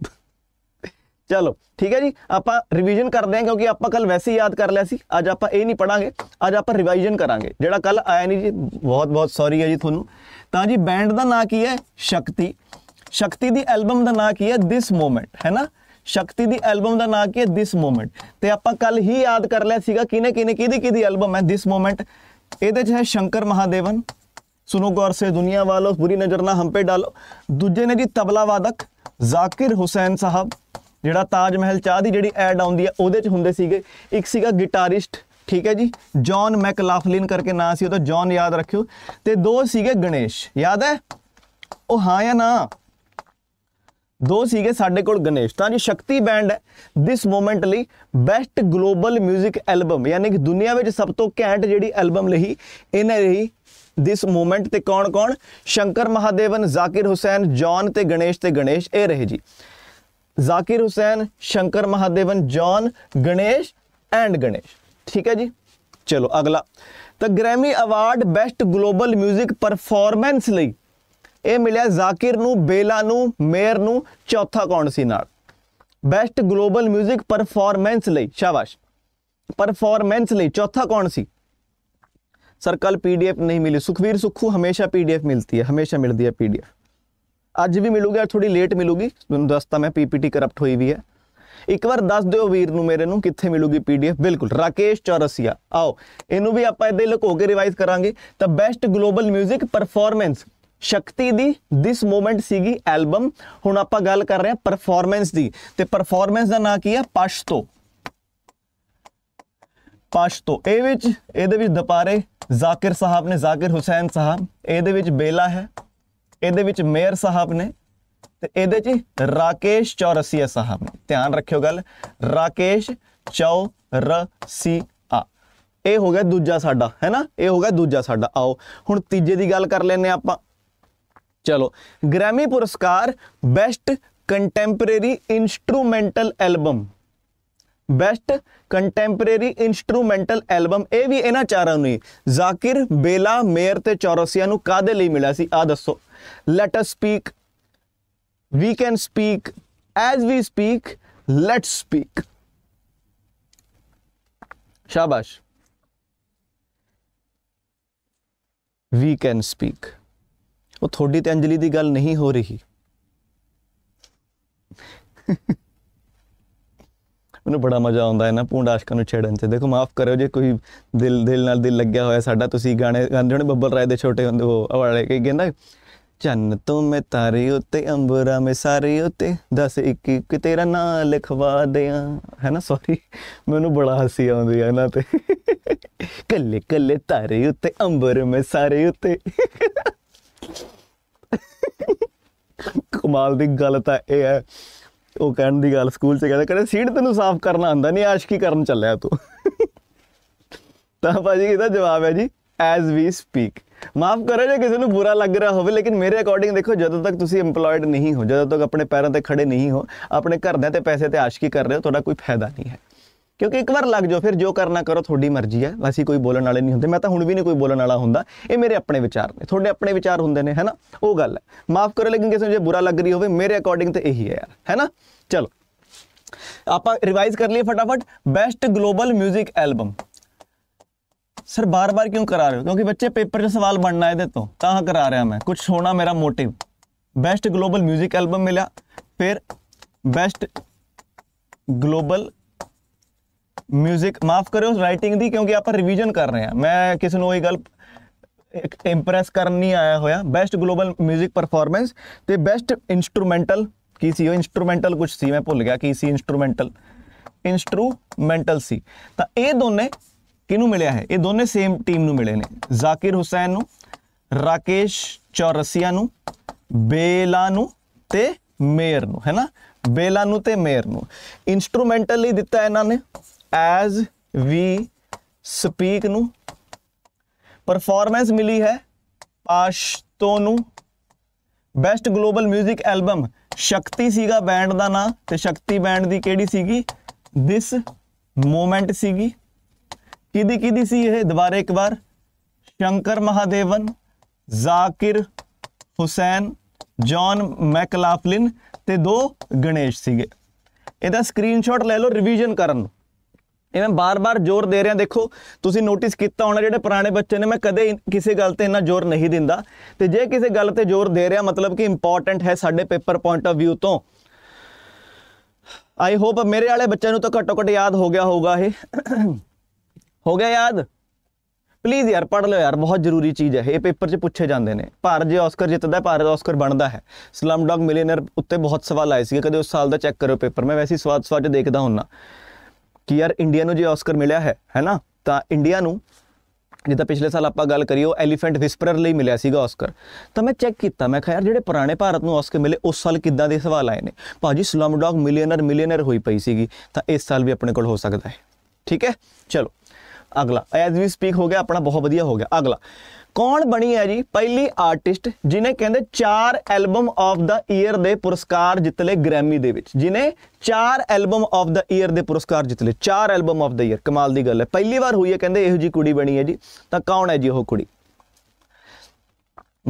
ਚਲੋ ਠੀਕ ਹੈ ਜੀ ਆਪਾਂ ਰਿਵੀਜ਼ਨ ਕਰਦੇ ਹਾਂ ਕਿਉਂਕਿ ਆਪਾਂ ਕੱਲ ਵੈਸੇ ਹੀ ਯਾਦ ਕਰ ਲਿਆ ਸੀ ਅੱਜ ਆਪਾਂ ਇਹ ਨਹੀਂ ਪੜਾਂਗੇ ਅੱਜ ਆਪਾਂ ਰਿਵਾਈਜ਼ਨ ਕਰਾਂਗੇ ਜਿਹੜਾ ਕੱਲ ਆਇਆ ਨਹੀਂ ਜੀ ਬਹੁਤ ਬਹੁਤ ਸੌਰੀ ਹੈ ਜੀ ਤੁਹਾਨੂੰ ਤਾਂ ਜੀ ਬੈਂਡ ਦਾ ਨਾਂ ਕੀ ਹੈ ਸ਼ਕਤੀ ਸ਼ਕਤੀ ਦੀ ਐਲਬਮ ਦਾ ਨਾਂ ਕੀ ਹੈ ਦਿਸ ਮੂਮੈਂਟ ਹੈ ਨਾ ਸ਼ਕਤੀ ਦੀ ਐਲਬਮ ਦਾ ਨਾਂ ਕੀ ਹੈ ਦਿਸ ਮੂਮੈਂਟ ਤੇ ਆਪਾਂ ਕੱਲ ਹੀ ਯਾਦ ਕਰ ਲਿਆ ਸੀਗਾ ਕਿਨੇ ਕਿਨੇ ਕਿਹਦੀ ਕਿਹਦੀ ਐਲਬਮ ਹੈ ਦਿਸ ਮੂਮੈਂਟ ਇਹਦੇ 'ਚ ਹੈ ਸ਼ੰਕਰ ਮਹਾਦੇਵਨ ਸੁਨੋ ਗੌਰ ਸੇ ਦੁਨੀਆ ਵਾਲੋ ਬੁਰੀ ਨਜ਼ਰ ਨਾ ਹਮ ਪੇ ਡਾਲੋ ਦੂਜੇ ਨੇ ਜੀ ਤਬਲਾ ਵਾਦਕ ਜ਼ਾਕਿਰ ਹੁਸੈਨ ਸਾਹਿਬ ਜਿਹੜਾ ਤਾਜ ਮਹਿਲ ਚਾਹ ਦੀ ਜਿਹੜੀ ਐਡ ਆਉਂਦੀ ਹੈ ਉਹਦੇ 'ਚ ਹੁੰਦੇ ਸੀਗੇ ਇੱਕ ਸੀਗਾ ਗਿਟਾਰਿਸਟ ਠੀਕ ਹੈ ਜੀ ਜੌਨ ਮੈਕਲਾਫਲਿਨ ਕਰਕੇ ਨਾਂ ਸੀ ਉਹਦਾ ਜੌਨ ਯਾਦ ਰੱਖਿਓ ਤੇ ਦੋ ਸੀਗੇ ਗਣੇਸ਼ ਯਾਦ ਹੈ ਉਹ ਹਾਂ ਜਾਂ ਨਾ ਦੋ ਸੀਗੇ ਸਾਡੇ ਕੋਲ ਗਣੇਸ਼ ਤਾਂ ਜੀ ਸ਼ਕਤੀ ਬੈਂਡ ਹੈ ਦਿਸ ਮੂਮੈਂਟ ਲਈ ਬੈਸਟ ਗਲੋਬਲ 뮤직 ਐਲਬਮ ਯਾਨੀ ਕਿ ਦੁਨੀਆ ਵਿੱਚ ਸਭ ਤੋਂ ਘੈਂਟ ਜਿਹੜੀ ਐਲਬਮ ਲਈ ਇਹਨੇ ਰਹੀ ਦਿਸ ਮੂਮੈਂਟ ਤੇ ਕੌਣ ਕੌਣ ਸ਼ੰਕਰ ਮਹਾਦੇਵਨ ਜ਼ਾਕਿਰ ਹੁਸੈਨ ਜੌਨ ਤੇ ਗਣੇਸ਼ ਤੇ ਗਣੇਸ਼ ਇਹ ਰਹੇ ਜੀ ਜ਼ਾਕਿਰ ਹੁਸੈਨ ਸ਼ੰਕਰ ਮਹਾਦੇਵਨ ਜੌਨ ਗਣੇਸ਼ ਐਂਡ ਗਣੇਸ਼ ਠੀਕ ਹੈ ਜੀ ਚਲੋ ਅਗਲਾ ਤਾਂ Grammy award best global 뮤직 performance ਲਈ ਇਹ ਮਿਲਿਆ ਜ਼ਾਕਿਰ ਨੂੰ ਬੇਲਾ ਨੂੰ ਮੇਰ ਨੂੰ ਚੌਥਾ ਕੌਣ ਸੀ ਨਾਲ ਬੈਸਟ ਗਲੋਬਲ 뮤직 ਪਰਫਾਰਮੈਂਸ ਲਈ ਸ਼ਾਬਾਸ਼ ਪਰਫਾਰਮੈਂਸ ਲਈ ਚੌਥਾ ਕੌਣ ਸੀ ਸਰਕਲ ਪੀਡੀਐਫ ਨਹੀਂ ਮਿਲੀ ਸੁਖਵੀਰ ਸੁਖੂ ਹਮੇਸ਼ਾ ਪੀਡੀਐਫ ਮਿਲਦੀ ਹੈ ਹਮੇਸ਼ਾ ਮਿਲਦੀ ਹੈ ਪੀਡੀਐਫ ਅੱਜ ਵੀ ਮਿਲੂਗਾ ਥੋੜੀ ਲੇਟ ਮਿਲੂਗੀ ਤੁਹਾਨੂੰ ਦੱਸਤਾ ਮੈਂ ਪੀਪੀਟੀ ਕਰਪਟ ਹੋਈ ਵੀ ਹੈ ਇੱਕ ਵਾਰ ਦੱਸ ਦਿਓ ਵੀਰ ਨੂੰ ਮੇਰੇ ਨੂੰ ਕਿੱਥੇ ਮਿਲੂਗੀ ਪੀਡੀਐਫ ਬਿਲਕੁਲ ਰਾਕੇਸ਼ ਚੌਰਸੀਆ ਆਓ ਇਹਨੂੰ ਵੀ ਆਪਾਂ ਇਦਾਂ ਲੁਕੋ ਕੇ ਰਿਵਾਈਜ਼ ਕਰਾਂਗੇ ਤਾਂ ਬੈਸਟ ਗਲੋਬਲ 뮤직 ਪਰਫਾਰਮੈਂਸ ਸ਼ਕਤੀ ਦੀ ਥਿਸ ਮੂਮੈਂਟ ਸੀਗੀ ਐਲਬਮ ਹੁਣ ਆਪਾਂ ਗੱਲ ਕਰ ਰਹੇ ਹਾਂ ਪਰਫਾਰਮੈਂਸ ਦੀ ਤੇ ਪਰਫਾਰਮੈਂਸ ਦਾ ਨਾਂ ਕੀ ਹੈ ਪਸ਼ਤੋ ਪਸ਼ਤੋ ਇਹ ਵਿੱਚ ਇਹਦੇ ਵਿੱਚ ਦਪਾਰੇ ਜ਼ਾਕਿਰ ਸਾਹਿਬ ਨੇ ਜ਼ਾਕਿਰ ਹੁਸੈਨ ਸਾਹਿਬ ਇਹਦੇ ਵਿੱਚ ਬੇਲਾ ਹੈ ਇਹਦੇ ਵਿੱਚ ਮੇਅਰ ਸਾਹਿਬ ਨੇ ਤੇ ਇਹਦੇ 'ਚ ਰਾਕੇਸ਼ ਚੌਰਸੀਆ ਸਾਹਿਬ ਨੇ ਧਿਆਨ ਰੱਖਿਓ ਗੱਲ ਰਾਕੇਸ਼ ਚੌਰਸੀਆ ਇਹ ਹੋ ਗਿਆ ਦੂਜਾ ਸਾਡਾ ਹੈਨਾ ਇਹ ਹੋ ਗਿਆ ਦੂਜਾ ਸਾਡਾ ਆਓ ਹੁਣ ਤੀਜੇ ਦੀ ਗੱਲ ਕਰ ਲੈਨੇ ਆਪਾਂ ਚਲੋ ਗ੍ਰੈਮੀ ਪੁਰਸਕਾਰ best contemporary instrumental album best contemporary instrumental album ਇਹ ਵੀ ਇਹਨਾਂ ਚਾਰਾਂ ਨੂੰ ਹੀ ਜ਼ਾਕਿਰ ਬੇਲਾ ਮੇਰ ਤੇ ਚੌਰਸੀਆ ਨੂੰ ਕਾਦੇ ਲਈ ਮਿਲਿਆ ਸੀ ਆ ਦੱਸੋ let us speak we can speak as we speak let's speak shabash we can speak ਉਹ ਤੁਹਾਡੀ ਤੇ ਅੰਜਲੀ ਦੀ ਗੱਲ ਨਹੀਂ ਹੋ ਰਹੀ ਮੈਨੂੰ ਬੜਾ ਮਜ਼ਾ ਆਉਂਦਾ ਹੈ ਨਾ ਪੂੰਡ ਆਸ਼ਕਾਂ ਨੂੰ ਛੇੜਨ ਤੇ ਦੇਖੋ ਮਾਫ ਕਰਿਓ ਜੇ ਕੋਈ ਦਿਲ ਦਿਲ ਨਾਲ ਦਿਲ ਲੱਗਿਆ ਹੋਇਆ ਸਾਡਾ ਤੁਸੀਂ ਗਾਣੇ ਗਾਉਂਦੇ ਹੋ ਬੱਬਲ ਰਾਏ ਦੇ ਛੋਟੇ ਹੁੰਦੇ ਉਹ ਵਾਲੇ ਕਹਿੰਦਾ ਚੰਨ ਤੋਂ ਮੈਂ ਤਾਰੇ ਉੱਤੇ ਅੰਬਰਾਂ ਮੈਂ ਸਾਰੇ ਉੱਤੇ ਦੱਸ ਇੱਕ ਇੱਕ ਤੇਰਾ ਨਾਂ ਲਿਖਵਾ ਦਿਆਂ ਹੈ ਨਾ ਸੌਰੀ ਮੈਨੂੰ ਬੜਾ ਹਸੀ ਆਉਂਦੀ ਹੈ ਨਾ ਤੇ ਕੱਲੇ ਕੱਲੇ ਤਾਰੇ ਉੱਤੇ ਅੰਬਰ ਮੈਂ ਸਾਰੇ ਉੱਤੇ ਕਮਾਲ ਦੀ ਗੱਲ ਤਾਂ ਇਹ ਹੈ ਉਹ ਕਹਿਣ ਦੀ ਗੱਲ ਸਕੂਲ 'ਚ ਕਹਿੰਦਾ ਕਹਿੰਦਾ ਸੀਟ ਤੈਨੂੰ ਸਾਫ਼ ਕਰਨਾ ਆਂਦਾ ਨਹੀਂ ਆਸ਼ਕੀ ਕਰਨ ਚੱਲਿਆ ਤੂੰ ਤਾਂ ਭਾਜੀ ਇਹਦਾ ਜਵਾਬ ਹੈ ਜੀ ਐਜ਼ ਵੀ ਸਪੀਕ ਮਾਫ ਕਰੋ ਜੇ ਕਿਸੇ ਨੂੰ ਬੁਰਾ ਲੱਗ ਰਿਹਾ ਹੋਵੇ ਲੇਕਿਨ ਮੇਰੇ ਅਕੋਰਡਿੰਗ ਦੇਖੋ ਜਦੋਂ ਤੱਕ ਤੁਸੀਂ ਏਮਪਲੋਇਡ ਨਹੀਂ ਹੋ ਜਦੋਂ ਤੱਕ ਆਪਣੇ ਪੈਰਾਂ ਤੇ ਖੜੇ ਨਹੀਂ ਹੋ ਆਪਣੇ ਘਰਦਿਆਂ ਤੇ ਪੈਸੇ ਤੇ ਆਸ਼ਕੀ ਕਰ ਰਹੇ ਹੋ ਤੁਹਾਡਾ ਕੋਈ ਫਾਇਦਾ ਨਹੀਂ ਹੈ ਕਿਉਂਕਿ ਇੱਕ ਵਾਰ ਲੱਗ ਜਾਓ ਫਿਰ ਜੋ ਕਰਨਾ ਕਰੋ ਤੁਹਾਡੀ ਮਰਜ਼ੀ ਹੈ ਅਸੀਂ ਕੋਈ ਬੋਲਣ ਵਾਲੇ ਨਹੀਂ ਹੁੰਦੇ ਮੈਂ ਤਾਂ ਹੁਣ ਵੀ ਨਹੀਂ ਕੋਈ ਬੋਲਣ ਵਾਲਾ ਹੁੰਦਾ ਇਹ ਮੇਰੇ ਆਪਣੇ ਵਿਚਾਰ ਨੇ ਤੁਹਾਡੇ ਆਪਣੇ ਵਿਚਾਰ ਹੁੰਦੇ ਨੇ ਹੈਨਾ ਉਹ ਗੱਲ ਹੈ ਮਾਫ ਕਰੋ ਲੇਕਿਨ ਕਿਸੇ ਨੂੰ ਜੇ ਬੁਰਾ ਲੱਗ ਰਹੀ ਹੋਵੇ ਮੇਰੇ ਅਕੋਰਡਿੰਗ ਤੇ ਇਹੀ ਹੈ ਯਾਰ ਹੈਨਾ ਚਲੋ ਆਪਾਂ ਰਿਵਾਈਜ਼ ਕਰ ਲਈਏ ਫਟਾਫਟ ਬੈਸਟ ਗਲੋਬਲ 뮤직 ਐਲਬਮ सर बार बार क्यों करा रहे हो क्योंकि बच्चे पेपर से सवाल बनना है तो कहाँ करा रहे हैं मैं कुछ होना मेरा motive best global music album मिला फिर बेस्ट ग्लोबल म्यूजिक माफ करो राइटिंग दी क्योंकि आप रिवीजन कर रहे हैं मैं किसी ਨੂੰ गल इंप्रेस कर नहीं आया ਆਇਆ बेस्ट ग्लोबल म्यूजिक परफॉर्मेंस तो बेस्ट इंस्ट्रूमेंटल की सी इंस्ट्रूमेंटल कुछ सी मैं ਸੀ गया कि सी इंस्ट्रूमेंटल इंस्ट्रूमेंटल सी तो ਸੀ दोनों ਕਿਹਨੂੰ ਮਿਲਿਆ ਹੈ ਇਹ ਦੋਨੇ ਸੇਮ ਟੀਮ ਨੂੰ ਮਿਲੇ ਨੇ ਜ਼ਾਕਿਰ ਹੁਸੈਨ ਨੂੰ ਰਾਕੇਸ਼ ਚੌਰਸੀਆ ਨੂੰ ਬੇਲਾ ਨੂੰ ਤੇ ਮੇਰ ਨੂੰ ਹੈਨਾ ਬੇਲਾ ਨੂੰ ਤੇ ਮੇਰ ਨੂੰ ਇਨਸਟਰੂਮੈਂਟਲੀ ਦਿੱਤਾ ਇਹਨਾਂ ਨੇ ਐਜ਼ ਵੀ ਸਪੀਕ ਨੂੰ ਪਰਫਾਰਮੈਂਸ ਮਿਲੀ ਹੈ ਪਾਸ਼ਤੋ ਨੂੰ ਬੈਸਟ ਗਲੋਬਲ 뮤직 ਐਲਬਮ ਸ਼ਕਤੀ ਸੀਗਾ ਬੈਂਡ ਦਾ ਨਾਂ ਤੇ ਸ਼ਕਤੀ ਬੈਂਡ ਦੀ ਕਿਹੜੀ ਸੀਗੀ ਦਿਸ ਮੂਮੈਂਟ ਸੀਗੀ ਕਿਹਦੀ ਕਿਹਦੀ ਸੀ ਇਹ ਦੁਬਾਰਾ ਇੱਕ ਵਾਰ ਸ਼ੰਕਰ ਮਹਾਦੇਵਨ ਜ਼ਾਕਿਰ ਹੁਸੈਨ ਜੌਨ ਮੈਕਲਾਫਲਿਨ ਤੇ ਦੋ ਗਣੇਸ਼ ਸੀਗੇ ਇਹਦਾ ਸਕਰੀਨਸ਼ਾਟ ਲੈ ਲਓ ਰਿਵੀਜ਼ਨ ਕਰਨ ਨੂੰ ਇਹ ਮੈਂ ਬਾਰ-ਬਾਰ ਜ਼ੋਰ ਦੇ ਰਿਹਾ ਦੇਖੋ ਤੁਸੀਂ ਨੋਟਿਸ ਕੀਤਾ ਹੋਣਾ ਜਿਹੜੇ ਪੁਰਾਣੇ ਬੱਚੇ ਨੇ ਮੈਂ ਕਦੇ ਕਿਸੇ ਗੱਲ ਤੇ ਇੰਨਾ ਜ਼ੋਰ ਨਹੀਂ ਦਿੰਦਾ ਤੇ ਜੇ ਕਿਸੇ ਗੱਲ ਤੇ ਜ਼ੋਰ ਦੇ ਰਿਹਾ ਮਤਲਬ ਕਿ ਇੰਪੋਰਟੈਂਟ ਹੈ ਸਾਡੇ ਪੇਪਰ ਪੁਆਇੰਟ ਆਫ View ਤੋਂ ਆਈ ਹੋਪ ਮੇਰੇ ਵਾਲੇ ਬੱਚਿਆਂ ਨੂੰ ਤਾਂ ਘੱਟੋ ਘੱਟ ਯਾਦ ਹੋ ਗਿਆ ਹੋਊਗਾ ਇਹ ਹੋ ਗਿਆ ਯਾਦ ਪਲੀਜ਼ ਯਾਰ ਪੜ੍ਹ ਲਓ ਯਾਰ ਬਹੁਤ ਜ਼ਰੂਰੀ ਚੀਜ਼ ਹੈ ਇਹ ਪੇਪਰ 'ਚ ਪੁੱਛੇ ਜਾਂਦੇ ਨੇ ਭਾਰਤ ਜੇ ਆਸਕਰ ਜਿੱਤਦਾ ਭਾਰਤ ਆਸਕਰ ਬਣਦਾ ਹੈ ਸਲਮ ਡੌਗ ਮਿਲੀਅਨਰ ਉੱਤੇ ਬਹੁਤ ਸਵਾਲ ਆਏ ਸੀਗੇ ਕਦੇ ਉਸ ਸਾਲ ਦਾ ਚੈੱਕ ਕਰੋ ਪੇਪਰ ਮੈਂ ਵੈਸੀ ਸਵਾਦ ਸਵਾਦ ਦੇਖਦਾ ਹੁੰਨਾ ਕਿ ਯਾਰ ਇੰਡੀਆ ਨੂੰ ਜੇ ਆਸਕਰ ਮਿਲਿਆ ਹੈ ਹੈਨਾ ਤਾਂ ਇੰਡੀਆ ਨੂੰ ਜਿੱਦਾਂ ਪਿਛਲੇ ਸਾਲ ਆਪਾਂ ਗੱਲ ਕਰੀ ਉਹ ਐਲੀਫੈਂਟ ਵਿਸਪਰਰ ਲਈ ਮਿਲਿਆ ਸੀਗਾ ਆਸਕਰ ਤਾਂ ਮੈਂ ਚੈੱਕ ਕੀਤਾ ਮੈਂ ਕਿਹਾ ਯਾਰ ਜਿਹੜੇ ਪੁਰਾਣੇ ਭਾਰਤ ਨੂੰ ਆਸਕਰ ਮਿਲੇ ਉਸ ਸਾਲ ਕਿੱਦਾਂ ਦੇ ਸਵਾਲ ਆਏ ਨੇ ਭਾਜੀ ਸਲਮ ਡੌਗ ਮਿਲੀਅਨਰ ਮਿਲੀਅਨਰ ਹੋਈ ਪਈ ਸੀਗੀ ਤਾਂ ਇਸ ਸਾਲ ਵੀ ਆਪਣੇ ਕੋਲ ਹੋ ਸਕਦਾ ਹੈ ਠੀਕ ਹੈ ਚਲੋ ਅਗਲਾ ਐਜ਼ ਵੀ ਸਪੀਕ ਹੋ ਗਿਆ ਆਪਣਾ ਬਹੁਤ ਵਧੀਆ ਹੋ ਗਿਆ ਅਗਲਾ ਕੌਣ ਬਣੀ ਹੈ ਜੀ ਪਹਿਲੀ ਆਰਟਿਸਟ ਜਿਨੇ ਕਹਿੰਦੇ 4 ਐਲਬਮ ਆਫ ਦਾ ਈਅਰ ਦੇ ਪੁਰਸਕਾਰ ਜਿੱਤ ਲਏ ਗ੍ਰੈਮੀ ਦੇ ਵਿੱਚ ਜਿਨੇ 4 ਐਲਬਮ ਆਫ ਦਾ ਈਅਰ ਦੇ ਪੁਰਸਕਾਰ ਜਿੱਤ ਲਏ 4 ਐਲਬਮ ਆਫ ਦਾ ਈਅਰ ਕਮਾਲ ਦੀ ਗੱਲ ਹੈ ਪਹਿਲੀ ਵਾਰ ਹੋਈ ਹੈ ਕਹਿੰਦੇ ਇਹੋ ਜੀ ਕੁੜੀ ਬਣੀ ਹੈ ਜੀ ਤਾਂ ਕੌਣ ਹੈ ਜੀ ਉਹ ਕੁੜੀ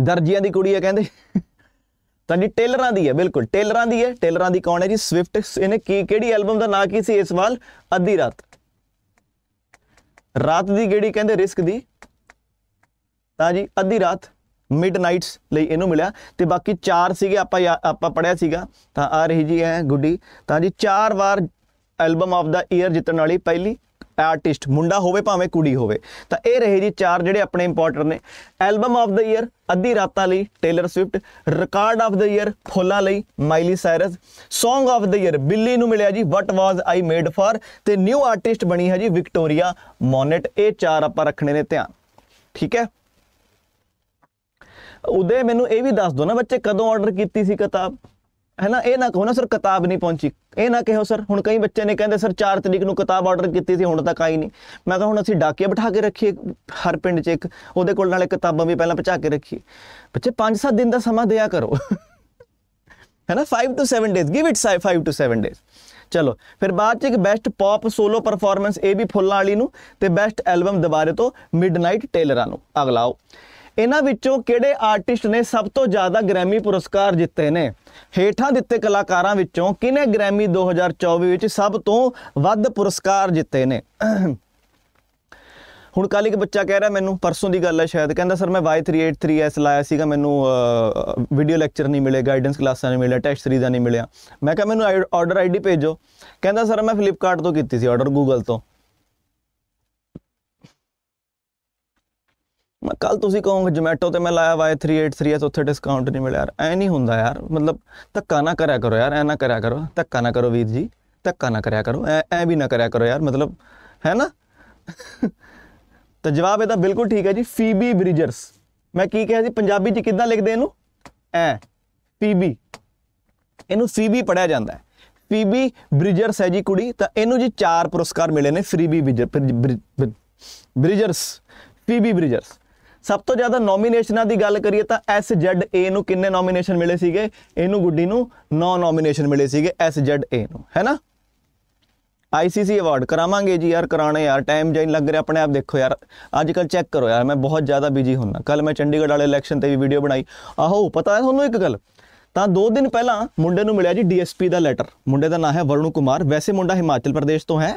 ਦਰਜੀਆਂ ਦੀ ਕੁੜੀ ਹੈ ਕਹਿੰਦੇ ਤਾਂ ਜੀ ਟੇਲਰਾਂ ਦੀ ਹੈ ਬਿਲਕੁਲ ਟੇਲਰਾਂ ਦੀ ਹੈ ਟੇਲਰਾਂ ਦੀ ਕੌਣ ਹੈ ਜੀ ਸਵਿਫਟ ਇਹਨੇ ਕੀ ਕਿਹੜੀ ਐਲਬਮ ਦਾ ਨਾਂ ਕੀ ਸੀ ਇਸ ਵਾਰ ਅੱਧੀ ਰਾਤ ਰਾਤ ਦੀ ਗੇੜੀ ਕਹਿੰਦੇ ਰਿਸਕ ਦੀ ਤਾਂ ਜੀ ਅੱਧੀ ਰਾਤ ਮਿਡਨਾਈਟਸ ਲਈ ਇਹਨੂੰ ਮਿਲਿਆ ਤੇ ਬਾਕੀ ਚਾਰ ਸੀਗੇ ਆਪਾਂ ਆਪਾਂ ਪੜਿਆ ਸੀਗਾ ਤਾਂ ਆ ਰਹੀ ਜੀ ਹੈ ਗੁੱਡੀ ਤਾਂ ਜੀ ਚਾਰ ਵਾਰ ਐਲਬਮ ਆਫ ਦਾ ਈਅਰ ਜਿੱਤਣ ਵਾਲੀ ਪਹਿਲੀ ਆਰਟਿਸਟ ਮੁੰਡਾ ਹੋਵੇ ਭਾਵੇਂ ਕੁੜੀ ਹੋਵੇ ਤਾਂ ਇਹ ਰਹੇ ਜੀ ਚਾਰ ਜਿਹੜੇ ਆਪਣੇ ਇੰਪੋਰਟੈਂਟ ਨੇ ਐਲਬਮ ਆਫ ਦਾ ਈਅਰ ਅੱਧੀ ਰਾਤਾਂ ਲਈ Taylor Swift record of the year ਫੋਲਾ ਲਈ Miley Cyrus Song of the Year Billie ਨੂੰ ਮਿਲਿਆ ਜੀ what was I made for ਤੇ ਨਿਊ ਆਰਟਿਸਟ ਬਣੀ ਹੈ ਜੀ ਵਿਕਟੋਰੀਆ ਮੋਨਟ ਇਹ ਚਾਰ ਆਪਾਂ ਰੱਖਣੇ ਨੇ ਧਿਆਨ ਠੀਕ ਹੈ ਉਦੇ ਮੈਨੂੰ ਇਹ ਵੀ ਦੱਸ ਦਿਓ ਨਾ ਬੱਚੇ ਕਦੋਂ ਆਰਡਰ ਕੀਤੀ ਸੀ ਕਿਤਾਬ ਹੈ ਨਾ ਇਹ ਨਾ ਕਹੋ ਨਾ ਸਰ ਕਿਤਾਬ ਨਹੀਂ ਪਹੁੰਚੀ ਇਹ ਨਾ ਕਹੋ ਸਰ ਹੁਣ ਕਈ ਬੱਚੇ ਨੇ ਕਹਿੰਦੇ ਸਰ 4 ਤਰੀਕ ਨੂੰ ਕਿਤਾਬ ਆਰਡਰ ਕੀਤੀ ਸੀ ਹੁਣ ਤੱਕ ਆਈ ਨਹੀਂ ਮੈਂ ਕਹਾਂ ਹੁਣ ਅਸੀਂ ਡਾਕੀਆ ਬਿਠਾ ਕੇ ਰੱਖੀਏ ਹਰ ਪਿੰਡ 'ਚ ਇੱਕ ਉਹਦੇ ਕੋਲ ਨਾਲੇ ਕਿਤਾਬਾਂ ਵੀ ਪਹਿਲਾਂ ਪਹੁੰਚਾ ਕੇ ਰੱਖੀਏ ਬੱਚੇ 5-7 ਦਿਨ ਦਾ ਸਮਾਂ ਦਿਆ ਕਰੋ ਹੈ ਨਾ 5 two 7 days give it 5 two 7 days ਚਲੋ ਫਿਰ ਬਾਅਦ ਚ ਇੱਕ ਬੈਸਟ ਪੌਪ ਸੋਲੋ ਪਰਫਾਰਮੈਂਸ ਇਹ ਵੀ ਫੁੱਲਾਂ ਵਾਲੀ ਨੂੰ ਤੇ ਬੈਸਟ ਐਲਬਮ ਦੁਬਾਰੇ ਤੋਂ ਮਿਡਨਾਈਟ ਟੇਲਰਾਂ ਨੂੰ ਅਗਲਾਓ ਇਹਨਾਂ ਵਿੱਚੋਂ ਕਿਹੜੇ ਆਰਟਿਸਟ ਨੇ ਸਭ ਤੋਂ ਜ਼ਿਆਦਾ ਗ੍ਰੈਮੀ ਪੁਰਸਕਾਰ ਜਿੱਤੇ ਨੇ ਹੇਠਾਂ ਦਿੱਤੇ ਕਲਾਕਾਰਾਂ ਵਿੱਚੋਂ ਕਿਨੇ ਗ੍ਰੈਮੀ 2024 ਵਿੱਚ ਸਭ ਤੋਂ ਵੱਧ ਪੁਰਸਕਾਰ ਜਿੱਤੇ ਨੇ ਹੁਣ ਕੱਲ ਇੱਕ ਬੱਚਾ ਕਹਿ ਰਿਹਾ ਮੈਨੂੰ ਪਰਸੋਂ ਦੀ ਗੱਲ ਹੈ ਸ਼ਾਇਦ ਕਹਿੰਦਾ ਸਰ ਮੈਂ Y383S ਲਾਇਆ ਸੀਗਾ ਮੈਨੂੰ ਵੀਡੀਓ ਲੈਕਚਰ ਨਹੀਂ ਮਿਲੇ ਗਾਈਡੈਂਸ ਕਲਾਸਾਂ ਨਹੀਂ ਮਿਲੇ ਟੈਸਟ ਸੀਰੀਜ਼ ਨਹੀਂ ਮਿਲਿਆ ਮੈਂ ਕਿਹਾ ਮੈਨੂੰ ਆਰਡਰ ਆਈਡੀ ਭੇਜੋ ਕਹਿੰਦਾ ਸਰ ਮੈਂ ਫਲਿੱਪਕਾਰਟ ਤੋਂ ਕੀਤੀ ਸੀ ਆਰਡਰ ਗੂਗਲ ਤੋਂ ਮੈਂ ਕੱਲ ਤੁਸੀਂ ਕਹੋਗੇ ਜੋਮੈਟੋ ਤੇ ਮੈਂ ਲਾਇਆ Y383 ਐ ਉੱਥੇ ਡਿਸਕਾਊਂਟ ਨਹੀਂ ਮਿਲਿਆ ਯਾਰ ਐ ਨਹੀਂ ਹੁੰਦਾ ਯਾਰ ਮਤਲਬ ਧੱਕਾ ਨਾ ਕਰਿਆ ਕਰੋ ਯਾਰ ਐ ਨਾ ਕਰਿਆ ਕਰੋ ਧੱਕਾ ਨਾ ਕਰੋ ਵੀਰ ਜੀ ਧੱਕਾ ਨਾ ਕਰਿਆ ਕਰੋ ਐ ਐ ਵੀ ਨਾ ਕਰਿਆ ਕਰੋ ਯਾਰ ਮਤਲਬ ਹੈ ਨਾ ਤਾਂ ਜਵਾਬ ਇਹਦਾ ਬਿਲਕੁਲ ਠੀਕ ਹੈ ਜੀ ਫੀਬੀ ਬ੍ਰਿਜਰਸ ਮੈਂ ਕੀ ਕਿਹਾ ਜੀ ਪੰਜਾਬੀ ਚ ਕਿੱਦਾਂ ਲਿਖਦੇ ਇਹਨੂੰ ਐ ਪੀਬੀ ਇਹਨੂੰ ਫੀਬੀ ਪੜਿਆ ਜਾਂਦਾ ਹੈ ਪੀਬੀ ਬ੍ਰਿਜਰਸ ਹੈ ਜੀ ਕੁੜੀ ਤਾਂ ਇਹਨੂੰ ਜੀ ਚਾਰ ਪੁਰਸਕਾਰ ਮਿਲੇ ਨੇ ਫਰੀਬੀ ਬ੍ਰਿਜਰਸ ਪੀਬੀ ਬ੍ਰਿਜਰਸ ਸਭ ਤੋਂ ਜ਼ਿਆਦਾ ਨੋਮੀਨੇਸ਼ਨਾਂ ਦੀ ਗੱਲ ਕਰੀਏ ਤਾਂ ਐਸ ਜ਼ੈਡ ਏ ਨੂੰ ਕਿੰਨੇ ਨੋਮੀਨੇਸ਼ਨ ਮਿਲੇ ਸੀਗੇ ਇਹਨੂੰ ਗੁੱਡੀ ਨੂੰ ਨੌ ਨੋਮੀਨੇਸ਼ਨ ਮਿਲੇ ਸੀਗੇ ਐਸ ਜ਼ੈਡ ਏ ਨੂੰ ਹੈਨਾ ਆਈਸੀਸੀ ਅਵਾਰਡ ਕਰਾਵਾਂਗੇ ਜੀ ਯਾਰ ਕਰਾਣੇ ਯਾਰ ਟਾਈਮ ਜਾਈ ਲੱਗ ਰਿਹਾ ਆਪਣੇ ਆਪ ਦੇਖੋ ਯਾਰ ਅੱਜ ਕੱਲ ਚੈੱਕ ਕਰੋ ਯਾਰ ਮੈਂ ਬਹੁਤ ਜ਼ਿਆਦਾ ਬਿਜੀ ਹੁੰਨਾ ਕੱਲ ਮੈਂ ਚੰਡੀਗੜ੍ਹ ਵਾਲੇ ਇਲੈਕਸ਼ਨ ਤੇ ਵੀ ਵੀਡੀਓ ਬਣਾਈ ਆਹੋ ਪਤਾ ਹੈ ਤੁਹਾਨੂੰ ਇੱਕ ਗੱਲ ਤਾਂ 2 ਦਿਨ ਪਹਿਲਾਂ ਮੁੰਡੇ ਨੂੰ ਮਿਲਿਆ ਜੀ ਡੀਐਸਪੀ ਦਾ ਲੈਟਰ ਮੁੰਡੇ ਦਾ ਨਾਮ ਹੈ ਵਰਣੂ ਕੁਮਾਰ ਵੈਸੇ ਮੁੰਡਾ ਹਿਮਾਚਲ ਪ੍ਰਦੇਸ਼ ਤੋਂ ਹੈ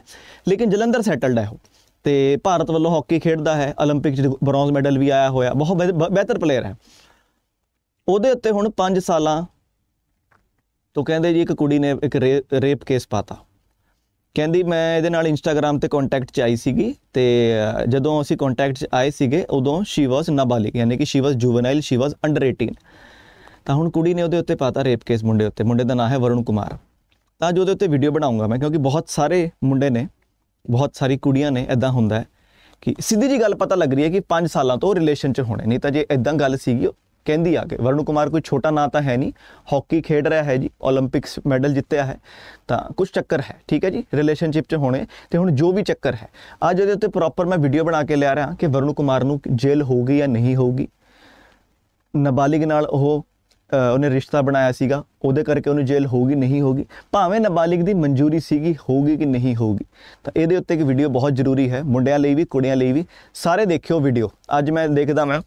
ਲੇਕਿਨ ਜਲੰਧਰ ਸੈਟਲਡ ਹੈ ਉਹ ਤੇ ਭਾਰਤ ਵੱਲੋਂ ਹਾਕੀ ਖੇਡਦਾ ਹੈ 올림픽 'ਚ ਬ੍ਰੌਂਜ਼ ਮੈਡਲ ਵੀ ਆਇਆ ਹੋਇਆ ਬਹੁਤ ਬਿਹਤਰ ਪਲੇਅਰ ਹੈ ਉਹਦੇ ਉੱਤੇ ਹੁਣ 5 ਸਾਲਾਂ ਤੋਂ ਕਹਿੰਦੇ ਜੀ ਇੱਕ ਕੁੜੀ ਨੇ ਇੱਕ ਰੇਪ ਕੇਸ ਪਾਤਾ ਕਹਿੰਦੀ ਮੈਂ ਇਹਦੇ ਨਾਲ ਇੰਸਟਾਗ੍ਰam ਤੇ ਕੰਟੈਕਟ ਚ ਆਈ ਸੀਗੀ ਤੇ ਜਦੋਂ ਅਸੀਂ ਕੰਟੈਕਟ ਚ ਆਏ ਸੀਗੇ ਉਦੋਂ ਸ਼ੀ ਵਾਸ ਨਾਬਾਲਿਗ ਯਾਨੀ ਕਿ she was juvenile she was under 18 ਤਾਂ ਹੁਣ ਕੁੜੀ ਨੇ ਉਹਦੇ ਉੱਤੇ ਪਾਤਾ ਰੇਪ ਕੇਸ ਮੁੰਡੇ ਉੱਤੇ ਮੁੰਡੇ ਦਾ ਨਾਮ ਹੈ ਵਰੁਣ ਕੁਮਾਰ ਤਾਂ ਜੋ ਉਹਦੇ ਉੱਤੇ ਵੀਡੀਓ ਬਣਾਉਂਗਾ ਮੈਂ ਕਿਉਂਕਿ ਬਹੁਤ ਸਾਰੇ ਮੁੰਡੇ ਨੇ ਬਹੁਤ ਸਾਰੀ ਕੁੜੀਆਂ ਨੇ ਐਦਾਂ ਹੁੰਦਾ ਹੈ ਕਿ ਸਿੱਧੀ ਜੀ ਗੱਲ ਪਤਾ ਲੱਗ ਰਹੀ ਹੈ ਕਿ 5 ਸਾਲਾਂ ਤੋਂ ਰਿਲੇਸ਼ਨ 'ਚ ਹੋਣੇ ਨਹੀਂ ਤਾਂ ਜੇ ਐਦਾਂ ਗੱਲ ਸੀਗੀ ਕਹਿੰਦੀ ਆ ਕੇ ਵਰਨੂ ਕੁਮਾਰ ਕੋਈ ਛੋਟਾ ਨਾਂ ਤਾਂ ਹੈ ਨਹੀਂ ਹਾਕੀ ਖੇਡ ਰਿਹਾ ਹੈ ਜੀ 올림픽ਸ ਮੈਡਲ ਜਿੱਤਿਆ ਹੈ ਤਾਂ ਕੁਝ ਚੱਕਰ ਹੈ ਠੀਕ ਹੈ ਜੀ ਰਿਲੇਸ਼ਨਸ਼ਿਪ 'ਚ ਹੋਣੇ ਤੇ ਹੁਣ ਜੋ ਵੀ ਚੱਕਰ ਹੈ ਅੱਜ ਉਹਦੇ ਉੱਤੇ ਪ੍ਰੋਪਰ ਮੈਂ ਵੀਡੀਓ ਬਣਾ ਕੇ ਲਿਆ ਰਿਹਾ ਕਿ ਵਰਨੂ ਕੁਮਾਰ ਨੂੰ ਜੇਲ੍ਹ ਹੋਊਗੀ ਜਾਂ ਨਹੀਂ ਹੋਊਗੀ ਨਾਬਾਲਿਗ ਨਾਲ ਉਹ ਉਹਨੇ ਰਿਸ਼ਤਾ ਬਣਾਇਆ ਸੀਗਾ ਉਹਦੇ ਕਰਕੇ ਉਹਨੂੰ ਜੇਲ੍ਹ ਹੋਊਗੀ ਨਹੀਂ ਹੋਊਗੀ ਭਾਵੇਂ ਨਾਬਾਲਿਗ ਦੀ ਮਨਜ਼ੂਰੀ ਸੀਗੀ ਹੋਊਗੀ ਕਿ ਨਹੀਂ ਹੋਊਗੀ ਤਾਂ ਇਹਦੇ ਉੱਤੇ ਇੱਕ ਵੀਡੀਓ ਬਹੁਤ ਜ਼ਰੂਰੀ ਹੈ ਮੁੰਡਿਆਂ ਲਈ ਵੀ ਕੁੜੀਆਂ ਲਈ ਵੀ ਸਾਰੇ ਦੇਖਿਓ ਵੀਡੀਓ ਅੱਜ ਮੈਂ ਦੇਖਦਾ ਮੈਂ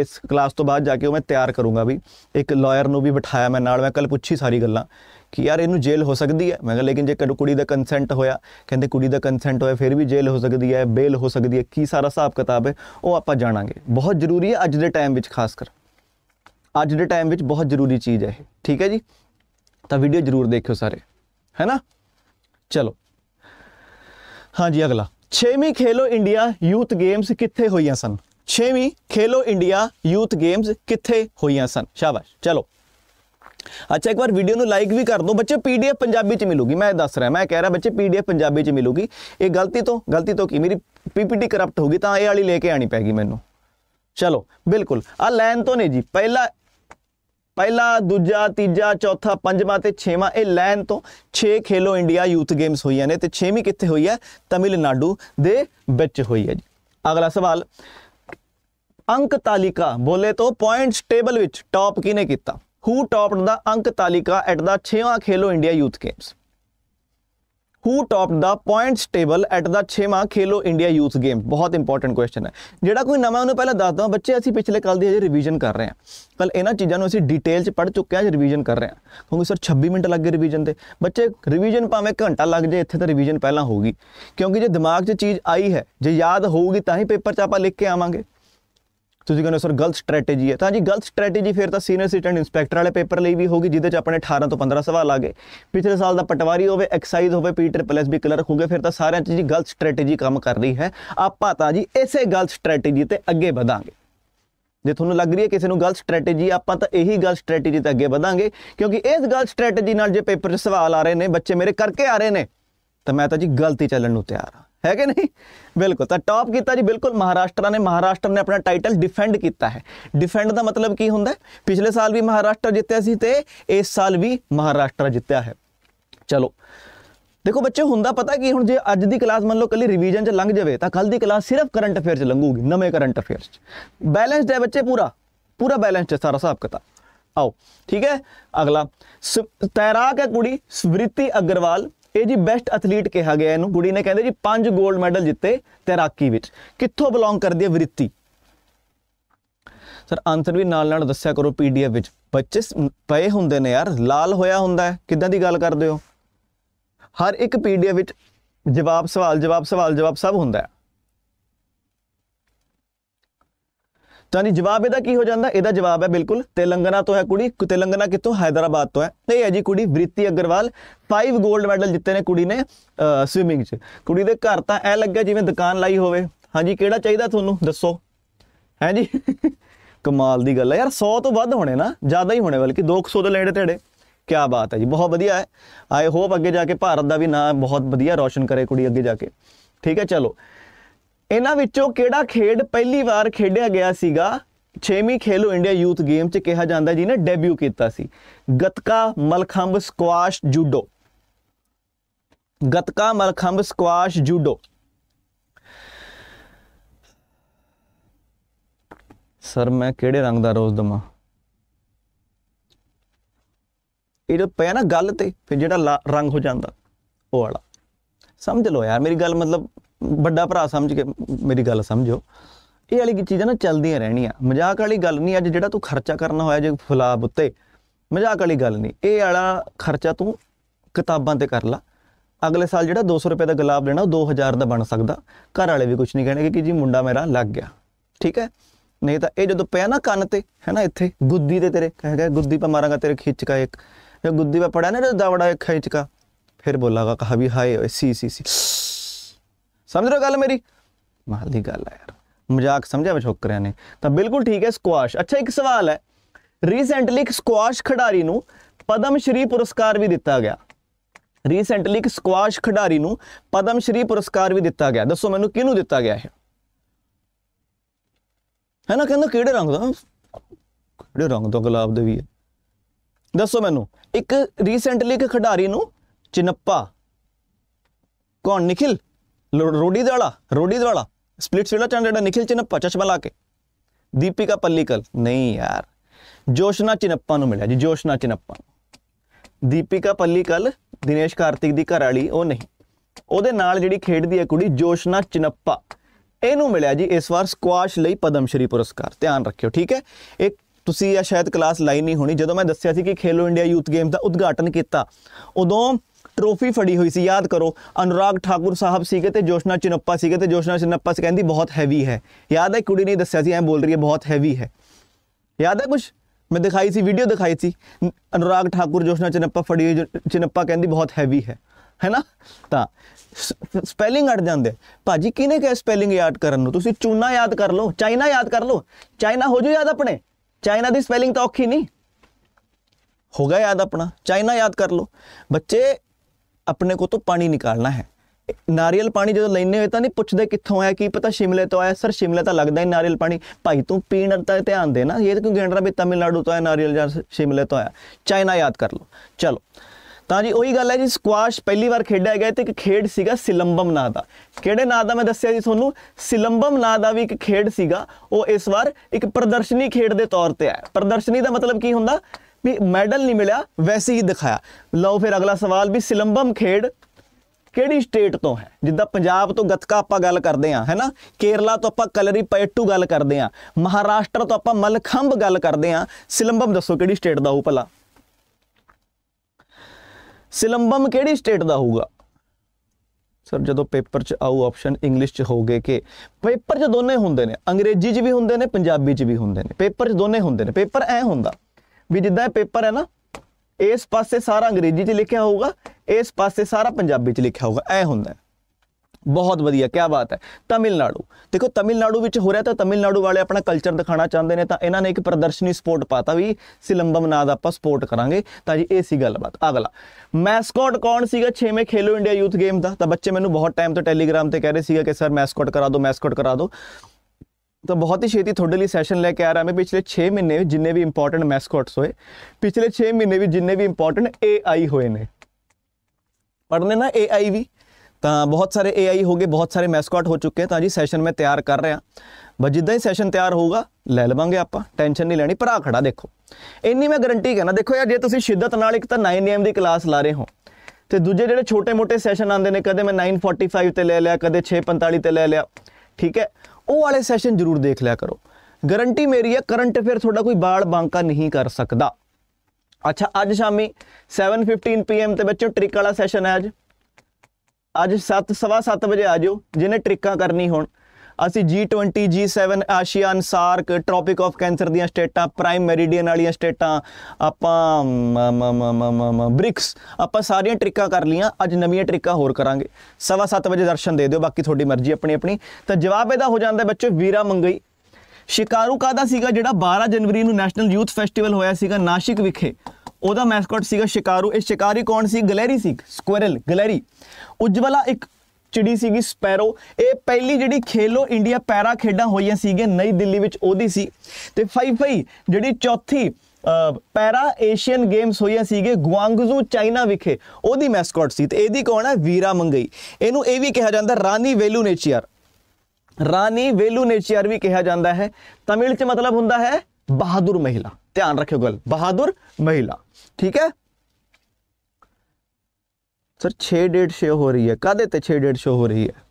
ਇਸ ਕਲਾਸ ਤੋਂ ਬਾਅਦ ਜਾ ਕੇ ਉਹ ਮੈਂ ਤਿਆਰ ਕਰੂੰਗਾ ਵੀ ਇੱਕ ਲਾਇਰ ਨੂੰ ਵੀ ਬਿਠਾਇਆ ਮੈਂ ਨਾਲ ਮੈਂ ਕੱਲ ਪੁੱਛੀ ਸਾਰੀ ਗੱਲਾਂ ਕਿ ਯਾਰ ਇਹਨੂੰ ਜੇਲ੍ਹ ਹੋ ਸਕਦੀ ਹੈ ਮੈਂ ਕਿਹਾ ਲੇਕਿਨ ਜੇ ਕੁੜੀ ਦਾ ਕੰਸੈਂਟ ਹੋਇਆ ਕਹਿੰਦੇ ਕੁੜੀ ਦਾ ਕੰਸੈਂਟ ਹੋਇਆ ਫਿਰ ਵੀ ਜੇਲ੍ਹ ਹੋ ਸਕਦੀ ਹੈ ਬੇਲ ਹੋ ਸਕਦੀ ਹੈ ਕੀ ਸਾਰਾ ਹਿਸਾਬ ਕਿਤਾਬ ਹੈ ਉਹ ਆਪਾਂ ਜਾਣਾਂਗੇ ਬਹੁਤ ਜ਼ਰੂਰੀ ਹੈ ਅੱਜ ਦੇ ਟਾਈਮ ਵਿੱਚ ਖਾਸ ਕਰ ਅੱਜ ਦੇ ਟਾਈਮ ਵਿੱਚ ਬਹੁਤ ਜ਼ਰੂਰੀ ਚੀਜ਼ ਹੈ ਇਹ ਠੀਕ ਹੈ ਜੀ ਤਾਂ ਵੀਡੀਓ ਜ਼ਰੂਰ ਦੇਖਿਓ ਸਾਰੇ ਹੈਨਾ ਚਲੋ ਹਾਂਜੀ ਅਗਲਾ 6ਵੀਂ ਖੇਲੋ ਇੰਡੀਆ ਯੂਥ ਗੇਮਸ ਕਿੱਥੇ ਹੋਈਆਂ ਸਨ 6ਵੀਂ ਖੇਲੋ ਇੰਡੀਆ ਯੂਥ ਗੇਮਸ ਕਿੱਥੇ ਹੋਈਆਂ ਸਨ ਸ਼ਾਬਾਸ਼ ਚਲੋ ਅੱਛਾ ਇੱਕ ਵਾਰ ਵੀਡੀਓ ਨੂੰ ਲਾਈਕ ਵੀ ਕਰ ਦਿਓ ਬੱਚੇ ਪੀਡੀਐਫ ਪੰਜਾਬੀ ਚ ਮਿਲੂਗੀ ਮੈਂ ਦੱਸ ਰਿਹਾ ਮੈਂ ਕਹਿ ਰਿਹਾ ਬੱਚੇ ਪੀਡੀਐਫ ਪੰਜਾਬੀ ਚ ਮਿਲੂਗੀ ਇਹ ਗਲਤੀ ਤੋਂ ਗਲਤੀ ਤੋਂ ਕੀ ਮੇਰੀ ਪੀਪੀਟੀ ਕਰਪਟ ਹੋ ਗਈ ਤਾਂ ਇਹ ਵਾਲੀ ਲੈ ਕੇ ਆਣੀ ਪੈਗੀ ਮੈਨੂੰ ਚਲੋ ਬਿਲਕੁਲ ਆ ਲਾਈਨ ਤੋਂ ਨਹੀਂ ਜੀ ਪਹਿਲਾ ਪਹਿਲਾ ਦੂਜਾ ਤੀਜਾ ਚੌਥਾ ਪੰਜਵਾਂ ਤੇ ਛੇਵਾਂ ਇਹ ਲੈਨ ਤੋਂ 6 ਖੇਲੋ ਇੰਡੀਆ ਯੂਥ ਗੇਮਸ ਹੋਈਆਂ ਨੇ ਤੇ ਛੇਵੀਂ ਕਿੱਥੇ ਹੋਈ ਹੈ ਤਮਿਲਨਾਡੂ ਦੇ ਵਿੱਚ ਹੋਈ ਹੈ ਜੀ ਅਗਲਾ ਸਵਾਲ ਅੰਕ ਤਾਲਿਕਾ ਬੋਲੇ ਤੋਂ ਪੁਆਇੰਟਸ ਟੇਬਲ ਵਿੱਚ ਟਾਪ ਕਿਨੇ ਕੀਤਾ ਹੂ ਟਾਪਡ ਦਾ ਅੰਕ ਤਾਲਿਕਾ ਐਟ ਦਾ 6ਵਾਂ Khelo India youth games who topped the points table at the 6ਵਾਂ ਖੇਲੋ ਇੰਡੀਆ ਯੂਥ ਗੇਮ ਬਹੁਤ ਇੰਪੋਰਟੈਂਟ ਕੁਐਸਚਨ ਹੈ ਜਿਹੜਾ ਕੋਈ ਨਵਾਂ ਉਹਨੂੰ ਪਹਿਲਾਂ ਦੱਸ ਦਵਾਂ ਬੱਚੇ ਅਸੀਂ ਪਿਛਲੇ ਕੱਲ ਦੀ ਅਜੇ ਰਿਵੀਜ਼ਨ ਕਰ ਰਹੇ ਹਾਂ ਕੱਲ ਇਹਨਾਂ ਚੀਜ਼ਾਂ ਨੂੰ ਅਸੀਂ ਡਿਟੇਲ 'ਚ ਪੜ੍ਹ ਚੁੱਕੇ ਹਾਂ ਜੇ ਰਿਵੀਜ਼ਨ ਕਰ ਰਹੇ ਹਾਂ ਕਿਉਂਕਿ ਸਰ 26 ਮਿੰਟ ਲੱਗੇ ਰਿਵੀਜ਼ਨ ਤੇ ਬੱਚੇ ਰਿਵੀਜ਼ਨ ਭਾਵੇਂ ਘੰਟਾ ਲੱਗ ਜਾਏ ਇੱਥੇ ਤਾਂ ਰਿਵੀਜ਼ਨ ਪਹਿਲਾਂ ਹੋਊਗੀ ਕਿਉਂਕਿ ਜੇ ਦਿਮਾਗ 'ਚ ਚੀਜ਼ ਆਈ ਹੈ ਜੇ ਯਾਦ ਹੋਊਗੀ ਤਾਂ ਹੀ ਪੇਪਰ 'ਚ ਆਪਾਂ ਲਿਖ ਕੇ ਆਵਾਂਗੇ ਤੁਸੀਂ ਕਹਿੰਦੇ ਸਰ ਗਲਤ ਸਟ੍ਰੈਟੇਜੀ ਹੈ ਤਾਂ ਜੀ ਗਲਤ ਸਟ੍ਰੈਟੇਜੀ ਫਿਰ ਤਾਂ ਸੀਨੀਅਰ ਅਸਿਸਟੈਂਟ ਇਨਸਪੈਕਟਰ ਵਾਲੇ ਪੇਪਰ ਲਈ ਵੀ ਹੋਗੀ ਜਿਹਦੇ ਚ ਆਪਣੇ 18 ਤੋਂ 15 ਸਵਾਲ ਆ ਗਏ ਪਿਛਲੇ ਸਾਲ ਦਾ ਪਟਵਾਰੀ ਹੋਵੇ ਐਕਸਾਈਜ਼ ਹੋਵੇ ਪੀ ਟ੍ਰਿਪਲ ਐਸ ਵੀ ਕਲਰਕ ਹੋਗੇ ਫਿਰ ਤਾਂ ਸਾਰਿਆਂ ਚ ਜੀ ਗਲਤ ਸਟ੍ਰੈਟੇਜੀ ਕੰਮ ਕਰ ਰਹੀ ਹੈ ਆਪਾਂ ਤਾਂ ਜੀ ਇਸੇ ਗਲਤ ਸਟ੍ਰੈਟੇਜੀ ਤੇ ਅੱਗੇ ਵਧਾਂਗੇ ਜੇ ਤੁਹਾਨੂੰ ਲੱਗ ਰਹੀ ਹੈ ਕਿਸੇ ਨੂੰ ਗਲਤ ਸਟ੍ਰੈਟੇਜੀ ਆਪਾਂ ਤਾਂ ਇਹੀ ਗਲਤ ਸਟ੍ਰੈਟੇਜੀ ਤੇ ਅੱਗੇ ਵਧਾਂਗੇ ਕਿਉਂਕਿ ਇਸ ਗਲਤ ਸਟ੍ਰੈਟੇਜੀ ਨਾਲ ਜੇ ਪੇਪਰ 'ਚ ਸਵਾਲ ਆ ਰਹੇ ਨੇ ਬੱਚੇ ਮੇਰੇ ਕਰਕੇ ਆ ਰਹੇ ਨੇ ਤਾਂ ਮੈਂ ਤਾਂ ਜੀ ਗਲਤੀ ਚੱਲਣ ਨੂੰ ਤਿਆਰ ਹਾਂ ਹੈ ਕਿ ਨਹੀਂ ਬਿਲਕੁਲ ਤਾਂ ਟਾਪ ਕੀਤਾ ਜੀ ਬਿਲਕੁਲ ਮਹਾਰਾਸ਼ਟਰ ਨੇ ਮਹਾਰਾਸ਼ਟਰ ਨੇ ਆਪਣਾ ਟਾਈਟਲ ਡਿਫੈਂਡ ਕੀਤਾ ਹੈ ਡਿਫੈਂਡ ਦਾ ਮਤਲਬ ਕੀ ਹੁੰਦਾ ਪਿਛਲੇ ਸਾਲ ਵੀ ਮਹਾਰਾਸ਼ਟਰ ਜਿੱਤਿਆ ਸੀ ਤੇ ਇਸ ਸਾਲ ਵੀ ਮਹਾਰਾਸ਼ਟਰ ਜਿੱਤਿਆ ਹੈ ਚਲੋ ਦੇਖੋ ਬੱਚੇ ਹੁੰਦਾ ਪਤਾ ਕੀ ਹੁਣ ਜੇ ਅੱਜ ਦੀ ਕਲਾਸ ਮੰਨ ਲਓ ਕੱਲੀ ਰਿਵੀਜ਼ਨ 'ਚ ਲੰਘ ਜਾਵੇ ਤਾਂ ਕੱਲ ਦੀ ਕਲਾਸ ਸਿਰਫ ਕਰੰਟ ਅਫੇਅਰ 'ਚ ਲੰਘੂਗੀ ਨਵੇਂ ਕਰੰਟ ਅਫੇਅਰ 'ਚ ਬੈਲੈਂਸਡ ਹੈ ਬੱਚੇ ਪੂਰਾ ਪੂਰਾ ਬੈਲੈਂਸਡ ਹੈ ਸਾਰਾ ਹਿਸਾਬ ਕਿਤਾਬ ਆਓ ਠੀਕ ਹੈ ਅਗਲਾ ਤੈਰਾਕ ਹੈ ਕੁੜੀ ਸਵ੍ਰਿਤੀ ਅਗਰਵਾਲ ਇਹ ਜੀ ਬੈਸਟ ਐਥਲੀਟ ਕਿਹਾ ਗਿਆ ਇਹਨੂੰ ਕੁੜੀ ਨੇ ਕਹਿੰਦੇ ਜੀ 5 골ਡ ਮੈਡਲ ਜਿੱਤੇ ਤੈਰਾਕੀ ਵਿੱਚ ਕਿੱਥੋਂ ਬਿਲੋਂਗ ਕਰਦੀ ਹੈ ਵਿਰਤੀ ਸਰ ਆਨਸਰ ਵੀ ਨਾਲ ਨਾਲ ਦੱਸਿਆ ਕਰੋ ਪੀਡੀਐਫ ਵਿੱਚ ਬੱਚੇ ਪਏ ਹੁੰਦੇ ਨੇ ਯਾਰ ਲਾਲ ਹੋਇਆ ਹੁੰਦਾ ਹੈ ਕਿਦਾਂ ਦੀ ਗੱਲ ਕਰਦੇ ਹੋ ਹਰ ਇੱਕ ਪੀਡੀਐਫ ਵਿੱਚ ਜਵਾਬ ਸਵਾਲ ਜਵਾਬ ਸਵਾਲ ਜਵਾਬ ਸਭ ਹੁੰਦਾ ਹੈ ਤਾਂ ਜੀ ਜਵਾਬ ਇਹਦਾ ਕੀ ਹੋ ਜਾਂਦਾ ਇਹਦਾ ਜਵਾਬ ਹੈ ਬਿਲਕੁਲ ਤੇਲੰਗਾਨਾ ਤੋਂ ਹੈ ਕੁੜੀ ਤੇਲੰਗਾਨਾ ਕਿੱਥੋਂ ਹైదరాబాద్ ਤੋਂ ਹੈ ਇਹ ਹੈ ਜੀ ਕੁੜੀ ਬ੍ਰਿਤੀ ਅਗਰਵਾਲ 5 골ਡ ਮੈਡਲ ਜਿੱਤੇ ਨੇ ਕੁੜੀ ਨੇ ਸਵਿਮਿੰਗ 'ਚ ਕੁੜੀ ਦੇ ਘਰ ਤਾਂ ਐ ਲੱਗਿਆ ਜਿਵੇਂ ਦੁਕਾਨ ਲਾਈ ਹੋਵੇ ਹਾਂਜੀ ਕਿਹੜਾ ਚਾਹੀਦਾ ਤੁਹਾਨੂੰ ਦੱਸੋ ਹੈ ਜੀ [LAUGHS] ਕਮਾਲ ਦੀ ਗੱਲ ਹੈ ਯਾਰ 100 ਤੋਂ ਵੱਧ ਹੋਣੇ ਨਾ ਜ਼ਿਆਦਾ ਹੀ ਹੋਣੇ ਬਲਕਿ 200 ਦੇ ਲੈੜੇ ਤੇੜੇ ਕੀ ਬਾਤ ਹੈ ਜੀ ਬਹੁਤ ਵਧੀਆ ਹੈ ਆਈ ਹੋਪ ਅੱਗੇ ਜਾ ਕੇ ਭਾਰਤ ਦਾ ਵੀ ਨਾਮ ਬਹੁਤ ਵਧੀਆ ਰੋਸ਼ਨ ਕਰੇ ਕੁੜੀ ਅੱਗੇ ਜਾ ਕੇ ਠੀਕ ਹੈ ਚਲੋ ਇਹਨਾਂ ਵਿੱਚੋਂ ਕਿਹੜਾ ਖੇਡ ਪਹਿਲੀ ਵਾਰ ਖੇਡਿਆ ਗਿਆ ਸੀਗਾ 6ਵੀਂ ਖੇਲੋ ਇੰਡੀਆ ਯੂਥ ਗੇਮ 'ਚ ਕਿਹਾ ਜਾਂਦਾ ਜਿਹਨੇ ਡੈਬਿਊ ਕੀਤਾ ਸੀ gatka mallakhamb squash judo gatka mallakhamb squash judo sir ਮੈਂ ਕਿਹੜੇ ਰੰਗ ਦਾ ਰੋਜ਼ ਦਮਾ ਇਹ ਜੋ ਪਿਆ ਨਾ ਗੱਲ ਤੇ ਫਿਰ ਜਿਹੜਾ ਰੰਗ ਹੋ ਜਾਂਦਾ ਉਹ ਵਾਲਾ ਸਮਝ ਲਓ ਯਾਰ ਮੇਰੀ ਗੱਲ ਮਤਲਬ ਵੱਡਾ ਭਰਾ ਸਮਝ ਕੇ ਮੇਰੀ ਗੱਲ ਸਮਝੋ ਇਹ ਵਾਲੀ ਚੀਜ਼ਾਂ ਨਾ ਚੱਲਦੀਆਂ ਰਹਿਣੀਆਂ ਮਜ਼ਾਕ ਵਾਲੀ ਗੱਲ ਨਹੀਂ ਅੱਜ ਜਿਹੜਾ ਤੂੰ ਖਰਚਾ ਕਰਨਾ ਹੋਇਆ ਜੇ ਫਲਾਬ ਉੱਤੇ ਮਜ਼ਾਕ ਵਾਲੀ ਗੱਲ ਨਹੀਂ ਇਹ ਵਾਲਾ ਖਰਚਾ ਤੂੰ ਕਿਤਾਬਾਂ ਤੇ ਕਰ ਲਾ ਅਗਲੇ ਸਾਲ ਜਿਹੜਾ 200 ਰੁਪਏ ਦਾ ਗੁਲਾਬ ਲੈਣਾ ਉਹ 2000 ਦਾ ਬਣ ਸਕਦਾ ਘਰ ਵਾਲੇ ਵੀ ਕੁਝ ਨਹੀਂ ਕਹਿਣਗੇ ਕਿ ਜੀ ਮੁੰਡਾ ਮੇਰਾ ਲੱਗ ਗਿਆ ਠੀਕ ਹੈ ਨਹੀਂ ਤਾਂ ਇਹ ਜਦੋਂ ਪਿਆ ਨਾ ਕੰਨ ਤੇ ਹੈ ਨਾ ਇੱਥੇ ਗੁੱਦੀ ਤੇ ਤੇਰੇ ਕਹੇਗਾ ਗੁੱਦੀ ਪਾ ਮਾਰਾਂਗਾ ਤੇਰੇ ਖਿੱਚ ਕਾ ਇੱਕ ਜੇ ਗੁੱਦੀ ਪਾ ਪੜਾ ਨਾ ਜਦੋਂ ਦਾਵੜਾ ਕਾ ਫਿਰ ਬੋਲਾਗਾ ਕਹਾ ਵੀ ਹਾਏ ਓਏ ਸੀ ਸੀ ਸੀ ਸਮਝ ਰਹੇ ਗੱਲ ਮੇਰੀ ਮਾਲ ਦੀ ਗੱਲ ਆ ਯਾਰ ਮਜ਼ਾਕ ਸਮਝਿਆ ਵਿਛੋਕਰਿਆਂ ਨੇ ਤਾਂ ਬਿਲਕੁਲ ਠੀਕ ਹੈ ਸਕੁਆਸ਼ ਅੱਛਾ ਇੱਕ ਸਵਾਲ ਹੈ ਰੀਸੈਂਟਲੀ ਇੱਕ ਸਕੁਆਸ਼ ਖਿਡਾਰੀ ਨੂੰ ਪਦਮ ਸ਼੍ਰੀ ਪੁਰਸਕਾਰ ਵੀ ਦਿੱਤਾ ਗਿਆ ਰੀਸੈਂਟਲੀ ਇੱਕ ਸਕੁਆਸ਼ ਖਿਡਾਰੀ ਨੂੰ ਪਦਮ ਸ਼੍ਰੀ ਪੁਰਸਕਾਰ ਵੀ ਦਿੱਤਾ ਗਿਆ ਦੱਸੋ ਮੈਨੂੰ ਕਿਹਨੂੰ ਦਿੱਤਾ ਗਿਆ ਹੈ ਹੈ ਨਾ ਕਹਿੰਦਾ ਕਿਹੜੇ ਰੰਗ ਦਾ ਕਿਹੜੇ ਰੰਗ ਦਾ ਗੁਲਾਬ ਦੇ ਵੀ ਹੈ ਦੱਸੋ ਮੈਨੂੰ ਇੱਕ ਰੀਸੈਂਟਲੀ ਇੱਕ ਖਿਡਾਰੀ ਨੂੰ ਚਿਨੱਪਾ ਕੌਣ ਨikhil रोडीजवाला रोडीजवाला स्प्लिट स्पीडला चंद्रेडा निखिल चिनप्पा चश्मा ਲਾ ਕੇ ਦੀਪਿਕਾ ਪੱਲੀਕਲ ਨਹੀਂ ਯਾਰ ਜੋਸ਼ਨਾ ਚਨੱਪਾ ਨੂੰ ਮਿਲਿਆ ਜੀ ਜੋਸ਼ਨਾ ਚਨੱਪਾ ਦੀਪਿਕਾ ਪੱਲੀਕਲ ਦਿਨੇਸ਼ ਕਾਰਤਿਕ ਦੀ ਘਰ ਵਾਲੀ ਉਹ ਨਹੀਂ ਉਹਦੇ ਨਾਲ ਜਿਹੜੀ ਖੇਡਦੀ ਹੈ ਕੁੜੀ ਜੋਸ਼ਨਾ ਚਨੱਪਾ ਇਹਨੂੰ ਮਿਲਿਆ ਜੀ ਇਸ ਵਾਰ ਸਕਵਾਸ਼ ਲਈ ਪਦਮ ਸ਼੍ਰੀ ਪੁਰਸਕਾਰ ਧਿਆਨ ਰੱਖਿਓ ਠੀਕ ਹੈ ਇਹ ਤੁਸੀਂ ਆ ਸ਼ਾਇਦ ਕਲਾਸ ਲਾਈ ਨਹੀਂ ਹੋਣੀ ਜਦੋਂ ਮੈਂ ਦੱਸਿਆ ਸੀ ਕਿ ਖੇਲੋ ਇੰਡੀਆ ਯੂਥ ਗੇਮ ਦਾ ਉਦਘਾਟਨ ਕੀਤਾ ਉਦੋਂ ਟਰੋਫੀ ਫੜੀ ਹੋਈ ਸੀ ਯਾਦ ਕਰੋ ਅਨੁਰਾਗ ਠਾਕੁਰ ਸਾਹਿਬ ਸੀਗੇ ਤੇ ਜੋਸ਼ਨਾ ਚਿਨੱਪਾ ਸੀਗੇ ਤੇ ਜੋਸ਼ਨਾ ਚਿਨੱਪਾ ਕਹਿੰਦੀ ਬਹੁਤ ਹੈਵੀ ਹੈ ਯਾਦ ਹੈ ਕੁੜੀ ਨੇ ਦੱਸਿਆ ਸੀ ਐਂ ਬੋਲ ਰਹੀ ਹੈ ਬਹੁਤ ਹੈਵੀ ਹੈ ਯਾਦ ਹੈ ਕੁਛ ਮੈਂ ਦਿਖਾਈ ਸੀ ਵੀਡੀਓ ਦਿਖਾਈ ਸੀ ਅਨੁਰਾਗ ਠਾਕੁਰ ਜੋਸ਼ਨਾ ਚਿਨੱਪਾ ਫੜੀ ਹੋਈ ਚਿਨੱਪਾ ਕਹਿੰਦੀ ਬਹੁਤ ਹੈਵੀ ਹੈ ਹੈਨਾ ਤਾਂ ਸਪੈਲਿੰਗ ਅੜ ਜਾਂਦੇ ਭਾਜੀ ਕਿਨੇ ਕਹੇ ਸਪੈਲਿੰਗ ਯਾਦ ਕਰਨ ਨੂੰ ਤੁਸੀਂ ਚੂਨਾ ਯਾਦ ਕਰ ਲਓ ਚਾਈਨਾ ਯਾਦ ਕਰ ਲਓ ਚਾਈਨਾ ਹੋ ਜੂ ਯਾਦ ਆਪਣੇ ਚਾਈਨਾ ਦੀ ਸਪੈਲਿੰਗ ਤਾਂ ਔਖੀ ਨਹੀਂ ਹੋ ਗਿਆ ਯਾਦ ਆਪਣਾ ਚਾਈਨਾ ਯਾਦ ਕਰ ਲਓ ਬੱਚੇ ਆਪਣੇ ਕੋ ਤੋਂ ਪਾਣੀ ਨਿਕਾਲਣਾ ਹੈ ਨਾਰੀਅਲ ਪਾਣੀ ਜਦੋਂ ਲੈਨੇ ਹੋਏ ਤਾਂ ਨਹੀਂ ਪੁੱਛਦੇ ਕਿੱਥੋਂ ਆਇਆ ਕੀ ਪਤਾ ਸ਼ਿਮਲੇ ਤੋਂ ਆਇਆ ਸਰ ਸ਼ਿਮਲੇ ਤਾਂ ਲੱਗਦਾ ਹੀ ਨਾਰੀਅਲ ਪਾਣੀ ਭਾਈ ਤੂੰ ਪੀਣ ਦਾ ਧਿਆਨ ਦੇ ਨਾ ਇਹ ਤਾਂ ਕਿਉਂ ਗੈਂਡਰਾ ਵੀ ਤਮਿਲਨਾਡੂ ਤੋਂ ਆਇਆ ਨਾਰੀਅਲ ਜਾਂ ਸ਼ਿਮਲੇ ਤੋਂ ਆਇਆ ਚਾਈਨਾ ਯਾਦ ਕਰ ਲਓ ਚਲੋ ਤਾਂ ਜੀ ਉਹੀ ਗੱਲ ਹੈ ਜੀ ਸਕਵਾਸ਼ ਪਹਿਲੀ ਵਾਰ ਖੇਡਿਆ ਗਿਆ ਤੇ ਇੱਕ ਖੇਡ ਸੀਗਾ ਸਿਲੰਬਮ ਨਾਂ ਦਾ ਕਿਹੜੇ ਨਾਂ ਦਾ ਮੈਂ ਦੱਸਿਆ ਜੀ ਤੁਹਾਨੂੰ ਸਿਲੰਬਮ ਨਾਂ ਦਾ ਵੀ ਇੱਕ ਖੇਡ ਸੀਗਾ ਉਹ ਇਸ ਵਾਰ ਇੱਕ ਪ੍ਰਦਰਸ਼ਨੀ ਖੇਡ ਦੇ ਤੌਰ ਤੇ ਆਇਆ ਪ੍ਰਦਰਸ਼ਨੀ ਦਾ ਮਤਲਬ ਕੀ ਹੁੰਦਾ ਵੀ ਮੈਡਲ ਨਹੀਂ ਮਿਲਿਆ ਵੈਸੇ ਹੀ ਦਿਖਾਇਆ ਲਓ ਫਿਰ ਅਗਲਾ ਸਵਾਲ ਵੀ ਸਿਲੰਬਮ ਖੇਡ ਕਿਹੜੀ ਸਟੇਟ ਤੋਂ ਹੈ ਜਿੱਦਾਂ ਪੰਜਾਬ ਤੋਂ ਗੱਤਕਾ ਆਪਾਂ ਗੱਲ ਕਰਦੇ ਆ ਹੈਨਾ ਕੇਰਲਾ ਤੋਂ ਆਪਾਂ ਕਲਰੀ ਪੈਟੂ ਗੱਲ ਕਰਦੇ ਆ ਮਹਾਰਾਸ਼ਟਰ ਤੋਂ ਆਪਾਂ ਮਲਖੰਬ ਗੱਲ ਕਰਦੇ ਆ ਸਿਲੰਬਮ ਦੱਸੋ ਕਿਹੜੀ ਸਟੇਟ ਦਾ ਹੋਊ ਭਲਾ ਸਿਲੰਬਮ ਕਿਹੜੀ ਸਟੇਟ ਦਾ ਹੋਊਗਾ ਸਰ ਜਦੋਂ ਪੇਪਰ 'ਚ ਆਊ ਆਪਸ਼ਨ ਇੰਗਲਿਸ਼ 'ਚ ਹੋਗੇ ਕਿ ਪੇਪਰ 'ਚ ਦੋਨੇ ਹੁੰਦੇ ਨੇ ਅੰਗਰੇਜ਼ੀ 'ਚ ਵੀ ਹੁੰਦੇ ਨੇ ਪੰਜਾਬੀ 'ਚ ਵੀ ਹੁੰਦੇ ਨੇ ਪੇਪਰ 'ਚ ਦੋਨੇ ਹੁੰਦੇ ਨੇ ਪੇਪਰ ਐ ਹੁੰਦਾ ਵੀ ਜਿੱਦਾਂ ਇਹ ਪੇਪਰ ਹੈ ਨਾ ਇਸ ਪਾਸੇ ਸਾਰਾ ਅੰਗਰੇਜ਼ੀ 'ਚ ਲਿਖਿਆ ਹੋਊਗਾ ਇਸ ਪਾਸੇ ਸਾਰਾ ਪੰਜਾਬੀ 'ਚ ਲਿਖਿਆ ਹੋਊਗਾ ਐ ਹੁੰਦਾ ਬਹੁਤ ਵਧੀਆ ਕੀ ਬਾਤ ਹੈ ਤਮਿਲਨਾਡੂ ਦੇਖੋ ਤਮਿਲਨਾਡੂ ਵਿੱਚ ਹੋ ਰਿਹਾ ਤਾਂ ਤਮਿਲਨਾਡੂ ਵਾਲੇ ਆਪਣਾ ਕਲਚਰ ਦਿਖਾਣਾ ਚਾਹੁੰਦੇ ਨੇ ਤਾਂ ਇਹਨਾਂ ਨੇ ਇੱਕ ਪ੍ਰਦਰਸ਼ਨੀ ਸਪੋਰਟ ਪਾਤਾ ਵੀ ਸਿਲੰਬਮ ਨਾਂ ਦਾ ਆਪਾਂ ਸਪੋਰਟ ਕਰਾਂਗੇ ਤਾਂ ਜੀ ਇਹ ਸੀ ਗੱਲਬਾਤ ਅਗਲਾ ਮੈਸਕਟ ਕੌਣ ਸੀਗਾ 6ਵੇਂ ਖੇਲੋ ਇੰਡੀਆ ਯੂਥ ਗੇਮ ਦਾ ਤਾਂ ਬੱਚੇ ਮੈਨੂੰ ਬਹੁਤ ਟਾਈਮ ਤੋਂ ਟੈਲੀਗ੍ਰਾਮ ਤੇ ਕਹਿ ਰਹੇ ਸੀਗਾ ਕਿ ਸਰ ਮੈਸਕਟ ਕਰਾ ਦਿਓ ਮੈਸਕਟ ਕਰਾ ਦਿਓ ਤਾਂ ਬਹੁਤ ਹੀ ਛੇਤੀ ਤੁਹਾਡੇ ਲਈ ਸੈਸ਼ਨ ਲੈ ਕੇ ਆ ਰਹਾ ਮੈਂ ਪਿਛਲੇ 6 ਮਹੀਨੇ ਜਿੰਨੇ ਵੀ ਇੰਪੋਰਟੈਂਟ ਮੈਸਕਟਸ ਹੋਏ ਪਿਛਲੇ 6 ਮਹੀਨੇ ਵੀ ਜਿੰਨੇ ਵੀ ਇੰਪੋਰਟੈਂਟ AI ਹੋਏ ਨੇ ਪੜਨੇ ਨਾ AI ਵੀ ਤਾਂ ਬਹੁਤ ਸਾਰੇ AI ਹੋ ਗਏ ਬਹੁਤ ਸਾਰੇ ਮੈਸਕਟ ਹੋ ਚੁੱਕੇ ਤਾਂ ਜੀ ਸੈਸ਼ਨ ਮੈਂ ਤਿਆਰ ਕਰ ਰਿਹਾ ਬਸ ਜਿੱਦਾਂ ਹੀ ਸੈਸ਼ਨ ਤਿਆਰ ਹੋਊਗਾ ਲੈ ਲਵਾਂਗੇ ਆਪਾਂ ਟੈਨਸ਼ਨ ਨਹੀਂ ਲੈਣੀ ਭਰਾ ਖੜਾ ਦੇਖੋ ਇੰਨੀ ਮੈਂ ਗਾਰੰਟੀ ਕਹਿੰਦਾ ਦੇਖੋ ਯਾਰ ਜੇ ਤੁਸੀਂ ਸ਼ਿੱਦਤ ਨਾਲ ਇੱਕ ਤਾਂ 9 AM ਦੀ ਕਲਾਸ ਲਾ ਰਹੇ ਹੋ ਤੇ ਦੂਜੇ ਜਿਹੜੇ ਛੋਟੇ-ਮੋਟੇ ਸੈਸ਼ਨ ਆਉਂਦੇ ਨੇ ਕਦੇ ਮੈਂ 9:45 ਤੇ ਲੈ ਲਿਆ ਕਦੇ 6:45 ਤੇ ਲੈ ਲਿਆ ਠੀਕ ਹੈ ਉਹ ਵਾਲੇ ਸੈਸ਼ਨ ਜ਼ਰੂਰ ਦੇਖ ਲਿਆ ਕਰੋ ਗਾਰੰਟੀ ਮੇਰੀ ਹੈ ਕਰੰਟ ਅਫੇਅਰ ਤੁਹਾਡਾ ਕੋਈ ਬਾਲ ਬਾਂਕਾ ਨਹੀਂ ਕਰ ਸਕਦਾ ਅੱਛਾ ਅੱਜ ਸ਼ਾਮੀ 7:15 ਪੀਐਮ ਤੇ ਬੱਚੋ ਟ੍ਰਿਕ ਵਾਲਾ ਸੈਸ਼ਨ ਹੈ ਅੱਜ ਅੱਜ 7:30 ਵਜੇ ਆ ਜਿਓ ਜਿਹਨੇ ਟ੍ਰਿਕਾਂ ਕਰਨੀ ਹੋਣ ਅਸੀਂ G20 G7 ASEAN SAARC tropic of cancer ਦੀਆਂ ਸਟੇਟਾਂ ਪ੍ਰਾਈਮ ਮੈਰੀਡੀਅਨ ਵਾਲੀਆਂ ਸਟੇਟਾਂ ਆਪਾਂ ਬ੍ਰਿਕਸ ਆਪਾਂ ਸਾਰੀਆਂ ਟ੍ਰਿਕਾਂ ਕਰ ਲੀਆਂ ਅੱਜ ਨਵੀਆਂ ਟ੍ਰਿਕਾਂ ਹੋਰ ਕਰਾਂਗੇ 7:30 ਵਜੇ ਦਰਸ਼ਨ ਦੇ ਦਿਓ ਬਾਕੀ ਤੁਹਾਡੀ ਮਰਜ਼ੀ ਆਪਣੀ ਆਪਣੀ ਤਾਂ ਜਵਾਬ ਇਹਦਾ ਹੋ ਜਾਂਦਾ ਬੱਚੋ ਵੀਰਾ ਮੰਗਈ ਸ਼ਿਕਾਰੂ ਕਾਦਾ ਸੀਗਾ ਜਿਹੜਾ 12 ਜਨਵਰੀ ਨੂੰ ਨੈਸ਼ਨਲ ਯੂਥ ਫੈਸਟੀਵਲ ਹੋਇਆ ਸੀਗਾ ਨਾਸ਼ਿਕ ਵਿਖੇ ਉਹਦਾ ਮੈਸਕਟ ਸੀਗਾ ਸ਼ਿਕਾਰੂ ਇਹ ਸ਼ਿਕਾਰੀ ਕੌਣ ਸੀ ਗਲੈਰੀ ਸੀ ਸਕੁਇਰਲ ਗਲੈਰੀ ਉਜਵਲਾ ਇੱਕ ਚਿੜੀ ਸੀਗੀ ਸਪੈਰੋ ਇਹ ਪਹਿਲੀ ਜਿਹੜੀ ਖੇਲੋ ਇੰਡੀਆ ਪੈਰਾ ਖੇਡਾਂ ਹੋਈਆਂ ਸੀਗੇ ਨਈ ਦਿੱਲੀ ਵਿੱਚ ਉਹਦੀ ਸੀ ਤੇ ਫਾਈ ਜਿਹੜੀ ਚੌਥੀ ਪੈਰਾ ਏਸ਼ੀਅਨ ਗੇਮਸ ਹੋਈਆਂ ਸੀਗੇ ਗੁਆਂਗਜ਼ੂ ਚਾਈਨਾ ਵਿਖੇ ਉਹਦੀ ਮੈਸਕਟ ਸੀ ਤੇ ਇਹਦੀ ਕੌਣ ਹੈ ਵੀਰਾ ਮੰਗਈ ਇਹਨੂੰ ਇਹ ਵੀ ਕਿਹਾ ਜਾਂਦਾ ਰਾਨੀ ਵੈਲੂ ਨੇਚੀਅਰ ਰਾਨੀ ਵੈਲੂ ਨੇਚੀਅਰ ਵੀ ਕਿਹਾ ਜਾਂਦਾ ਹੈ ਤਮਿਲ 'ਚ ਮਤਲਬ ਹੁੰਦਾ ਹੈ ਬਹਾਦਰ ਮਹਿਲਾ ਧਿਆਨ ਰੱਖਿਓ ਗੱਲ ਬਹਾਦਰ ਮਹਿਲਾ ਠੀਕ ਹੈ ਸਰ 6 ਡੇਟ ਸ਼ੋ ਹੋ ਰਹੀ ਹੈ ਕਾਦੇ ਤੇ 6 ਡੇਟ ਸ਼ੋ ਹੋ ਰਹੀ ਹੈ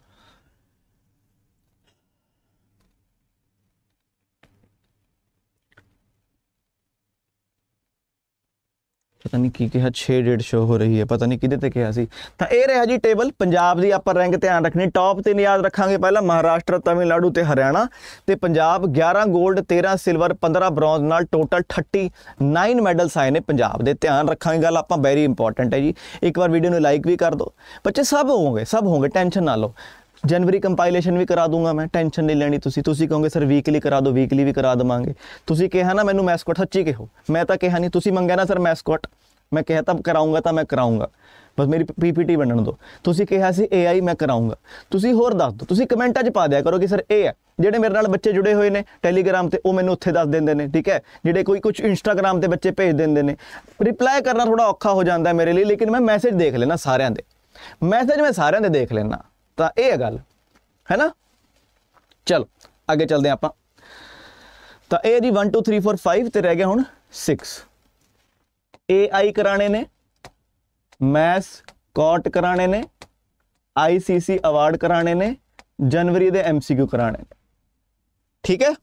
ਪਤਾ ਨਹੀਂ ਕੀ ਕਿਹਾ 6.5 ਸ਼ੋ ਹੋ ਰਹੀ ਹੈ ਪਤਾ ਨਹੀਂ ਕਿਹਦੇ ਤੇ ਕਿਹਾ ਸੀ ਤਾਂ ਇਹ ਰਿਹਾ ਜੀ ਟੇਬਲ ਪੰਜਾਬ ਦੀ ਆਪਰ ਰੈਂਕ ਧਿਆਨ ਰੱਖਣੀ ਟੌਪ ਤੇ ਨਿਆਦ ਰੱਖਾਂਗੇ ਪਹਿਲਾਂ ਮਹਾਰਾਸ਼ਟਰ ਤਾਮਿਲਨਾਡੂ ਤੇ ਹਰਿਆਣਾ ਤੇ ਪੰਜਾਬ 11 골ਡ 13 ਸਿਲਵਰ 15 ਬ੍ਰੌਂਜ਼ ਨਾਲ ਟੋਟਲ 39 ਮੈਡਲਸ ਆਏ ਨੇ ਪੰਜਾਬ ਦੇ ਧਿਆਨ ਰੱਖਾਂਗੇ ਗੱਲ ਆਪਾਂ ਬੈਰੀ ਇੰਪੋਰਟੈਂਟ ਹੈ ਜੀ ਇੱਕ ਵਾਰ ਵੀਡੀਓ ਨੂੰ ਲਾਈਕ ਵੀ ਕਰ ਦਿਓ ਬੱਚੇ ਸਭ ਹੋਗੇ ਸਭ ਹੋਗੇ ਟੈਨਸ਼ਨ ਨਾ ਲਓ ਜਨਵਰੀ ਕੰਪਾਈਲੇਸ਼ਨ ਵੀ ਕਰਾ ਦੂੰਗਾ ਮੈਂ ਟੈਨਸ਼ਨ ਨਹੀਂ ਲੈਣੀ ਤੁਸੀਂ ਤੁਸੀਂ ਕਹੋਗੇ ਸਰ ਵੀਕਲੀ ਕਰਾ ਦਿਓ ਵੀਕਲੀ ਵੀ ਕਰਾ ਦਵਾਂਗੇ ਤੁਸੀਂ ਕਿਹਾ ਨਾ ਮੈਨੂੰ ਮੈਸਕਟ ਸੱਚੀ ਕਿਹੋ ਮੈਂ ਤਾਂ ਕਿਹਾ ਨਹੀਂ ਤੁਸੀਂ ਮੰਗਿਆ ਨਾ ਸਰ ਮੈਸਕਟ ਮੈਂ ਕਿਹਾ ਤਾਂ ਕਰਾਉਂਗਾ ਤਾਂ ਮੈਂ ਕਰਾਉਂਗਾ ਬਸ ਮੇਰੀ ਪੀਪੀਟੀ ਬਣਨ ਦਿਓ ਤੁਸੀਂ ਕਿਹਾ ਸੀ ਏਆਈ ਮੈਂ ਕਰਾਉਂਗਾ ਤੁਸੀਂ ਹੋਰ ਦੱਸ ਦਿਓ ਤੁਸੀਂ ਕਮੈਂਟਾਂ 'ਚ ਪਾ ਦਿਆ ਕਰੋ ਕਿ ਸਰ ਇਹ ਹੈ ਜਿਹੜੇ ਮੇਰੇ ਨਾਲ ਬੱਚੇ ਜੁੜੇ ਹੋਏ ਨੇ ਟੈਲੀਗ੍ਰਾਮ ਤੇ ਉਹ ਮੈਨੂੰ ਉੱਥੇ ਦੱਸ ਦਿੰਦੇ ਨੇ ਠੀਕ ਹੈ ਜਿਹੜੇ ਕੋਈ ਕੁਝ ਇੰਸਟਾਗ੍ਰam ਤੇ ਬੱਚੇ ਭੇਜ ਦਿੰਦੇ ਨੇ ਰਿਪਲਾਈ ਕਰਨਾ ਥੋੜਾ ਔਖਾ ਹੋ ਜਾਂਦਾ ਮੇਰੇ ਲਈ ਲੇਕਿਨ ਮੈਂ ਮੈਸੇਜ ਦੇਖ ਲੈਣਾ ਸਾਰਿਆਂ ਦੇ ਮੈਸੇਜ ਮੈਂ ਸਾਰਿਆਂ ਦੇ ਦੇਖ ਲੈਣਾ ਤਾਂ ਇਹ ਹੈ ਗੱਲ ਹੈ ਨਾ ਚਲ ਅੱਗੇ ਚੱਲਦੇ ਆਪਾਂ ਤਾਂ ਇਹ ਜੀ 1 2 3 4 5 ਤੇ ਰਹਿ ਗਿਆ ਹੁਣ 6 AI ਕਰਾਣੇ ਨੇ ਮੈਸ ਕੋਟ ਕਰਾਣੇ ਨੇ ICC ਅਵਾਰਡ ਕਰਾਣੇ ਨੇ ਜਨਵਰੀ ਦੇ MCQ ਕਰਾਣੇ ਨੇ ਠੀਕ ਹੈ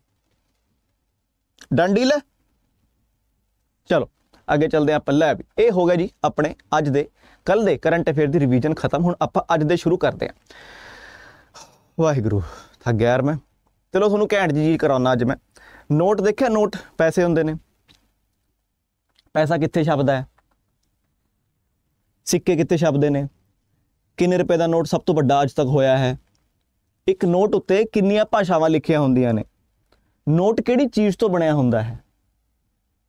ਡਨ ਚਲੋ ਅੱਗੇ ਚੱਲਦੇ ਆਪਾਂ ਲੈ ਇਹ ਹੋ ਗਿਆ ਜੀ ਆਪਣੇ ਅੱਜ ਦੇ ਕੱਲ ਦੇ ਕਰੰਟ ਅਫੇਅਰ ਦੀ ਰਿਵੀਜ਼ਨ ਖਤਮ ਹੁਣ ਆਪਾਂ ਅੱਜ ਦੇ ਸ਼ੁਰੂ ਕਰਦੇ ਹਾਂ ਵਾਹਿਗੁਰੂ ਥੱਕ ਗਿਆ ਮੈਂ ਚਲੋ ਤੁਹਾਨੂੰ ਘੈਂਟ ਜੀ ਕਰਾਉਣਾ ਅੱਜ ਮੈਂ ਨੋਟ ਦੇਖਿਆ ਨੋਟ ਪੈਸੇ ਹੁੰਦੇ ਨੇ ਪੈਸਾ ਕਿੱਥੇ ਛਪਦਾ ਹੈ ਸਿੱਕੇ ਕਿੱਥੇ ਛਪਦੇ ਨੇ ਕਿੰਨੇ ਰੁਪਏ ਦਾ ਨੋਟ ਸਭ ਤੋਂ ਵੱਡਾ ਅੱਜ ਤੱਕ ਹੋਇਆ ਹੈ ਇੱਕ ਨੋਟ ਉੱਤੇ ਕਿੰਨੀਆਂ ਭਾਸ਼ਾਵਾਂ ਲਿਖੀਆਂ ਹੁੰਦੀਆਂ ਨੇ ਨੋਟ ਕਿਹੜੀ ਚੀਜ਼ ਤੋਂ ਬਣਿਆ ਹੁੰਦਾ ਹੈ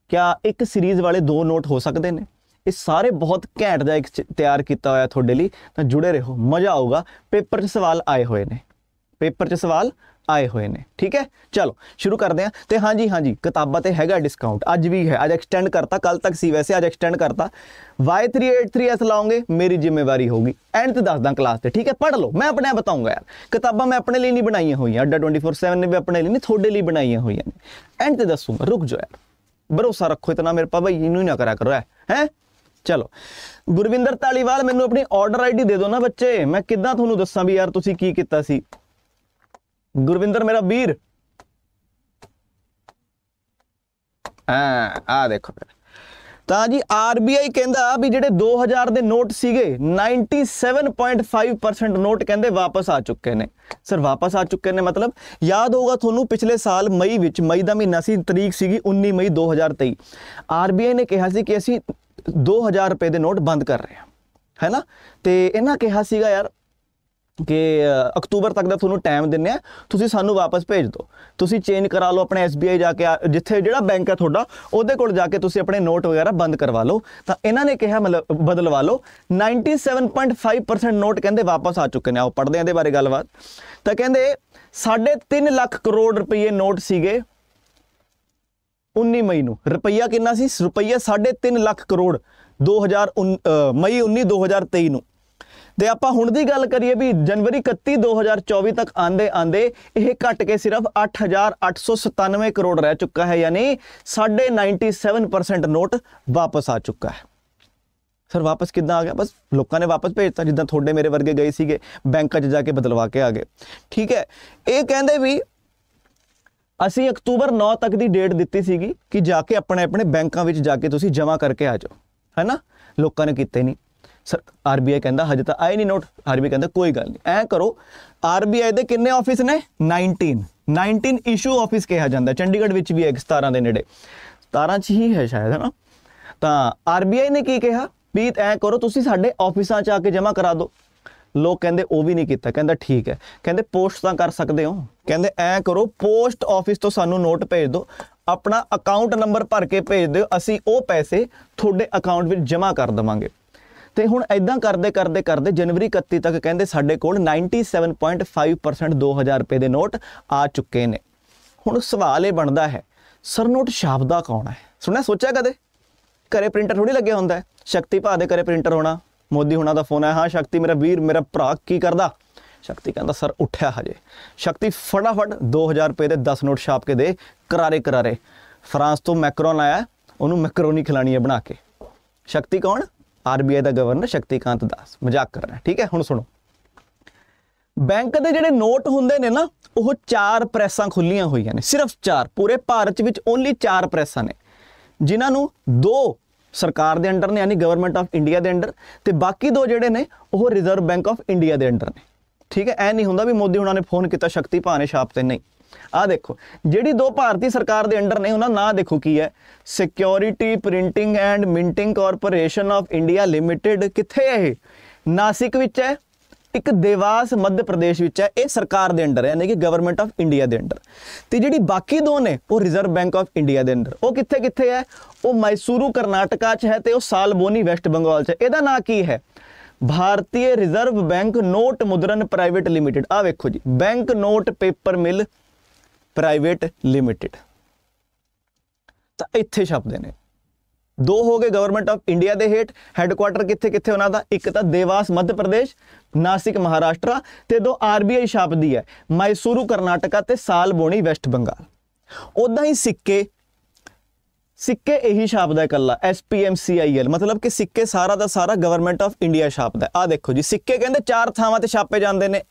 ਕਿਆ ਇੱਕ ਸੀਰੀਜ਼ ਵਾਲੇ ਦੋ ਨੋਟ ਹੋ ਸਕਦੇ ਨੇ ਇਹ ਸਾਰੇ ਬਹੁਤ ਘੈਂਟ ਦਾ ਇੱਕ ਤਿਆਰ ਕੀਤਾ ਹੋਇਆ ਤੁਹਾਡੇ ਲਈ ਤਾਂ ਜੁੜੇ ਰਹੋ ਮਜ਼ਾ ਆਊਗਾ ਪੇਪਰ 'ਚ ਸਵਾਲ ਆਏ ਹੋਏ ਨੇ ਪੇਪਰ 'ਚ ਸਵਾਲ ਆਏ ਹੋਏ ਨੇ ਠੀਕ ਹੈ ਚਲੋ ਸ਼ੁਰੂ ਕਰਦੇ ਆ ਤੇ ਹਾਂਜੀ ਹਾਂਜੀ ਕਿਤਾਬਾਂ ਤੇ ਹੈਗਾ ਡਿਸਕਾਊਂਟ ਅੱਜ ਵੀ ਹੈ ਅੱਜ ਐਕਸਟੈਂਡ ਕਰਤਾ ਕੱਲ ਤੱਕ ਸੀ ਵੈਸੇ ਅੱਜ ਐਕਸਟੈਂਡ ਕਰਤਾ Y383S ਲਾਉਂਗੇ ਮੇਰੀ ਜ਼ਿੰਮੇਵਾਰੀ ਹੋਊਗੀ ਐਂਡ ਤੇ ਦੱਸਦਾ ਕਲਾਸ ਤੇ ਠੀਕ ਹੈ ਪੜ੍ਹ ਲਓ ਮੈਂ ਆਪਣੇ ਬਤਾਉਂਗਾ ਯਾਰ ਕਿਤਾਬਾਂ ਮੈਂ ਆਪਣੇ ਲਈ ਨਹੀਂ ਬਣਾਈਆਂ ਹੋਈਆਂ ਅੱਡਾ 24/7 ਨੇ ਵੀ ਆਪਣੇ ਲਈ ਨਹੀਂ ਤੁਹਾਡੇ ਲਈ ਬਣਾਈਆਂ ਹੋਈਆਂ ਨੇ ਐਂਡ ਤੇ ਦੱਸੂਗਾ ਰੁਕ ਜਾ ਯਾਰ ਭਰੋਸਾ ਰੱਖੋ ਇਤਨਾ ਮੇਰੇ ਪਾ ਭਾਈ ਇਹਨੂੰ ਹੀ ਨਾ ਕਰਾ ਕਰੋ ਹੈ ਹੈ ਚਲੋ ਗੁਰਵਿੰਦਰ ਤਾਲੀਵਾਲ ਮੈਨੂੰ ਆਪਣੀ ਆਰਡਰ ਆਈਡੀ ਦੇ ਦਿਓ ਨਾ ਬੱਚੇ ਮੈਂ ਕਿੱਦਾਂ ਤੁਹਾਨੂੰ ਦੱਸਾਂ ਵੀ ਯਾਰ ਤੁਸੀਂ ਕੀ ਕੀਤਾ ਸੀ ਗੁਰਵਿੰਦਰ ਮੇਰਾ ਵੀਰ ਆ ਆ ਦੇਖੋ ਤਾਂ ਜੀ ਆਰਬੀਆਈ ਕਹਿੰਦਾ ਵੀ ਜਿਹੜੇ 2000 ਦੇ ਨੋਟ ਸੀਗੇ 97.5% ਨੋਟ ਕਹਿੰਦੇ ਵਾਪਸ ਆ ਚੁੱਕੇ ਨੇ ਸਰ ਵਾਪਸ ਆ ਚੁੱਕੇ ਨੇ ਮਤਲਬ ਯਾਦ ਹੋਊਗਾ ਤੁਹਾਨੂੰ ਪਿਛਲੇ ਸਾਲ ਮਈ ਵਿੱਚ ਮਈ ਦਾ ਮਹੀਨਾ ਸੀ ਤਰੀਕ ਸੀਗੀ 19 ਮਈ 2023 ਆਰਬੀਆਈ ਨੇ ਕਿਹਾ ਸੀ ਕਿ ਅਸੀਂ 2000 ਰੁਪਏ ਦੇ ਨੋਟ ਬੰਦ ਕਰ ਰਹੇ ਹੈ ਹੈਨਾ ਤੇ ਇਹਨਾਂ ਕਿਹਾ ਸੀਗਾ ਯਾਰ ਕਿ ਅਕਤੂਬਰ ਤੱਕ ਦਾ ਤੁਹਾਨੂੰ ਟਾਈਮ ਦਿੰਨੇ ਆ ਤੁਸੀਂ ਸਾਨੂੰ ਵਾਪਸ ਭੇਜ ਦਿਓ ਤੁਸੀਂ ਚੇਂਜ ਕਰਾ ਲਓ ਆਪਣੇ SBI ਜਾ ਕੇ ਜਿੱਥੇ ਜਿਹੜਾ ਬੈਂਕ ਹੈ ਤੁਹਾਡਾ ਉਹਦੇ ਕੋਲ ਜਾ ਕੇ ਤੁਸੀਂ ਆਪਣੇ ਨੋਟ ਵਗੈਰਾ ਬੰਦ ਕਰਵਾ ਲਓ ਤਾਂ ਇਹਨਾਂ ਨੇ ਕਿਹਾ ਮਤਲਬ ਬਦਲਵਾ ਲਓ 97.5% ਨੋਟ ਕਹਿੰਦੇ ਵਾਪਸ ਆ ਚੁੱਕੇ ਨੇ ਆਓ ਪੜਦੇ ਆਂ ਇਹਦੇ ਬਾਰੇ ਗੱਲਬਾਤ ਤਾਂ ਕਹਿੰਦੇ 3.5 ਲੱਖ ਕਰੋੜ ਰੁਪਏ ਨੋਟ ਸੀਗੇ 19 ਮਈ ਨੂੰ ਰੁਪਈਆ ਕਿੰਨਾ ਸੀ ਰੁਪਈਆ 3.5 ਲੱਖ ਕਰੋੜ 2019 ਮਈ 19 2023 ਨੂੰ ਤੇ ਆਪਾਂ ਹੁਣ ਦੀ ਗੱਲ ਕਰੀਏ ਵੀ ਜਨਵਰੀ 31 2024 ਤੱਕ ਆਂਦੇ ਆਂਦੇ ਇਹ ਘਟ ਕੇ ਸਿਰਫ 8897 ਕਰੋੜ ਰਹਿ ਚੁੱਕਾ ਹੈ ਯਾਨੀ 97% ਨੋਟ ਵਾਪਸ ਆ ਚੁੱਕਾ ਹੈ ਸਰ ਵਾਪਸ ਕਿੱਦਾਂ ਆ ਗਿਆ ਬਸ ਲੋਕਾਂ ਨੇ ਵਾਪਸ ਭੇਜਤਾ ਜਿੱਦਾਂ ਤੁਹਾਡੇ ਮੇਰੇ ਵਰਗੇ ਗਏ ਸੀਗੇ ਬੈਂਕਾਂ 'ਚ ਜਾ ਕੇ ਬਦਲਵਾ ਕੇ ਆ ਗਏ ਠੀਕ ਹੈ ਇਹ ਕਹਿੰਦੇ ਵੀ ਅਸੀਂ ਅਕਤੂਬਰ 9 ਤੱਕ ਦੀ ਡੇਟ ਦਿੱਤੀ ਸੀਗੀ ਕਿ ਜਾ ਕੇ ਆਪਣੇ ਆਪਣੇ ਬੈਂਕਾਂ ਵਿੱਚ ਜਾ ਕੇ ਤੁਸੀਂ ਜਮ੍ਹਾਂ ਕਰਕੇ ਆ ਜਾਓ ਹੈਨਾ ਲੋਕਾਂ ਨੇ ਕੀਤੇ ਨਹੀਂ ਸਰ ਆਰਬੀਆਈ ਕਹਿੰਦਾ ਹਜੇ ਤਾਂ ਆਏ ਨਹੀਂ ਨੋਟ ਆਰਬੀਆਈ ਕਹਿੰਦਾ ਕੋਈ ਗੱਲ ਨਹੀਂ ਐ ਕਰੋ ਆਰਬੀਆਈ ਦੇ ਕਿੰਨੇ ਆਫਿਸ ਨੇ 19 19 ਇਸ਼ੂ ਆਫਿਸ ਕਿਹਾ ਜਾਂਦਾ ਚੰਡੀਗੜ੍ਹ ਵਿੱਚ ਵੀ ਹੈ 17 ਦੇ ਨੇੜੇ 17 ਚ ਹੀ ਹੈ ਸ਼ਾਇਦ ਹੈਨਾ ਤਾਂ ਆਰਬੀਆਈ ਨੇ ਕੀ ਕਿਹਾ ਵੀ ਐ ਕਰੋ ਤੁਸੀਂ ਸਾਡੇ ਆਫਿਸਾਂ 'ਚ ਆ ਕੇ ਜਮ੍ਹਾਂ ਕਰਾ ਦਿਓ ਲੋਕ ਕਹਿੰਦੇ ਉਹ ਵੀ ਨਹੀਂ ਕੀਤਾ ਕਹਿੰਦਾ ਠੀਕ ਹੈ ਕਹਿੰਦੇ ਪੋਸਟ ਤਾਂ ਕਰ ਸਕਦੇ ਹੋ ਕਹਿੰਦੇ ਐ ਕਰੋ ਪੋਸਟ ਆਫਿਸ ਤੋਂ ਸਾਨੂੰ ਨੋਟ ਭੇਜ ਦਿਓ ਆਪਣਾ ਅਕਾਊਂਟ ਨੰਬਰ ਭਰ ਕੇ ਭੇਜ ਦਿਓ ਅਸੀਂ ਉਹ ਪੈਸੇ ਤੁਹਾਡੇ ਅਕਾਊਂਟ ਵਿੱਚ ਜਮ੍ਹਾਂ ਕਰ ਦਵਾਂਗੇ ਤੇ ਹੁਣ ਐਦਾਂ ਕਰਦੇ ਕਰਦੇ ਕਰਦੇ ਜਨਵਰੀ 31 ਤੱਕ ਕਹਿੰਦੇ ਸਾਡੇ ਕੋਲ 97.5% 2000 ਰੁਪਏ ਦੇ ਨੋਟ ਆ ਚੁੱਕੇ ਨੇ ਹੁਣ ਸਵਾਲ ਇਹ ਬਣਦਾ ਹੈ ਸਰ ਨੋਟ ਛਾਪਦਾ ਕੌਣ ਹੈ ਸੁਣਿਆ ਸੋਚਿਆ ਕਦੇ ਘਰੇ ਪ੍ਰਿੰਟਰ ਥੋੜੀ ਲੱਗਿਆ ਹੁੰਦਾ ਹੈ ਸ਼ਕਤੀ ਭਾ ਦੇ ਘਰੇ ਪ੍ਰਿੰਟਰ ਹੋਣਾ ਮੋਦੀ ਹੁਣਾਂ ਦਾ ਫੋਨ ਆਇਆ ਹਾਂ ਸ਼ਕਤੀ ਮੇਰਾ ਵੀਰ ਮੇਰਾ ਭਰਾ ਕੀ ਕਰਦਾ ਸ਼ਕਤੀ ਕਹਿੰਦਾ ਸਰ ਉੱਠਿਆ ਹਜੇ ਸ਼ਕਤੀ ਫਟਾਫਟ 2000 ਰੁਪਏ ਦੇ 10 ਨੋਟ ਛਾਪ ਕੇ ਦੇ ਕਰਾਰੇ ਕਰਾਰੇ ਫਰਾਂਸ ਤੋਂ ਮੈਕਰੋਨ ਆਇਆ ਉਹਨੂੰ ਮੈਕਰੋਨੀ ਖਿਲਾਣੀ ਹੈ ਬਣਾ ਕੇ ਸ਼ਕਤੀ ਕੌਣ ਆਰਬੀਆਈ ਦਾ ਗਵਰਨਰ ਸ਼ਕਤੀਕਾਂਤ ਦਾਸ ਮਜ਼ਾਕ ਕਰ ਰਿਹਾ ਠੀਕ ਹੈ ਹੁਣ ਸੁਣੋ ਬੈਂਕ ਦੇ ਜਿਹੜੇ ਨੋਟ ਹੁੰਦੇ ਨੇ ਨਾ ਉਹ ਚਾਰ ਪ੍ਰੈਸਾਂ ਖੁੱਲੀਆਂ ਹੋਈਆਂ ਨੇ ਸਿਰਫ ਚਾਰ ਪੂਰੇ ਭਾਰਤ ਵਿੱਚ ਓਨਲੀ ਚਾਰ ਪ੍ਰੈਸਾਂ ਨੇ ਜਿਨ੍ਹਾਂ ਨੂੰ ਦੋ ਸਰਕਾਰ ਦੇ ਅੰਡਰ ਨੇ ਯਾਨੀ ਗਵਰਨਮੈਂਟ ਆਫ ਇੰਡੀਆ ਦੇ ਅੰਡਰ ਤੇ ਬਾਕੀ ਦੋ ਜਿਹੜੇ ਨੇ ਉਹ ਰਿਜ਼ਰਵ ਬੈਂਕ ਆਫ ਇੰਡੀਆ ਦੇ ਅੰਡਰ ਨੇ ਠੀਕ ਹੈ ਐ ਨਹੀਂ ਹੁੰਦਾ ਵੀ ਮੋਦੀ ਹੁਣਾਂ ਨੇ ਫੋਨ ਕੀਤਾ ਸ਼ਕਤੀ ਭਾਣੇ ਛਾਪ ਤੇ ਨਹੀਂ ਆ ਦੇਖੋ ਜਿਹੜੀ ਦੋ ਭਾਰਤੀ ਸਰਕਾਰ ਦੇ ਅੰਡਰ ਨੇ ਉਹਨਾਂ ਨਾਂ ਦੇਖੋ ਕੀ ਹੈ security printing and minting corporation of India limited ਕਿੱਥੇ ਹੈ ਇਹ ਨਾਸਿਕ ਵਿੱਚ ਹੈ ਇੱਕ ਦੇਵਾਸ ਮੱਧ ਪ੍ਰਦੇਸ਼ ਵਿੱਚ ਹੈ ਇਹ ਸਰਕਾਰ ਦੇ ਅੰਡਰ ਹੈ ਯਾਨੀ ਕਿ ਗਵਰਨਮੈਂਟ ਆਫ ਇੰਡੀਆ ਦੇ ਅੰਡਰ ਤੇ ਜਿਹੜੀ ਬਾਕੀ ਦੋ ਨੇ ਉਹ ਰਿਜ਼ਰਵ ਬੈਂਕ ਆਫ ਇੰਡੀਆ ਦੇ ਅੰਡਰ ਉਹ ਕਿੱਥੇ ਕਿੱਥੇ ਹੈ ਉਹ ਮੈਸੂਰੂ ਕਰਨਾਟਕਾ 'ਚ ਹੈ ਤੇ ਉਹ ਸਾਲਬੋਨੀ ਵੈਸਟ ਬੰਗਾਲ 'ਚ ਇਹਦਾ ਨਾਂ ਕੀ ਹੈ Bharatiya reserve bank note Mudran private limited ਆ ਵੇਖੋ ਜੀ bank note paper mill private limited ਤਾਂ ਇੱਥੇ ਸ਼ਬਦ ਨੇ ਦੋ ਹੋ ਗਏ ਗਵਰਨਮੈਂਟ ਆਫ ਇੰਡੀਆ ਦੇ ਹੇਠ ਹੈੱਡਕੁਆਟਰ ਕਿੱਥੇ ਕਿੱਥੇ ਉਹਨਾਂ ਦਾ ਇੱਕ ਤਾਂ ਦੇਵਾਸ ਮੱਧ ਪ੍ਰਦੇਸ਼ ਨਾਸਿਕ ਮਹਾਰਾਸ਼ਟਰ ਤੇ ਦੋ ਆਰਬੀਆਈ ਛਾਪਦੀ ਹੈ ਮੈਸੂਰੂ ਕਰਨਾਟਕਾ ਤੇ ਸਾਲਬੋਣੀ ਵੈਸਟ ਬੰਗਾਲ ਉਦਾਂ ਹੀ ਸਿੱਕੇ ਸਿੱਕੇ ਇਹੀ ਛਾਪਦਾ ਇਕੱਲਾ ਐਸਪੀਐਮਸੀਆਈਐਲ ਮਤਲਬ ਕਿ ਸਿੱਕੇ ਸਾਰਾ ਦਾ ਸਾਰਾ ਗਵਰਨਮੈਂਟ ਆਫ ਇੰਡੀਆ ਛਾਪਦਾ ਆ ਦੇਖੋ ਜੀ ਸਿੱਕੇ ਕਹਿੰਦੇ ਚਾਰ ਥਾਵਾਂ ਤੇ ਛਾਪੇ ਜਾਂਦੇ ਨੇ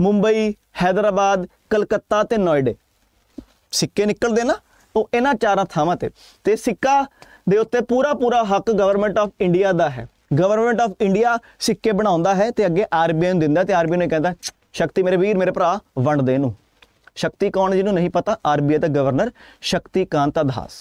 ਮੁੰਬਈ ਹైదరాబాద్ ਕਲਕੱਤਾ ਤੇ ਨੋਇਡਾ ਸਿੱਕੇ ਨਿਕਲਦੇ ਨਾ ਉਹ ਇਹਨਾਂ ਚਾਰਾਂ ਥਾਵਾਂ ਤੇ ਤੇ ਸਿੱਕਾ ਦੇ ਉੱਤੇ ਪੂਰਾ ਪੂਰਾ ਹੱਕ ਗਵਰਨਮੈਂਟ ਆਫ ਇੰਡੀਆ ਦਾ ਹੈ ਗਵਰਨਮੈਂਟ ਆਫ ਇੰਡੀਆ ਸਿੱਕੇ ਬਣਾਉਂਦਾ ਹੈ ਤੇ ਅੱਗੇ ਆਰਬੀਆਈ ਨੂੰ ਦਿੰਦਾ ਤੇ ਆਰਬੀਆਈ ਨੇ ਕਹਿੰਦਾ ਸ਼ਕਤੀ ਮੇਰੇ ਵੀਰ ਮੇਰੇ ਭਰਾ ਵੰਡ ਦੇ ਇਹਨੂੰ ਸ਼ਕਤੀ ਕੌਣ ਜਿਹਨੂੰ ਨਹੀਂ ਪਤਾ ਆਰਬੀਆਈ ਦਾ governor Shaktikanta Das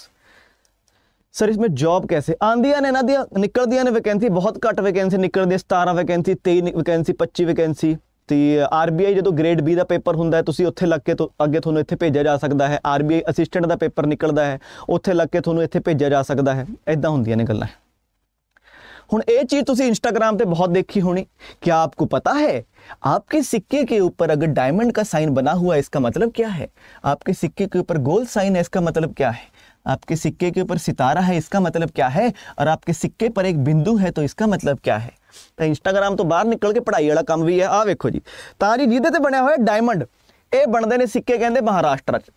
sir ਇਸ ਵਿੱਚ ਜੌਬ ਕੈਸੇ ਆਂਦੀਆਂ ਨੇ ਇਹਨਾਂ ਦੀਆਂ ਨਿਕਲਦੀਆਂ ਨੇ ਵੈਕੈਂਸੀ ਬਹੁਤ ਘੱਟ ਵੈਕੈਂਸੀ ਨਿਕਲਦੀ 17 ਵੈਕੈਂਸੀ 23 ਵੈਕੈਂਸੀ 25 ਵੈਕੈਂਸੀ तो आर बी आई जो ग्रेड बी का पेपर हों उ लग के तो अगे थोड़ा इतने भेजा जा सकता है आर बी आई असिस्टेंट का पेपर निकलता है उत्थे लग के थोड़ू इतने भेजा जा सकता है इदा होंगे ने गल हूँ ये चीज़ तुम इंस्टाग्राम पर बहुत देखी होनी क्या आपको पता है आपके सिक्के के ऊपर अगर डायमंड का साइन बना हुआ है इसका मतलब क्या है आपके सिक्के के ऊपर गोल साइन है इसका मतलब क्या है आपके सिक्के के ऊपर सितारा है इसका मतलब क्या है और आपके सिक्के पर एक बिंदु है तो इसका मतलब क्या है ਤਾਂ ਇੰਸਟਾਗ੍ਰam ਤੋਂ ਬਾਹਰ ਨਿਕਲ ਕੇ ਪੜ੍ਹਾਈ ਵਾਲਾ ਕੰਮ ਵੀ ਹੈ ਆਹ ਵੇਖੋ ਜੀ ਤਾਂ ਜੀ ਜਿਹਦੇ ਤੇ ਬਣਿਆ ਹੋਇਆ ਡਾਇਮੰਡ ਇਹ ਬਣਦੇ ਨੇ ਸਿੱਕੇ ਕਹਿੰਦੇ ਮਹਾਰਾਸ਼ਟਰ 'ਚ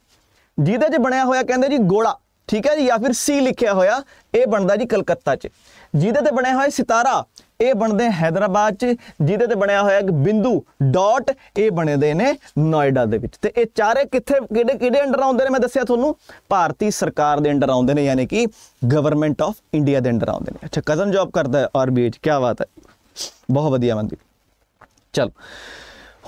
ਜਿਹਦੇ 'ਚ ਬਣਿਆ ਹੋਇਆ ਕਹਿੰਦੇ ਜੀ ਗੋਲਾ ਠੀਕ ਹੈ ਜੀ ਜਾਂ ਫਿਰ ਸੀ ਲਿਖਿਆ ਹੋਇਆ ਇਹ ਬਣਦਾ ਜੀ ਕਲਕੱਤਾ 'ਚ ਜਿਹਦੇ ਤੇ ਬਣਿਆ ਹੋਇਆ ਸਿਤਾਰਾ ਇਹ ਬਣਦੇ ਹైదరాబాద్ 'ਚ ਜਿਹਦੇ ਤੇ ਬਣਿਆ ਹੋਇਆ ਇੱਕ ਬਿੰਦੂ ਡਾਟ ਇਹ ਬਣਦੇ ਨੇ ਨੋਇਡਾ ਦੇ ਵਿੱਚ ਤੇ ਇਹ ਚਾਰੇ ਕਿੱਥੇ ਕਿਹੜੇ ਕਿਹੜੇ ਅੰਡਰ ਆਉਂਦੇ ਨੇ ਮੈਂ ਦੱਸਿਆ ਤੁਹਾਨੂੰ ਭਾਰਤੀ ਸਰਕਾਰ ਦੇ ਅੰਡਰ ਆਉਂਦੇ ਨੇ ਯਾਨੀ ਕਿ ਗਵਰਨਮੈਂਟ ਆਫ ਇੰਡੀਆ ਦੇ ਅੰਡਰ ਆਉਂਦੇ ਨੇ ਅੱਛਾ ਕਜ਼ਨ ਜੌਬ ਕਰਦਾ ਹੈ ਆਰਬੀਐਚ ਕੀ ਬਾਤ ਹੈ ਬਹੁਤ ਵਧੀਆ ਮੰਦੀ ਚਲ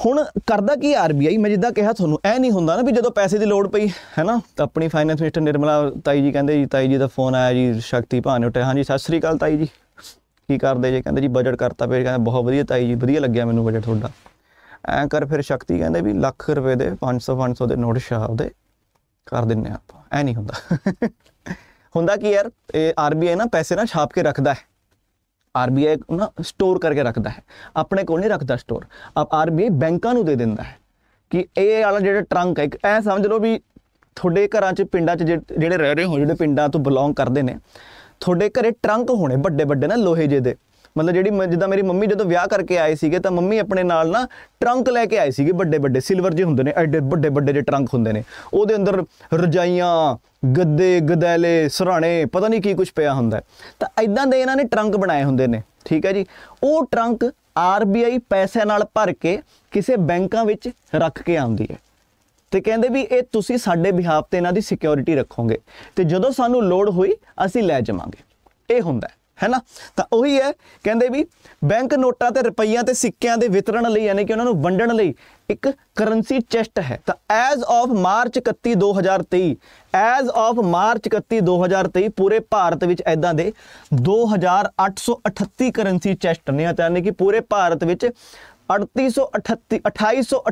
ਹੁਣ ਕਰਦਾ ਕੀ ਆਰਬੀਆਈ ਮੈਂ ਜਿੱਦਾਂ ਕਿਹਾ ਤੁਹਾਨੂੰ ਐ ਨਹੀਂ ਹੁੰਦਾ ਨਾ ਵੀ ਜਦੋਂ ਪੈਸੇ ਦੀ ਲੋੜ ਪਈ ਹੈ ਨਾ ਤਾਂ ਆਪਣੀ ਫਾਈਨੈਂਸ ਮਿਨਿਸਟਰ ਨਿਰਮਲਾ ਤਾਈ ਜੀ ਕਹਿੰਦੇ ਜੀ ਤਾਈ ਜੀ ਦਾ ਫੋਨ ਆਇਆ ਜੀ ਸ਼ਕਤੀ ਭਾਨ ਉੱਠੇ ਹਾਂਜੀ ਸਤਿ ਸ੍ਰੀ ਅਕਾਲ ਤਾਈ ਜੀ ਕੀ ਕਰਦੇ ਜੀ ਕਹਿੰਦੇ ਜੀ ਬਜਟ ਕਰਤਾ ਫਿਰ ਕਹਿੰਦੇ ਬਹੁਤ ਵਧੀਆ ਤਾਈ ਜੀ ਵਧੀਆ ਲੱਗਿਆ ਮੈਨੂੰ ਬਜਟ ਤੁਹਾਡਾ ਐ ਕਰ ਫਿਰ ਸ਼ਕਤੀ ਕਹਿੰਦੇ ਵੀ ਲੱਖ ਰੁਪਏ ਦੇ 500 500 ਦੇ ਨੋਟ ਸ਼ਾਹ ਦੇ ਕਰ ਦਿੰਨੇ ਆਪਾਂ ਐ ਨਹੀਂ ਹੁੰਦਾ ਹੁੰਦਾ ਕੀ ਯਾਰ ਇਹ ਆਰਬੀਆਈ ਨਾ ਪੈਸੇ ਨਾ ਛਾਪ ਕੇ ਰੱਖਦਾ ਹੈ ਆਰਬੀਆਈ ਨਾ ਸਟੋਰ ਕਰਕੇ ਰੱਖਦਾ ਹੈ ਆਪਣੇ ਕੋਲ ਨਹੀਂ ਰੱਖਦਾ ਸਟੋਰ ਆਪ ਆਰਬੀਆਈ ਬੈਂਕਾਂ ਨੂੰ ਦੇ ਦਿੰਦਾ ਹੈ ਕਿ ਇਹ ਵਾਲਾ ਜਿਹੜਾ ਟਰੰਕ ਹੈ ਐ ਸਮਝ ਲਓ ਵੀ ਤੁਹਾਡੇ ਘਰਾਂ 'ਚ ਪਿੰਡਾਂ 'ਚ ਜਿਹੜੇ ਰਹਿ ਰਹੇ ਹੋ ਜਿਹੜੇ ਪਿੰਡਾਂ ਤੋਂ ਬਿਲੋਂਗ ਕਰਦੇ ਨੇ ਤੁਹਾਡੇ ਘਰੇ ਟਰੰਕ ਹੋਣੇ ਵੱਡੇ ਵੱਡੇ ਨਾ ਲੋਹੇ ਜੇ ਦੇ ਮਤਲਬ ਜਿਹੜੀ ਜਿੱਦਾਂ ਮੇਰੀ ਮੰਮੀ ਜਦੋਂ ਵਿਆਹ ਕਰਕੇ ਆਏ ਸੀਗੇ ਤਾਂ ਮੰਮੀ ਆਪਣੇ ਨਾਲ ਨਾ ਟਰੰਕ ਲੈ ਕੇ ਆਏ ਸੀਗੇ ਵੱਡੇ ਵੱਡੇ ਸਿਲਵਰ ਜਿਹੇ ਹੁੰਦੇ ਨੇ ਐਡੇ ਵੱਡੇ ਵੱਡੇ ਜਿਹੇ ਟਰੰਕ ਹੁੰਦੇ ਨੇ ਉਹਦੇ ਅੰਦਰ ਰਜਾਈਆਂ ਗੱਦੇ ਗਦੈਲੇ ਸਰਾਣੇ ਪਤਾ ਨਹੀਂ ਕੀ ਕੁਝ ਪਿਆ ਹੁੰਦਾ ਤਾਂ ਐਦਾਂ ਦੇ ਇਹਨਾਂ ਨੇ ਟਰੰਕ ਬਣਾਏ ਹੁੰਦੇ ਨੇ ਠੀਕ ਹੈ ਜੀ ਉਹ ਟਰੰਕ ਆਰਬੀਆਈ ਪੈਸੇ ਨਾਲ ਭਰ ਕੇ ਕਿਸੇ ਬੈਂਕਾਂ ਵਿੱਚ ਰੱਖ ਕੇ ਆਉਂਦੀ ਹੈ ਤੇ ਕਹਿੰਦੇ ਵੀ ਇਹ ਤੁਸੀਂ ਸਾਡੇ ਬਿਹਾਫ ਤੇ ਇਹਨਾਂ ਦੀ ਸਿਕਿਉਰਿਟੀ ਰੱਖੋਗੇ ਤੇ ਜਦੋਂ ਸਾਨੂੰ ਲੋੜ ਹੋਈ ਅਸੀਂ ਲੈ ਜਾਵਾਂਗੇ ਇਹ ਹੁੰਦਾ ਹੈਨਾ ਤਾਂ ਉਹੀ ਹੈ ਕਹਿੰਦੇ ਵੀ ਬੈਂਕ ਨੋਟਾਂ ਤੇ ਰੁਪਈਆਂ ਤੇ ਸਿੱਕਿਆਂ ਦੇ ਵਿਤਰਣ ਲਈ ਯਾਨੀ ਕਿ ਉਹਨਾਂ ਨੂੰ ਵੰਡਣ ਲਈ ਇੱਕ ਕਰੰਸੀ ਚੈਸਟ ਹੈ ਤਾਂ as of March 31 2023 as of March 31 2023 ਪੂਰੇ ਭਾਰਤ ਵਿੱਚ ਐਦਾਂ ਦੇ 2838 ਕਰੰਸੀ ਚੈਸਟ ਨੇ ਯਾਨੀ ਕਿ ਪੂਰੇ ਭਾਰਤ ਵਿੱਚ 3838 2800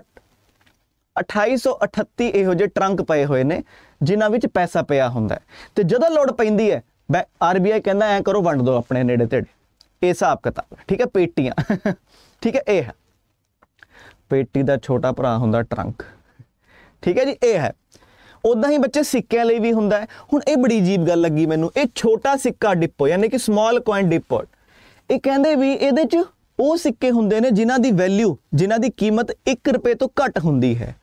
2838 ਇਹੋ ਜਿਹੇ ਟਰੰਕ ਪਏ ਹੋਏ ਨੇ ਜਿਨ੍ਹਾਂ ਵਿੱਚ ਪੈਸਾ ਪਿਆ ਹੁੰਦਾ ਤੇ ਜਦੋਂ ਲੋੜ ਪੈਂਦੀ ਹੈ ਬੈ ਆਰਬੀਆਈ ਕਹਿੰਦਾ ਐ ਕਰੋ ਵੰਡ ਦਿਓ ਆਪਣੇ ਨੇੜੇ ਤੇੜੇ ਇਹ ਹਿਸਾਬ ਕਿਤਾਬ ਠੀਕ ਹੈ ਪੇਟੀਆਂ [LAUGHS] ਠੀਕ ਹੈ ਇਹ ਹੈ ਪੇਟੀ ਦਾ ਛੋਟਾ ਭਰਾ ਹੁੰਦਾ ਟਰੰਕ ਠੀਕ ਹੈ ਜੀ ਇਹ ਹੈ ਉਦਾਂ ਹੀ ਬੱਚੇ ਸਿੱਕਿਆਂ ਲਈ ਵੀ ਹੁੰਦਾ ਹੁਣ ਇਹ ਬੜੀ ਜੀਬ ਗੱਲ ਲੱਗੀ ਮੈਨੂੰ ਇਹ ਛੋਟਾ ਸਿੱਕਾ ਡਿਪੋ ਯਾਨੀ ਕਿ ਸਮਾਲ ਕੋਇਨ ਡਿਪੋ ਇਹ ਕਹਿੰਦੇ ਵੀ ਇਹਦੇ 'ਚ ਉਹ ਸਿੱਕੇ ਹੁੰਦੇ ਨੇ ਜਿਨ੍ਹਾਂ ਦੀ ਵੈਲਿਊ ਜਿਨ੍ਹਾਂ ਦੀ ਕੀਮਤ 1 ਰੁਪਏ ਤੋਂ ਘੱਟ ਹੁੰਦੀ ਹੈ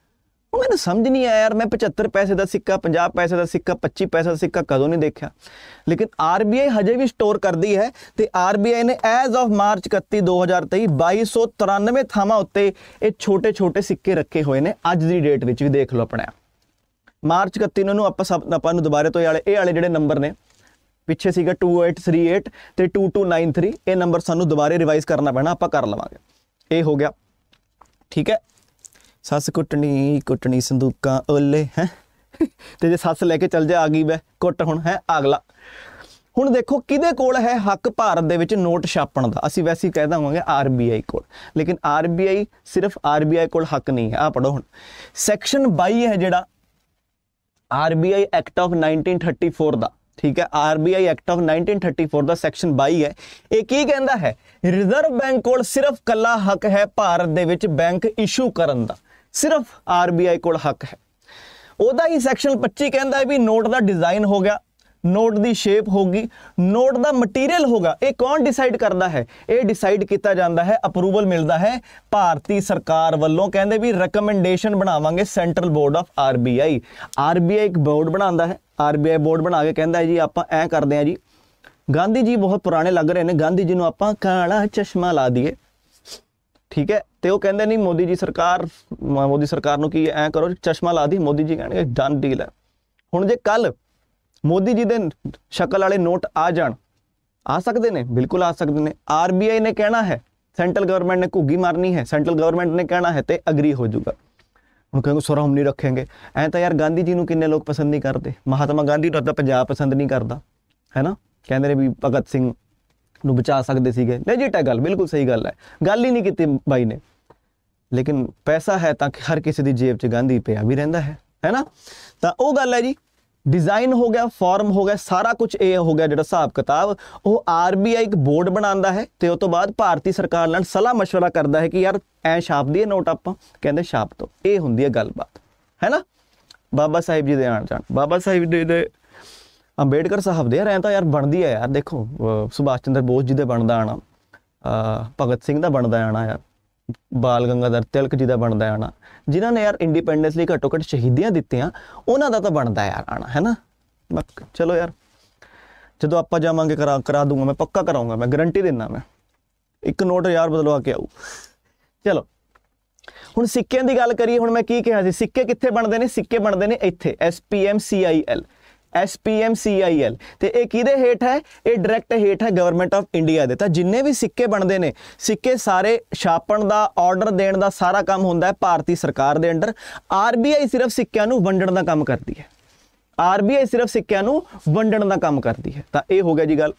ਉਹ ਮੈਨੂੰ ਸਮਝ ਨਹੀਂ ਆਇਆ ਯਾਰ ਮੈਂ 75 ਪੈਸੇ ਦਾ ਸਿੱਕਾ 50 ਪੈਸੇ ਦਾ ਸਿੱਕਾ 25 ਪੈਸੇ ਦਾ ਸਿੱਕਾ ਕਦੋਂ ਨਹੀਂ ਦੇਖਿਆ ਲੇਕਿਨ ਆਰਬੀਆਈ ਹਜੇ ਵੀ ਸਟੋਰ ਕਰਦੀ ਹੈ ਤੇ ਆਰਬੀਆਈ ਨੇ ਐਜ਼ ਆਫ ਮਾਰਚ 31 2023 2293 ਥਾਵਾਂ ਉੱਤੇ ਇਹ ਛੋਟੇ ਛੋਟੇ ਸਿੱਕੇ ਰੱਖੇ ਹੋਏ ਨੇ ਅੱਜ ਦੀ ਡੇਟ ਵਿੱਚ ਵੀ ਦੇਖ ਲਓ ਆਪਣਾ ਮਾਰਚ 31 ਨੂੰ ਆਪਾਂ ਸਭ ਆਪਾਂ ਨੂੰ ਦੁਬਾਰੇ ਤੋਂ ਇਹ ਵਾਲੇ ਇਹ ਵਾਲੇ ਜਿਹੜੇ ਨੰਬਰ ਨੇ ਪਿੱਛੇ ਸੀਗਾ 2838 ਤੇ 2293 ਇਹ ਨੰਬਰ ਸਾਨੂੰ ਦੁਬਾਰੇ ਰਿਵਾਈਜ਼ ਕਰਨਾ ਪੈਣਾ ਆਪਾਂ ਕਰ ਲਵਾਂਗੇ ਇਹ ਹੋ ਗਿਆ ਠੀਕ ਹੈ ਸੱਸ ਕੁੱਟਣੀ ਕੁੱਟਣੀ ਸੰਦੂਕਾਂ ਓਲੇ ਹੈ ਤੇ ਜੇ ਸੱਸ ਲੈ ਕੇ ਚੱਲ ਜਾ ਆ ਗਈ ਬੈ ਕੁੱਟ ਹੁਣ ਹੈ ਅਗਲਾ ਹੁਣ ਦੇਖੋ ਕਿਹਦੇ ਕੋਲ ਹੈ ਹੱਕ ਭਾਰਤ ਦੇ ਵਿੱਚ ਨੋਟ ਛਾਪਣ ਦਾ ਅਸੀਂ ਵੈਸੇ ਹੀ ਕਹਿ ਦਵਾਂਗੇ ਆਰਬੀਆਈ ਕੋਲ ਲੇਕਿਨ ਆਰਬੀਆਈ ਸਿਰਫ ਆਰਬੀਆਈ ਕੋਲ ਹੱਕ ਨਹੀਂ ਹੈ ਆ ਪੜੋ ਹੁਣ ਸੈਕਸ਼ਨ 22 ਹੈ ਜਿਹੜਾ ਆਰਬੀਆਈ ਐਕਟ ਆਫ 1934 ਦਾ ਠੀਕ ਹੈ ਆਰਬੀਆਈ ਐਕਟ ਆਫ 1934 ਦਾ ਸੈਕਸ਼ਨ 22 ਹੈ ਇਹ ਕੀ ਕਹਿੰਦਾ ਹੈ ਰਿਜ਼ਰਵ ਬੈਂਕ ਕੋਲ ਸਿਰਫ ਕੱਲਾ ਹੱਕ ਹੈ ਭਾਰਤ ਦੇ ਵਿੱਚ ਬੈਂਕ ਇਸ਼ੂ ਕਰਨ ਦਾ ਸਿਰਫ ਆਰਬੀਆਈ ਕੋਲ ਹੱਕ ਹੈ ਉਹਦਾ ਹੀ ਸੈਕਸ਼ਨ 25 ਕਹਿੰਦਾ ਹੈ ਵੀ ਨੋਟ ਦਾ ਡਿਜ਼ਾਈਨ ਹੋ ਗਿਆ ਨੋਟ ਦੀ ਸ਼ੇਪ ਹੋਗੀ ਨੋਟ ਦਾ ਮਟੀਰੀਅਲ ਹੋਗਾ ਇਹ ਕੌਣ ਡਿਸਾਈਡ ਕਰਦਾ ਹੈ ਇਹ ਡਿਸਾਈਡ ਕੀਤਾ ਜਾਂਦਾ ਹੈ ਅਪਰੂਵਲ ਮਿਲਦਾ ਹੈ ਭਾਰਤੀ ਸਰਕਾਰ ਵੱਲੋਂ ਕਹਿੰਦੇ ਵੀ ਰეკਮੈਂਡੇਸ਼ਨ ਬਣਾਵਾਂਗੇ central board of RBI RBI ਇੱਕ ਬੋਰਡ ਬਣਾਉਂਦਾ ਹੈ ਆਰਬੀਆਈ ਬੋਰਡ ਬਣਾ ਕੇ ਕਹਿੰਦਾ ਹੈ ਜੀ ਆਪਾਂ ਐ ਕਰਦੇ ਆ ਜੀ ਗਾਂਧੀ ਜੀ ਬਹੁਤ ਪੁਰਾਣੇ ਲੱਗ ਰਹੇ ਨੇ ਗਾਂਧੀ ਜੀ ਨੂੰ ਆਪਾਂ ਕਾਲਾ ਚਸ਼ਮਾ ਲਾ ਦਈਏ ਠੀਕ ਹੈ ਤੇ ਉਹ ਕਹਿੰਦੇ ਨਹੀਂ ਮੋਦੀ ਜੀ ਸਰਕਾਰ ਮੋਦੀ ਸਰਕਾਰ ਨੂੰ ਕੀ ਐ ਕਰੋ ਚਸ਼ਮਾ ਲਾ ਦੀ ਮੋਦੀ ਜੀ ਕਹਿੰਦੇ ਡਨ ਡੀਲ ਹੈ ਹੁਣ ਜੇ ਕੱਲ ਮੋਦੀ ਜੀ ਦੇ ਸ਼ਕਲ ਵਾਲੇ ਨੋਟ ਆ ਜਾਣ ਆ ਸਕਦੇ ਨੇ ਬਿਲਕੁਲ ਆ ਸਕਦੇ ਨੇ ਆਰਬੀਆਈ ਨੇ ਕਹਿਣਾ ਹੈ ਸੈਂਟਰਲ ਗਵਰਨਮੈਂਟ ਨੇ ਘੁੱਗੀ ਮਾਰਨੀ ਹੈ ਸੈਂਟਰਲ ਗਵਰਨਮੈਂਟ ਨੇ ਕਹਿਣਾ ਹੈ ਤੇ ਐਗਰੀ ਹੋ ਜਾਊਗਾ ਹੁਣ ਕਹਿੰਦੇ ਸਰ ਹਮ ਨਹੀਂ ਰੱਖਾਂਗੇ ਐ ਤਾਂ ਯਾਰ ਗਾਂਧੀ ਜੀ ਨੂੰ ਕਿੰਨੇ ਲੋਕ ਪਸੰਦ ਨਹੀਂ ਕਰਦੇ ਮਹਾਤਮਾ ਗਾਂਧੀ ਨੂੰ ਤਾਂ ਪੰਜਾਬ ਪਸੰਦ ਨਹੀਂ ਕਰਦਾ ਹੈਨਾ ਕਹਿੰਦੇ ਨੇ ਵੀ ਭਗਤ ਸਿੰਘ ਨੂੰ ਬਚਾ ਸਕਦੇ ਸੀਗੇ ਨਹੀਂ ਜੀ ਗੱਲ ਬਿਲਕੁਲ ਸਹੀ ਗੱਲ ਹੈ ਗੱਲ ਹੀ ਨਹੀਂ ਕੀਤੀ ਬਾਈ ਨੇ ਲੇਕਿਨ ਪੈਸਾ ਹੈ ਤਾਂ ਕਿ ਹਰ ਕਿਸੇ ਦੀ ਜੇਬ 'ਚ ਗਾਂਧੀ ਪਿਆ ਵੀ ਰਹਿੰਦਾ ਹੈ ਹੈਨਾ ਤਾਂ ਉਹ ਗੱਲ ਹੈ ਜੀ ਡਿਜ਼ਾਈਨ ਹੋ ਗਿਆ ਫਾਰਮ ਹੋ ਗਿਆ ਸਾਰਾ ਕੁਝ ਇਹ ਹੋ ਗਿਆ ਜਿਹੜਾ ਹਿਸਾਬ ਕਿਤਾਬ ਉਹ ਆਰਬੀਆਈ ਇੱਕ ਬੋਰਡ ਬਣਾਉਂਦਾ ਹੈ ਤੇ ਉਸ ਤੋਂ ਬਾਅਦ ਭਾਰਤੀ ਸਰਕਾਰ ਨਾਲ ਸਲਾਹ مشورہ ਕਰਦਾ ਹੈ ਕਿ ਯਾਰ ਐ ਛਾਪ ਦੀਏ ਨੋਟ ਆਪਾਂ ਕਹਿੰਦੇ ਛਾਪ ਤੋਂ ਇਹ ਹੁੰਦੀ ਹੈ ਗੱਲਬਾਤ ਹੈਨਾ ਬਾਬਾ ਸਾਹਿਬ ਜੀ ਦੇ ਆਣ ਜਾਣ ਬਾਬਾ ਸਾਹਿਬ ਜੀ ਦੇ ਅੰਬੇਡਕਰ ਸਾਹਿਬ ਦੇ ਰਹਿ ਤਾਂ ਯਾਰ ਬਣਦੀ ਆ ਯਾਰ ਦੇਖੋ ਸੁਭਾਸ਼ ਚੰਦਰ ਬੋਸ ਜੀ ਦੇ ਬਣਦਾ ਆਣਾ ਭਗਤ ਸਿੰਘ ਦਾ ਬਣਦਾ ਆਣਾ ਯਾਰ ਬਾਲ ਗੰਗਾਧਰ ਤਿਲਕ ਜੀ ਦਾ ਬਣਦਾ ਆਣਾ ਜਿਨ੍ਹਾਂ ਨੇ ਯਾਰ ਇੰਡੀਪੈਂਡੈਂਸ ਲਈ ਘੱਟੋ ਘੱਟ ਸ਼ਹੀਦੀਆਂ ਦਿੱਤੀਆਂ ਉਹਨਾਂ ਦਾ ਤਾਂ ਬਣਦਾ ਯਾਰ ਆਣਾ ਹੈਨਾ ਚਲੋ ਯਾਰ ਜਦੋਂ ਆਪਾਂ ਜਾਵਾਂਗੇ ਕਰਾ ਕਰਾ ਦੂੰਗਾ ਮੈਂ ਪੱਕਾ ਕਰਾਉਂਗਾ ਮੈਂ ਗਾਰੰਟੀ ਦਿੰਦਾ ਮੈਂ ਇੱਕ ਨੋਟ ਯਾਰ ਬਦਲਵਾ ਕੇ ਆਉ ਚਲੋ ਹੁਣ ਸਿੱਕਿਆਂ ਦੀ ਗੱਲ ਕਰੀਏ ਹੁਣ ਮੈਂ ਕੀ ਕਿਹਾ ਸੀ ਸਿੱਕੇ ਕਿੱਥੇ ਬਣਦੇ ਨੇ ਸਿੱਕੇ ਬਣਦੇ ਨੇ ਇੱਥੇ S P M C I L SPMCIL ਤੇ ਇਹ ਕਿਹਦੇ ਹੇਠ ਹੈ ਇਹ ਡਾਇਰੈਕਟ ਹੇਠ ਹੈ ਗਵਰਨਮੈਂਟ ਆਫ ਇੰਡੀਆ ਦੇ ਤਾਂ ਜਿੰਨੇ ਵੀ ਸਿੱਕੇ ਬਣਦੇ ਨੇ ਸਿੱਕੇ ਸਾਰੇ ਛਾਪਣ ਦਾ ਆਰਡਰ ਦੇਣ ਦਾ ਸਾਰਾ ਕੰਮ ਹੁੰਦਾ ਹੈ ਭਾਰਤੀ ਸਰਕਾਰ ਦੇ ਅੰਡਰ ਆਰਬੀਆਈ ਸਿਰਫ ਸਿੱਕਿਆਂ ਨੂੰ ਵੰਡਣ ਦਾ ਕੰਮ ਕਰਦੀ ਹੈ ਆਰਬੀਆਈ ਸਿਰਫ ਸਿੱਕਿਆਂ ਨੂੰ ਵੰਡਣ ਦਾ ਕੰਮ ਕਰਦੀ ਹੈ ਤਾਂ ਇਹ ਹੋ ਗਿਆ ਜੀ ਗੱਲ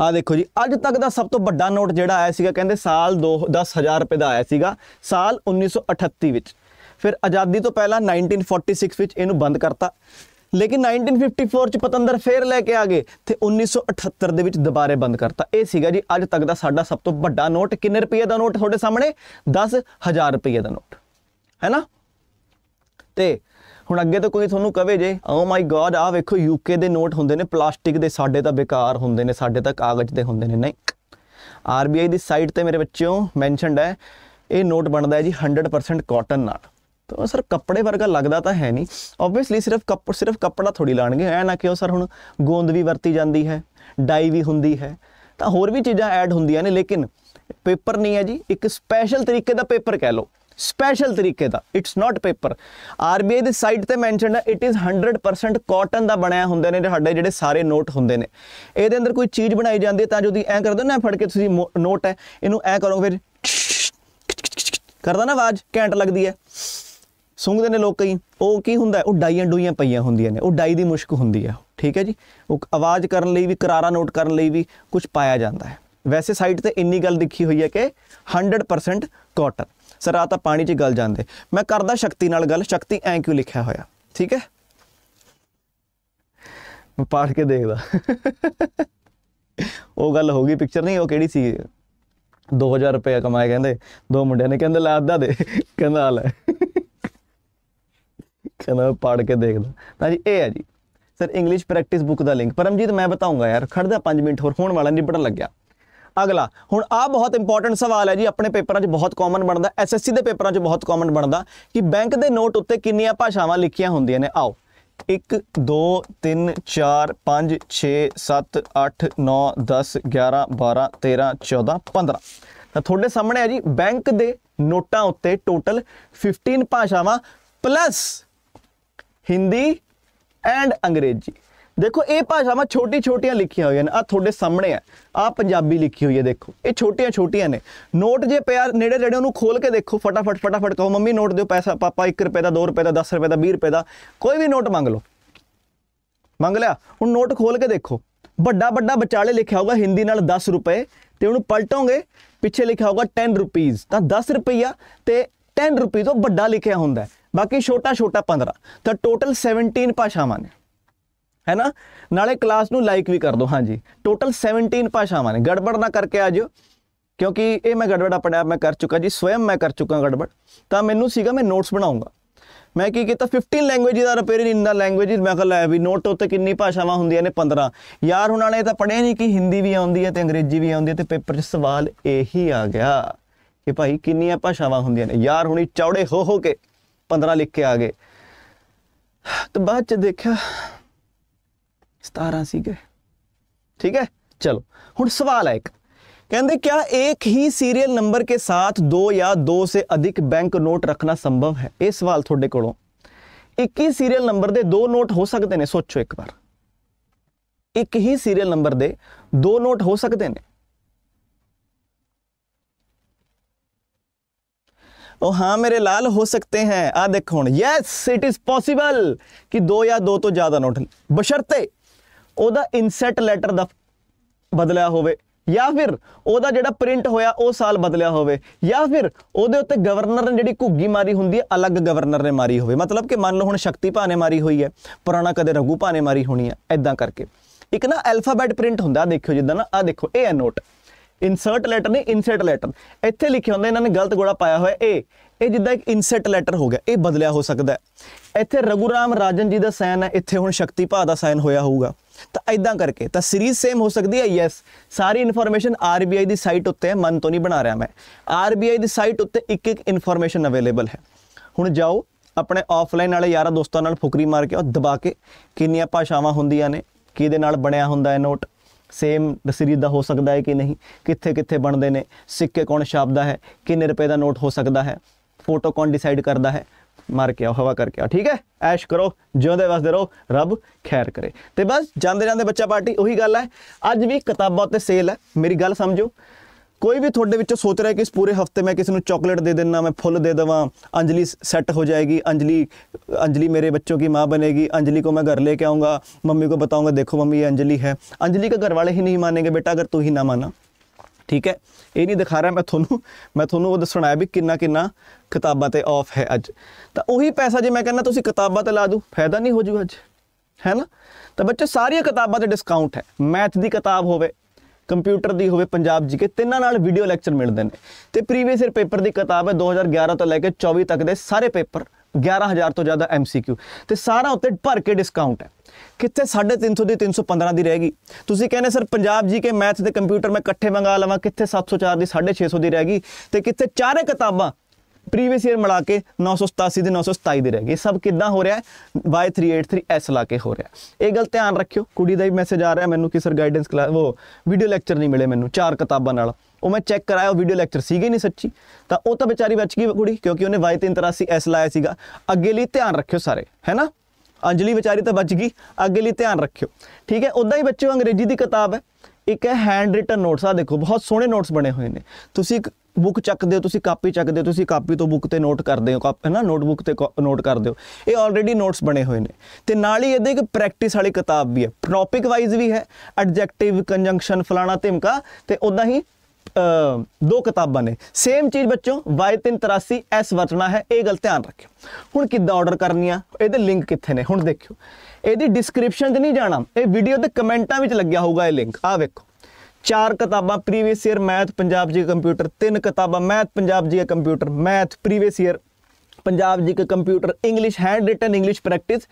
ਆ ਦੇਖੋ ਜੀ ਅੱਜ ਤੱਕ ਦਾ ਸਭ ਤੋਂ ਵੱਡਾ ਨੋਟ ਜਿਹੜਾ ਆਇਆ ਸੀਗਾ ਕਹਿੰਦੇ ਸਾਲ 2 10000 ਰੁਪਏ ਦਾ ਆਇਆ ਸੀਗਾ ਸਾਲ 1938 ਵਿੱਚ ਫਿਰ ਆਜ਼ਾਦੀ ਤੋਂ ਪਹਿਲਾਂ 1946 ਵਿੱਚ ਇਹਨੂੰ ਬੰਦ ਕਰਤਾ ਲੇਕਿਨ 1954 ਚ ਪਤੰਦਰ ਫੇਰ ਲੈ ਕੇ ਆ ਗਏ ਤੇ 1978 ਦੇ ਵਿੱਚ ਦੁਬਾਰੇ ਬੰਦ ਕਰਤਾ ਇਹ ਸੀਗਾ ਜੀ ਅੱਜ ਤੱਕ ਦਾ ਸਾਡਾ ਸਭ ਤੋਂ ਵੱਡਾ ਨੋਟ ਕਿੰਨੇ ਰੁਪਏ ਦਾ ਨੋਟ ਤੁਹਾਡੇ ਸਾਹਮਣੇ 10000 ਰੁਪਏ ਦਾ ਨੋਟ ਹੈਨਾ ਤੇ ਹੁਣ ਅੱਗੇ ਤਾਂ ਕੋਈ ਤੁਹਾਨੂੰ ਕਵੇ ਜੇ ਓ ਮਾਈ ਗॉड ਆ ਵੇਖੋ ਯੂਕੇ ਦੇ ਨੋਟ ਹੁੰਦੇ ਨੇ ਪਲਾਸਟਿਕ ਦੇ ਸਾਡੇ ਤਾਂ ਬੇਕਾਰ ਹੁੰਦੇ ਨੇ ਸਾਡੇ ਤਾਂ ਕਾਗਜ਼ ਦੇ ਹੁੰਦੇ ਨੇ ਨਹੀਂ ਆਰਬੀਆਈ ਦੀ ਸਾਈਟ ਤੇ ਮੇਰੇ ਬੱਚਿਓ ਮੈਂਸ਼ਨਡ ਹੈ ਇਹ ਨੋਟ ਬਣਦਾ ਹੈ ਜੀ 100% ਕਾਟਨ ਨਾਲ ਤਾਂ ਸਰ ਕੱਪੜੇ ਵਰਗਾ ਲੱਗਦਾ ਤਾਂ ਹੈ ਨਹੀਂ ਆਬਵੀਅਸਲੀ ਸਿਰਫ ਕੱਪ ਸਿਰਫ ਕੱਪੜਾ ਥੋੜੀ ਲਾਣਗੇ ਐ ਨਾ ਕਿ ਉਹ ਸਰ ਹੁਣ ਗੋਂਦ ਵੀ ਵਰਤੀ ਜਾਂਦੀ ਹੈ ਡਾਈ ਵੀ ਹੁੰਦੀ ਹੈ ਤਾਂ ਹੋਰ ਵੀ ਚੀਜ਼ਾਂ ਐਡ ਹੁੰਦੀਆਂ ਨੇ ਲੇਕਿਨ ਪੇਪਰ ਨਹੀਂ ਹੈ ਜੀ ਇੱਕ ਸਪੈਸ਼ਲ ਤਰੀਕੇ ਦਾ ਪੇਪਰ ਕਹਿ ਲਓ ਸਪੈਸ਼ਲ ਤਰੀਕੇ ਦਾ ਇਟਸ ਨਾਟ ਪੇਪਰ ਆਰਬੀਆਈ ਦੀ ਸਾਈਟ ਤੇ ਮੈਂਸ਼ਨਡ ਹੈ ਇਟ ਇਜ਼ 100% ਕਾਟਨ ਦਾ ਬਣਾਇਆ ਹੁੰਦੇ ਨੇ ਸਾਡੇ ਜਿਹੜੇ ਸਾਰੇ ਨੋਟ ਹੁੰਦੇ ਨੇ ਇਹਦੇ ਅੰਦਰ ਕੋਈ ਚੀਜ਼ ਬਣਾਈ ਜਾਂਦੀ ਹੈ ਤਾਂ ਜੋ ਦੀ ਐ ਕਰ ਨਾ ਫੜ ਕੇ ਤੁਸੀਂ ਨੋਟ ਹੈ ਇਹਨੂੰ ਐ ਕਰੋਗੇ ਫਿਰ ਕਰਦਾ ਨਾ ਆਵਾਜ਼ ਘੈਂਟ ਲੱਗਦੀ ਹੈ ਸੁੰਘਦੇ ਨੇ ਲੋਕ ਕਈ ਉਹ ਕੀ ਹੁੰਦਾ ਉਹ ਡਾਈਆਂ ਡੂਈਆਂ ਪਈਆਂ ਹੁੰਦੀਆਂ ਨੇ ਉਹ ਡਾਈ ਦੀ ਮੁਸ਼ਕ ਹੁੰਦੀ ਆ ਠੀਕ ਹੈ ਜੀ ਉਹ ਆਵਾਜ਼ ਕਰਨ ਲਈ ਵੀ ਕਰਾਰਾ ਨੋਟ ਕਰਨ ਲਈ ਵੀ ਕੁਝ ਪਾਇਆ ਜਾਂਦਾ ਹੈ ਵੈਸੇ ਸਾਈਟ ਤੇ ਇੰਨੀ ਗੱਲ ਲਿਖੀ ਹੋਈ ਹੈ ਕਿ 100% ਕਾਟਨ ਸਰ ਆ ਤਾਂ ਪਾਣੀ 'ਚ ਗਲ ਜਾਂਦੇ ਮੈਂ ਕਰਦਾ ਸ਼ਕਤੀ ਨਾਲ ਗੱਲ ਸ਼ਕਤੀ ਐਂ ਕਿਉਂ ਲਿਖਿਆ ਹੋਇਆ ਠੀਕ ਹੈ ਮੈਂ ਪਾੜ ਕੇ ਦੇਖਦਾ ਉਹ ਗੱਲ ਹੋ ਗਈ ਪਿਕਚਰ ਨਹੀਂ ਉਹ ਕਿਹੜੀ ਸੀ 2000 ਰੁਪਏ ਕਮਾਏ ਕਹਿੰਦੇ ਦੋ ਮੁੰਡਿਆਂ ਨੇ ਕਹਿੰਦੇ ਲਾ ਅੱਧਾ ਦੇ ਕਹਿੰਦਾ ਲੈ ਕਹਿੰਦਾ ਪੜ ਕੇ ਦੇਖਦਾ ਤਾਂ ਜੀ ਇਹ ਹੈ ਜੀ ਸਰ ਇੰਗਲਿਸ਼ ਪ੍ਰੈਕਟਿਸ ਬੁੱਕ ਦਾ ਲਿੰਕ ਪਰਮਜੀਤ ਮੈਂ ਬਤਾਉਂਗਾ ਯਾਰ ਖੜਦਾ 5 ਮਿੰਟ ਹੋਰ ਹੋਣ ਵਾਲਾ ਨਹੀਂ ਪੜਨ ਲੱਗਿਆ ਅਗਲਾ ਹੁਣ ਆ ਬਹੁਤ ਇੰਪੋਰਟੈਂਟ ਸਵਾਲ ਹੈ ਜੀ ਆਪਣੇ ਪੇਪਰਾਂ 'ਚ ਬਹੁਤ ਕਾਮਨ ਬਣਦਾ ਐਸਐਸਸੀ ਦੇ ਪੇਪਰਾਂ 'ਚ ਬਹੁਤ ਕਾਮਨ ਬਣਦਾ ਕਿ ਬੈਂਕ ਦੇ ਨੋਟ ਉੱਤੇ ਕਿੰਨੀਆਂ ਭਾਸ਼ਾਵਾਂ ਲਿਖੀਆਂ ਹੁੰਦੀਆਂ ਨੇ ਆਓ 1 2 3 4 5 6 7 8 9 10 11 12 13 14 15 ਤਾਂ ਤੁਹਾਡੇ ਸਾਹਮਣੇ ਹੈ ਜੀ ਬੈਂਕ ਦੇ ਨੋਟਾਂ ਉੱਤੇ ਟੋਟਲ 15 ਭਾਸ਼ਾਵਾਂ ਪਲੱਸ ਹਿੰਦੀ ਐਂਡ ਅੰਗਰੇਜ਼ੀ ਦੇਖੋ ਇਹ ਭਾਸ਼ਾਵਾਂ ਛੋਟੀ ਛੋਟੀਆਂ ਲਿਖੀਆਂ ਹੋਈਆਂ ਨੇ ਆ ਤੁਹਾਡੇ ਸਾਹਮਣੇ ਆ ਆ ਪੰਜਾਬੀ ਲਿਖੀ ਹੋਈ ਹੈ ਦੇਖੋ ਇਹ ਛੋਟੀਆਂ ਛੋਟੀਆਂ ਨੇ ਨੋਟ ਜੇ ਪਿਆ ਨੇੜੇ ਨੇੜੇ ਉਹਨੂੰ ਖੋਲ ਕੇ ਦੇਖੋ ਫਟਾਫਟ ਫਟਾਫਟ ਕਹੋ ਮੰਮੀ ਨੋਟ ਦਿਓ ਪੈਸਾ ਪਾਪਾ 1 ਰੁਪਏ ਦਾ 2 ਰੁਪਏ ਦਾ 10 ਰੁਪਏ ਦਾ 20 ਰੁਪਏ ਦਾ ਕੋਈ ਵੀ ਨੋਟ ਮੰਗ ਲਓ ਮੰਗ ਲਿਆ ਹੁਣ ਨੋਟ ਖੋਲ ਕੇ ਦੇਖੋ ਵੱਡਾ ਵੱਡਾ ਵਿਚਾਲੇ ਲਿਖਿਆ ਹੋਗਾ ਹਿੰਦੀ ਨਾਲ 10 ਰੁਪਏ ਤੇ ਉਹਨੂੰ ਪਲਟੋਗੇ ਪਿੱਛੇ ਲਿਖਿਆ ਹੋਗਾ 10 ਰੁਪਏ ਤਾਂ 10 ਰੁਪਈਆ ਤੇ 10 ਰੁਪਏ ਤੋਂ ਵੱਡਾ ਲਿਖਿਆ ਹੁੰਦਾ ਬਾਕੀ ਛੋਟਾ ਛੋਟਾ 15 ਤਾਂ ਟੋਟਲ 17 ਭਾਸ਼ਾਵਾਂ ਨੇ ਹੈ ਨਾ ਨਾਲੇ ਕਲਾਸ ਨੂੰ ਲਾਈਕ ਵੀ ਕਰ ਦਿਓ ਹਾਂਜੀ ਟੋਟਲ 17 ਭਾਸ਼ਾਵਾਂ ਨੇ ਗੜਬੜ ਨਾ ਕਰਕੇ ਆ ਜਿਓ ਕਿਉਂਕਿ ਇਹ ਮੈਂ ਗੜਬੜ ਆਪਣੇ ਆਪ ਮੈਂ ਕਰ ਚੁੱਕਾ ਜੀ ਸਵੈਮ ਮੈਂ ਕਰ ਚੁੱਕਾ ਗੜਬੜ ਤਾਂ ਮੈਨੂੰ ਸੀਗਾ ਮੈਂ ਨੋਟਸ ਬਣਾਉਂਗਾ ਮੈਂ ਕੀ ਕੀਤਾ 15 ਲੈਂਗੁਏਜਸ ਆ ਅਪੀਅਰਿੰਗ ਇਨ ਦਾ ਲੈਂਗੁਏਜਸ ਮੈਂ ਕਿਹਾ ਲੈ ਵੀ ਨੋਟ ਉੱਤੇ ਕਿੰਨੀ ਭਾਸ਼ਾਵਾਂ ਹੁੰਦੀਆਂ ਨੇ 15 ਯਾਰ ਹੁਣ ਵਾਲੇ ਤਾਂ ਪੜਿਆ ਨਹੀਂ ਕਿ ਹਿੰਦੀ ਵੀ ਆਉਂਦੀ ਹੈ ਤੇ ਅੰਗਰੇਜ਼ੀ ਵੀ ਆਉਂਦੀ ਹੈ ਤੇ ਪੇਪਰ 'ਚ ਸਵਾਲ ਇਹੀ ਆ ਗਿਆ ਕਿ ਭਾਈ ਕਿੰਨੀਆਂ ਭਾਸ਼ਾਵਾਂ ਹੁੰਦੀਆਂ ਨੇ ਯਾਰ ਹੁਣੀ ਚੌੜੇ ਹੋ ਹੋ ਕੇ 15 ਲਿਖ ਕੇ ਆ ਗਏ ਤੇ ਬਾਅਦ ਚ ਦੇਖਿਆ 17 ਸੀਗੇ ਠੀਕ ਹੈ ਚਲੋ ਹੁਣ ਸਵਾਲ ਹੈ ਇੱਕ ਕਹਿੰਦੇ ਕਿ ਇੱਕ ਹੀ ਸੀਰੀਅਲ ਨੰਬਰ ਕੇ ਸਾਥ ਦੋ ਜਾਂ ਦੋ ਸੇ ਅਧਿਕ ਬੈਂਕ ਨੋਟ ਰੱਖਣਾ ਸੰਭਵ ਹੈ ਇਹ ਸਵਾਲ ਤੁਹਾਡੇ ਕੋਲੋਂ ਇੱਕ ਹੀ ਸੀਰੀਅਲ ਨੰਬਰ ਦੇ ਦੋ ਨੋਟ ਹੋ ਸਕਦੇ ਨੇ ਸੋਚੋ ਇੱਕ ਵਾਰ ਇੱਕ ਹੀ ਸੀਰੀਅਲ ਨੰਬਰ ਦੇ ਦੋ ਨੋਟ ਹੋ ਸਕਦੇ ਨੇ ਉਹ ਹਾਂ ਮੇਰੇ ਲਾਲ ਹੋ ਸਕਤੇ ਹੈ ਆ ਦੇਖੋ ਹੁਣ ਯੈਸ ਇਟ ਇਜ਼ ਪੋਸੀਬਲ ਕਿ ਦੋ ਜਾਂ ਦੋ ਤੋਂ ਜ਼ਿਆਦਾ ਨੋਟ ਬਸ਼ਰਤੇ ਉਹਦਾ ਇਨਸੈਟ ਲੈਟਰ ਦਾ ਬਦਲਿਆ ਹੋਵੇ ਜਾਂ ਫਿਰ ਉਹਦਾ ਜਿਹੜਾ ਪ੍ਰਿੰਟ ਹੋਇਆ ਉਹ ਸਾਲ ਬਦਲਿਆ ਹੋਵੇ ਜਾਂ ਫਿਰ ਉਹਦੇ ਉੱਤੇ ਗਵਰਨਰ ਨੇ ਜਿਹੜੀ ਘੁੱਗੀ ਮਾਰੀ ਹੁੰਦੀ ਹੈ ਅਲੱਗ ਗਵਰਨਰ ਨੇ ਮਾਰੀ ਹੋਵੇ ਮਤਲਬ ਕਿ ਮੰਨ ਲਓ ਹੁਣ ਸ਼ਕਤੀ ਭਾਨੇ ਮਾਰੀ ਹੋਈ ਹੈ ਪੁਰਾਣਾ ਕਦੇ ਰਘੂ ਭਾਨੇ ਮਾਰੀ ਹੋਣੀ ਹੈ ਐਦਾਂ ਕਰਕੇ ਇੱਕ ਨਾ ਅਲਫਾਬੈਟ ਪ੍ਰਿੰਟ ਹੁੰਦਾ ਦੇਖਿਓ ਜਿੱਦਾਂ ਨਾ ਆ ਦੇਖੋ ਇਹ ਹੈ ਨੋਟ ਇਨਸਰਟ ਲੈਟਰ ਨਹੀਂ ਇਨਸਰਟ ਲੈਟਰ ਇੱਥੇ ਲਿਖਿਆ ਹੁੰਦਾ ਇਹਨਾਂ ਨੇ ਗਲਤ ਗੋੜਾ ਪਾਇਆ ਹੋਇਆ ਏ ਇਹ ਜਿੱਦਾਂ ਇੱਕ ਇਨਸਰਟ ਲੈਟਰ ਹੋ ਗਿਆ ਇਹ ਬਦਲਿਆ ਹੋ ਸਕਦਾ ਇੱਥੇ ਰਗੂਰਾਮ ਰਾਜਨ ਜੀ ਦਾ ਸਾਈਨ ਹੈ ਇੱਥੇ ਹੁਣ ਸ਼ਕਤੀ ਭਾ ਦਾ ਸਾਈਨ ਹੋਇਆ ਹੋਊਗਾ ਤਾਂ ਐਦਾਂ ਕਰਕੇ ਤਾਂ ਸੀਰੀਜ਼ ਸੇਮ ਹੋ ਸਕਦੀ ਹੈ ਯੈਸ ਸਾਰੀ ਇਨਫੋਰਮੇਸ਼ਨ ਆਰਬੀਆਈ ਦੀ ਸਾਈਟ ਉੱਤੇ ਹੈ ਮਨ ਤੋਂ ਨਹੀਂ ਬਣਾ ਰਿਹਾ ਮੈਂ ਆਰਬੀਆਈ ਦੀ ਸਾਈਟ ਉੱਤੇ ਇੱਕ ਇੱਕ ਇਨਫੋਰਮੇਸ਼ਨ ਅਵੇਲੇਬਲ ਹੈ ਹੁਣ ਜਾਓ ਆਪਣੇ ਆਫਲਾਈਨ ਵਾਲੇ ਯਾਰਾਂ ਦੋਸਤਾਂ ਨਾਲ ਫੁਕਰੀ ਮਾਰ ਕੇ ਉਹ ਦਬਾ ਕੇ ਕਿੰਨੀਆਂ ਭਾਸ਼ਾਵਾਂ ਹੁੰਦੀਆਂ ਨੇ ਕਿਹਦੇ ਨਾਲ ਬਣਿਆ ਹੁੰਦਾ ਹੈ ਨੋਟ ਸੇਮ ਦਸਰੀ ਦਾ ਹੋ ਸਕਦਾ ਹੈ ਕਿ ਨਹੀਂ ਕਿੱਥੇ ਕਿੱਥੇ ਬਣਦੇ ਨੇ ਸਿੱਕੇ ਕੌਣ ਛਾਪਦਾ ਹੈ ਕਿੰਨੇ ਰੁਪਏ ਦਾ ਨੋਟ ਹੋ ਸਕਦਾ ਹੈ ਫੋਟੋ ਕੌਣ ਡਿਸਾਈਡ ਕਰਦਾ ਹੈ ਮਾਰ ਕੇ ਆਓ ਹਵਾ ਕਰਕੇ ਆ ਠੀਕ ਹੈ ਐਸ਼ ਕਰੋ ਜਿਉਂਦੇ ਵਸਦੇ ਰਹੋ ਰੱਬ ਖੈਰ ਕਰੇ ਤੇ ਬਸ ਜਾਂਦੇ ਜਾਂਦੇ ਬੱਚਾ ਪਾਰਟੀ ਉਹੀ ਗੱਲ ਹੈ ਅੱਜ ਵੀ ਕਿਤਾਬਾਂ ਉੱਤੇ ਸੇਲ ਹੈ ਮੇਰੀ ਗੱਲ ਸਮਝੋ ਕੋਈ ਵੀ ਤੁਹਾਡੇ ਵਿੱਚੋਂ ਸੋਚ ਰਿਹਾ ਕਿ ਇਸ ਪੂਰੇ ਹਫਤੇ ਮੈਂ ਕਿਸੇ ਨੂੰ ਚਾਕਲੇਟ ਦੇ ਦੇਣਾ ਮੈਂ ਫੁੱਲ ਦੇ ਦਵਾਂ ਅੰਜਲੀ ਸੈੱਟ ਹੋ ਜਾਏਗੀ ਅੰਜਲੀ ਅੰਜਲੀ ਮੇਰੇ ਬੱਚੋ ਕੀ ਮਾਂ ਬਣੇਗੀ ਅੰਜਲੀ ਕੋ ਮੈਂ ਘਰ ਲੈ ਕੇ ਆਉਂਗਾ ਮੰਮੀ ਕੋ ਬਤਾਉਂਗਾ ਦੇਖੋ ਮੰਮੀ ਇਹ ਅੰਜਲੀ ਹੈ ਅੰਜਲੀ ਕਾ ਘਰ ਵਾਲੇ ਹੀ ਨਹੀਂ ਮੰਨਣਗੇ ਬੇਟਾ ਅਗਰ ਤੂੰ ਹੀ ਨਾ ਮੰਨਾ ਠੀਕ ਹੈ ਇਹ ਨਹੀਂ ਦਿਖਾ ਰਿਹਾ ਮੈਂ ਤੁਹਾਨੂੰ ਮੈਂ ਤੁਹਾਨੂੰ ਉਹ ਦੱਸਣਾ ਹੈ ਵੀ ਕਿੰਨਾ ਕਿੰਨਾ ਕਿਤਾਬਾਂ ਤੇ ਆਫ ਹੈ ਅੱਜ ਤਾਂ ਉਹੀ ਪੈਸਾ ਜੇ ਮੈਂ ਕਹਿੰਦਾ ਤੁਸੀਂ ਕਿਤਾਬਾਂ ਤੇ ਲਾ ਦੋ ਫਾਇਦਾ ਨਹੀਂ ਹੋ ਜੂ ਅੱਜ ਹੈ ਨਾ ਤਾਂ ਬੱਚੇ ਸਾਰੀਆਂ ਕਿਤਾਬਾਂ ਤੇ ਡਿਸਕਾਊਂਟ ਹੈ ਮੈਥ ਦੀ ਕਿਤਾਬ ਹੋਵੇ ਕੰਪਿਊਟਰ ਦੀ ਹੋਵੇ ਪੰਜਾਬ ਜੀ ਕੇ ਤਿੰਨਾਂ ਨਾਲ ਵੀਡੀਓ ਲੈਕਚਰ ਮਿਲਦੇ ਨੇ ਤੇ ਪ੍ਰੀਵੀਅਸ ਇਅਰ ਪੇਪਰ ਦੀ ਕਿਤਾਬ ਹੈ 2011 ਤੋਂ ਲੈ ਕੇ 24 ਤੱਕ ਦੇ ਸਾਰੇ ਪੇਪਰ 11000 ਤੋਂ ਜ਼ਿਆਦਾ ਐਮਸੀਕਿਊ ਤੇ ਸਾਰਾ ਉੱਤੇ ਭਰ ਕੇ ਡਿਸਕਾਊਂਟ ਹੈ ਕਿੱਥੇ 350 ਦੀ 315 ਦੀ ਰਹੇਗੀ ਤੁਸੀਂ ਕਹਿੰਦੇ ਸਰ ਪੰਜਾਬ ਜੀ ਕੇ ਮੈਥ ਤੇ ਕੰਪਿਊਟਰ ਮੈਂ ਇਕੱਠੇ ਮੰਗਾ ਲਵਾਂ ਕਿੱਥੇ 704 ਦੀ 650 ਦੀ ਰਹੇਗੀ ਤੇ ਕਿੱਥੇ ਚਾਰੇ ਕਿਤਾਬਾਂ ਪ੍ਰੀਵੀਅਸ ਈਅਰ ਮਿਲਾ ਕੇ 987 ਦੇ 927 ਦੇ ਰਹਿ ਗਏ ਸਭ ਕਿਦਾਂ ਹੋ ਰਿਹਾ ਹੈ Y383S ਲਾ ਕੇ ਹੋ ਰਿਹਾ ਇਹ ਗੱਲ ਧਿਆਨ ਰੱਖਿਓ ਕੁੜੀ ਦਾ ਵੀ ਮੈਸੇਜ ਆ ਰਿਹਾ ਮੈਨੂੰ ਕਿ ਸਰ ਗਾਈਡੈਂਸ ਕਲਾਸ ਉਹ ਵੀਡੀਓ ਲੈਕਚਰ ਨਹੀਂ ਮਿਲੇ ਮੈਨੂੰ ਚਾਰ ਕਿਤਾਬਾਂ ਨਾਲ ਉਹ ਮੈਂ ਚੈੱਕ ਕਰਾਇਆ ਉਹ ਵੀਡੀਓ ਲੈਕਚਰ ਸੀਗੇ ਨਹੀਂ ਸੱਚੀ ਤਾਂ ਉਹ ਤਾਂ ਵਿਚਾਰੀ ਬਚ ਗਈ ਕੁੜੀ ਕਿਉਂਕਿ ਉਹਨੇ Y383S ਲਾਇਆ ਸੀਗਾ ਅੱਗੇ ਲਈ ਧਿਆਨ ਰੱਖਿਓ ਸਾਰੇ ਹੈਨਾ ਅੰਜਲੀ ਵਿਚਾਰੀ ਤਾਂ ਬਚ ਗਈ ਅੱਗੇ ਲਈ ਧਿਆਨ ਰੱਖਿਓ ਠੀਕ ਹੈ ਉਦਾਂ ਹੀ ਬੱਚਿਓ ਅੰਗਰੇਜ਼ੀ ਦੀ ਕਿਤਾਬ ਹੈ ਇੱਕ ਹੈ ਹੈਂਡ ਰਿਟਨ ਨੋਟਸ ਆ ਦੇਖੋ ਬਹੁਤ ਸੋਹਣੇ ਨੋਟਸ ਬਣੇ ਹੋਏ ਨੇ ਤੁਸੀਂ ਇੱਕ ਬੁੱਕ ਚੱਕਦੇ ਹੋ ਤੁਸੀਂ ਕਾਪੀ ਚੱਕਦੇ ਹੋ ਤੁਸੀਂ ਕਾਪੀ ਤੋਂ ਬੁੱਕ ਤੇ ਨੋਟ ਕਰਦੇ ਹੋ ਹੈ ਨਾ ਨੋਟਬੁੱਕ ਤੇ ਨੋਟ ਕਰਦੇ ਹੋ ਇਹ ਆਲਰੇਡੀ ਨੋਟਸ ਬਣੇ ਹੋਏ ਨੇ ਤੇ ਨਾਲ ਹੀ ਇਹਦੇ ਇੱਕ ਪ੍ਰੈਕਟਿਸ ਵਾਲੀ ਕਿਤਾਬ ਵੀ ਹੈ ਟੌਪਿਕ ਵਾਈਜ਼ ਵੀ ਹੈ ਐਡਜੈਕਟਿਵ ਕੰਜੰਕਸ਼ਨ ਫਲਾਣਾ ਧਿਮਕਾ ਤੇ ਉਦਾਂ ਹੀ ਦੋ ਕਿਤਾਬਾਂ ਨੇ ਸੇਮ ਚੀਜ਼ ਬੱਚੋ Y383 ਐਸ ਵਰਤਣਾ ਹੈ ਇਹ ਗੱਲ ਧਿਆਨ ਰੱਖਿਓ ਹੁਣ ਕਿੱਦਾਂ ਆਰਡਰ ਕਰਨੀ ਆ ਇਹਦੇ ਲਿੰਕ ਕਿੱਥੇ ਨੇ ਹੁਣ ਦੇਖਿਓ ਇਹਦੀ ਡਿਸਕ੍ਰਿਪਸ਼ਨ 'ਚ ਨਹੀਂ ਜਾਣਾ ਇਹ ਵੀਡੀਓ ਦੇ ਕਮੈਂਟਾਂ ਵਿੱਚ ਲੱਗਿਆ ਹੋਊਗਾ ਇਹ ਲਿੰਕ ਆ ਵੇਖੋ ਚਾਰ ਕਿਤਾਬਾਂ previous year math Punjab G computer ਤਿੰਨ ਕਿਤਾਬਾਂ math Punjab G computer math previous year Punjab G K computer English handwritten English practice